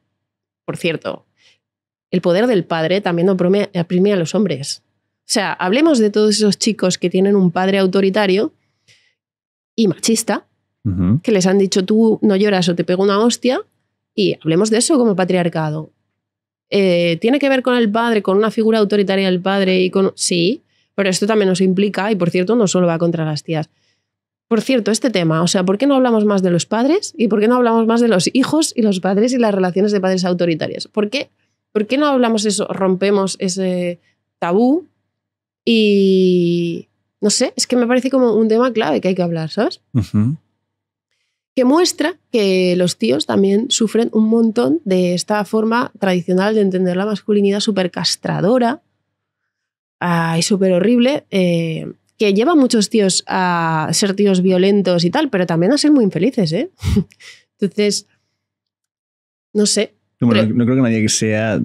por cierto, el poder del padre también oprime a los hombres. O sea, hablemos de todos esos chicos que tienen un padre autoritario y machista, que les han dicho tú no lloras o te pego una hostia, y hablemos de eso como patriarcado. Eh, tiene que ver con el padre, con una figura autoritaria del padre y con... Sí, pero esto también nos implica, y por cierto, no solo va contra las tías. Por cierto, este tema, o sea, ¿por qué no hablamos más de los padres y por qué no hablamos más de los hijos y los padres y las relaciones de padres autoritarias? ¿Por qué, ¿Por qué no hablamos eso? Rompemos ese tabú y... No sé, es que me parece como un tema clave que hay que hablar, ¿sabes? que muestra que los tíos también sufren un montón de esta forma tradicional de entender la masculinidad súper castradora y súper horrible, eh, que lleva a muchos tíos a ser tíos violentos y tal, pero también a ser muy infelices. ¿eh? Entonces, no sé. no, creo que nadie que sea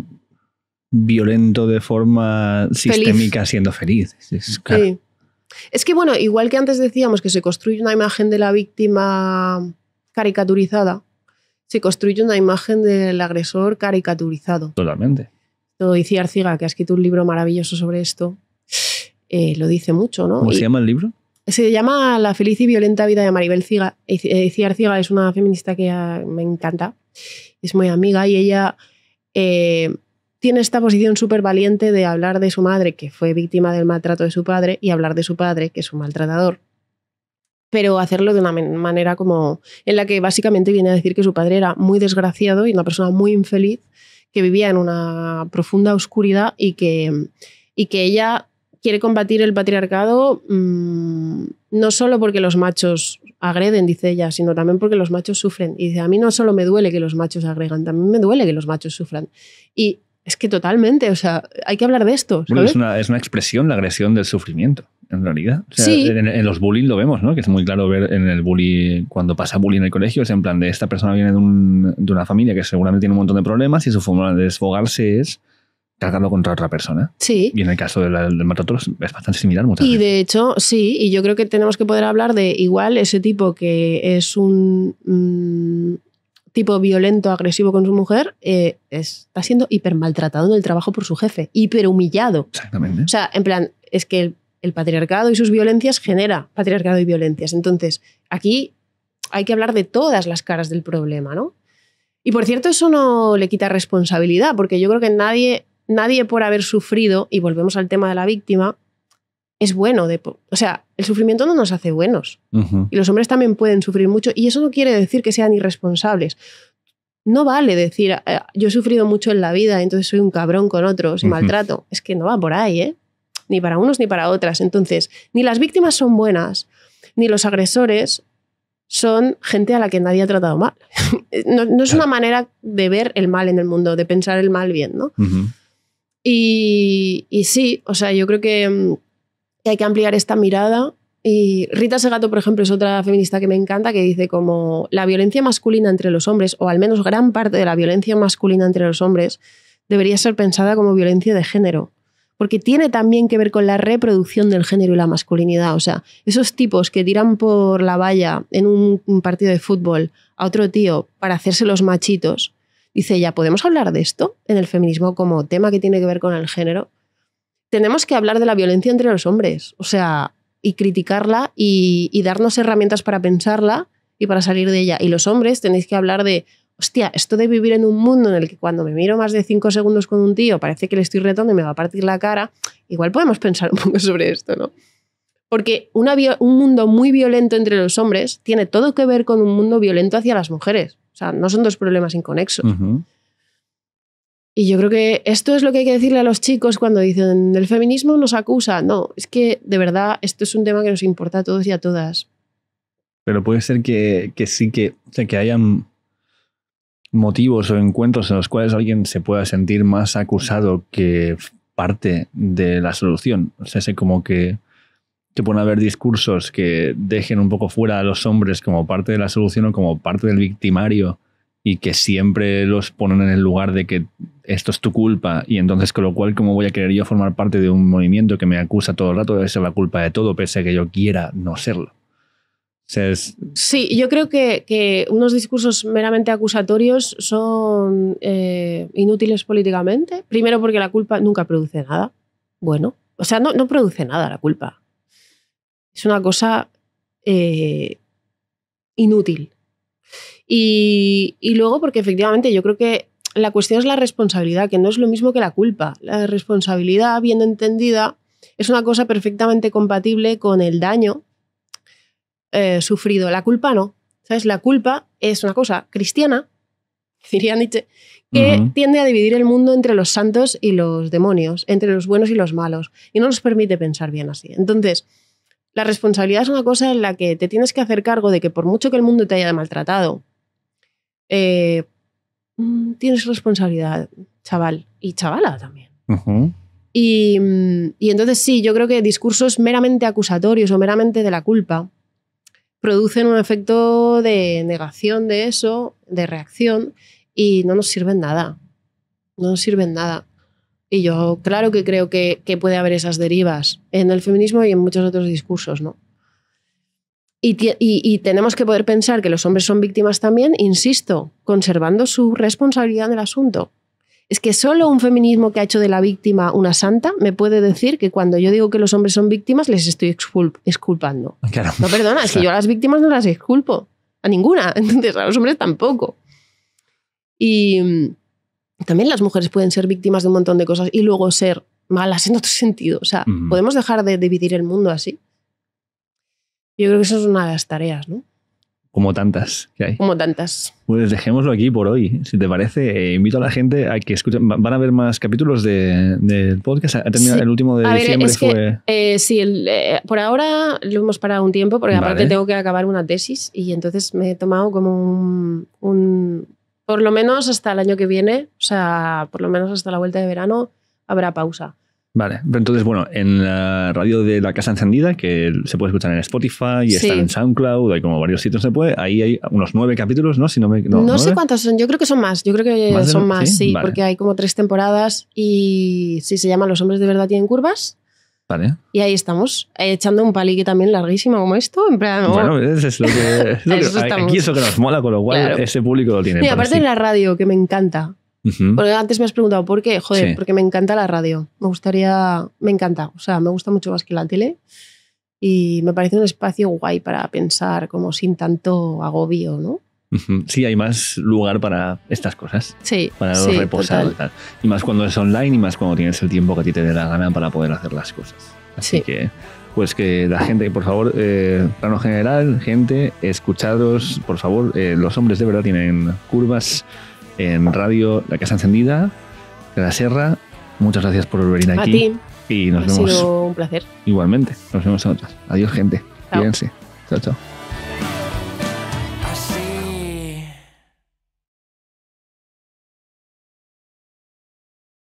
violento de forma sistémica siendo feliz. sí. es que, bueno, igual que antes decíamos que se construye una imagen de la víctima caricaturizada. Se construye una imagen del agresor caricaturizado. Totalmente. Lo dice Arciga, que ha escrito un libro maravilloso sobre esto. Eh, lo dice mucho, ¿no? ¿Cómo se llama el libro? Se llama La feliz y violenta vida de Maribel Ciga. Ciga eh, Arciga es una feminista que ah, me encanta, es muy amiga y ella eh, tiene esta posición súper valiente de hablar de su madre, que fue víctima del maltrato de su padre, y hablar de su padre, que es un maltratador pero hacerlo de una manera como en la que básicamente viene a decir que su padre era muy desgraciado y una persona muy infeliz que vivía en una profunda oscuridad y que, y que ella quiere combatir el patriarcado mm, no solo porque los machos agreden, dice ella, sino también porque los machos sufren. Y dice, a mí no solo me duele que los machos agregan, también me duele que los machos sufran. Y es que totalmente, o sea, hay que hablar de esto. es, una, es una expresión, la agresión del sufrimiento en realidad. en, los bullying lo vemos, ¿no? Que es muy claro ver en el bullying, cuando pasa bullying en el colegio, es en plan de esta persona viene de, una familia que seguramente tiene un montón de problemas y su forma de desfogarse es cargarlo contra otra persona. Sí. Y en el caso del, del es bastante similar y de hecho, sí, y yo creo que tenemos que poder hablar de igual ese tipo que es un mm, tipo violento, agresivo con su mujer, eh, está siendo hiper maltratado en el trabajo por su jefe, hiperhumillado. Exactamente. O sea, en plan, es que el el patriarcado y sus violencias genera patriarcado y violencias. Entonces, aquí hay que hablar de todas las caras del problema, ¿no? Y por cierto, eso no le quita responsabilidad, porque yo creo que nadie, nadie por haber sufrido, y volvemos al tema de la víctima, es bueno. o sea, el sufrimiento no nos hace buenos. Y los hombres también pueden sufrir mucho, y eso no quiere decir que sean irresponsables. No vale decir, ah, yo he sufrido mucho en la vida, entonces soy un cabrón con otros, maltrato. Es que no va por ahí, ¿eh? ni para unos ni para otras. Entonces, ni las víctimas son buenas, ni los agresores son gente a la que nadie ha tratado mal. no, es una manera de ver el mal en el mundo, de pensar el mal bien, ¿no? y, sí, o sea, yo creo mm, que hay que ampliar esta mirada y Rita Segato, por ejemplo, es otra feminista que me encanta, que dice como la violencia masculina entre los hombres, o al menos gran parte de la violencia masculina entre los hombres, debería ser pensada como violencia de género porque tiene también que ver con la reproducción del género y la masculinidad. O sea, esos tipos que tiran por la valla en un, partido de fútbol a otro tío para hacerse los machitos, dice ya, ¿podemos hablar de esto en el feminismo como tema que tiene que ver con el género? Tenemos que hablar de la violencia entre los hombres, o sea, y criticarla y darnos herramientas para pensarla y para salir de ella. Y los hombres tenéis que hablar de hostia, esto de vivir en un mundo en el que cuando me miro más de cinco segundos con un tío parece que le estoy retando y me va a partir la cara, igual podemos pensar un poco sobre esto, ¿no? Porque un mundo muy violento entre los hombres tiene todo que ver con un mundo violento hacia las mujeres. O sea, no son dos problemas inconexos. Y yo creo que esto es lo que hay que decirle a los chicos cuando dicen, el feminismo nos acusa. No, es que de verdad esto es un tema que nos importa a todos y a todas. Pero puede ser que, sí, que, o sea, que hayan motivos o encuentros en los cuales alguien se pueda sentir más acusado que parte de la solución. O sea, sé como que ponen pueden haber discursos que dejen un poco fuera a los hombres como parte de la solución o como parte del victimario y que siempre los ponen en el lugar de que esto es tu culpa y entonces con lo cual cómo voy a querer yo formar parte de un movimiento que me acusa todo el rato de ser la culpa de todo pese a que yo quiera no serlo. Sí, yo creo que, unos discursos meramente acusatorios son eh, inútiles políticamente. Primero porque la culpa nunca produce nada. Bueno, o sea, no, produce nada la culpa. Es una cosa eh, inútil. Y, y luego porque efectivamente yo creo que la cuestión es la responsabilidad, que no es lo mismo que la culpa. La responsabilidad, bien entendida, es una cosa perfectamente compatible con el daño eh, sufrido. La culpa no. ¿Sabes? La culpa es una cosa cristiana, diría Nietzsche, que tiende a dividir el mundo entre los santos y los demonios, entre los buenos y los malos, y no nos permite pensar bien así. Entonces, la responsabilidad es una cosa en la que te tienes que hacer cargo de que por mucho que el mundo te haya maltratado, eh, mm, tienes responsabilidad, chaval, y chavala también. y, mm, y entonces sí, yo creo que discursos meramente acusatorios o meramente de la culpa, producen un efecto de negación de eso, de reacción, y no nos sirven nada. No nos sirven nada. Y yo, claro que creo que, puede haber esas derivas en el feminismo y en muchos otros discursos, y, tenemos que poder pensar que los hombres son víctimas también, insisto, conservando su responsabilidad en el asunto. Es que solo un feminismo que ha hecho de la víctima una santa me puede decir que cuando yo digo que los hombres son víctimas les estoy exculpando. No, perdona, es que yo a las víctimas no las exculpo, a ninguna, entonces a los hombres tampoco. Y mm, también las mujeres pueden ser víctimas de un montón de cosas y luego ser malas en otro sentido. O sea, podemos dejar de dividir el mundo así. Yo creo que eso es una de las tareas, ¿no? Como tantas que hay. Como tantas. Pues dejémoslo aquí por hoy. Si te parece, eh, invito a la gente a que escuchen. Van a ver más capítulos del podcast. Ha el último de diciembre. fue... Eh, sí, eh, por ahora lo hemos parado un tiempo porque aparte tengo que acabar una tesis y entonces me he tomado como un, Por lo menos hasta el año que viene, o sea, por lo menos hasta la vuelta de verano habrá pausa. Vale, entonces, bueno, en la radio de La Casa Encendida, que se puede escuchar en Spotify, y está en SoundCloud, hay como varios sitios se puede, ahí hay unos nueve capítulos, ¿no? Si no, me, no, sé cuántos son, yo creo que son más, yo creo que son más, sí, porque hay como tres temporadas y sí, se llama Los hombres de verdad tienen curvas. Vale. Y ahí estamos, eh, echando un palique también larguísimo como esto. En plan, oh. Bueno, eso es lo que, es lo que que nos mola, con lo cual ese público lo tiene. Y aparte de la radio, que me encanta. Porque antes me has preguntado por qué. Joder, porque me encanta la radio. Me gustaría. Me encanta. O sea, me gusta mucho más que la tele. Y me parece un espacio guay para pensar, como sin tanto agobio, ¿no? Sí, hay más lugar para estas cosas. Sí. Para reposar. y Tal. Y más cuando es online y más cuando tienes el tiempo que a ti te dé la gana para poder hacer las cosas. Así que pues que la gente, por favor, eh, plano general, gente, escuchados, por favor, eh, los hombres de verdad tienen curvas en Radio La Casa Encendida, de la Sierra. Muchas gracias por venir aquí. A Y nos un placer. Igualmente. Nos vemos en otras. Adiós, gente. Cuídense. Chao, chao.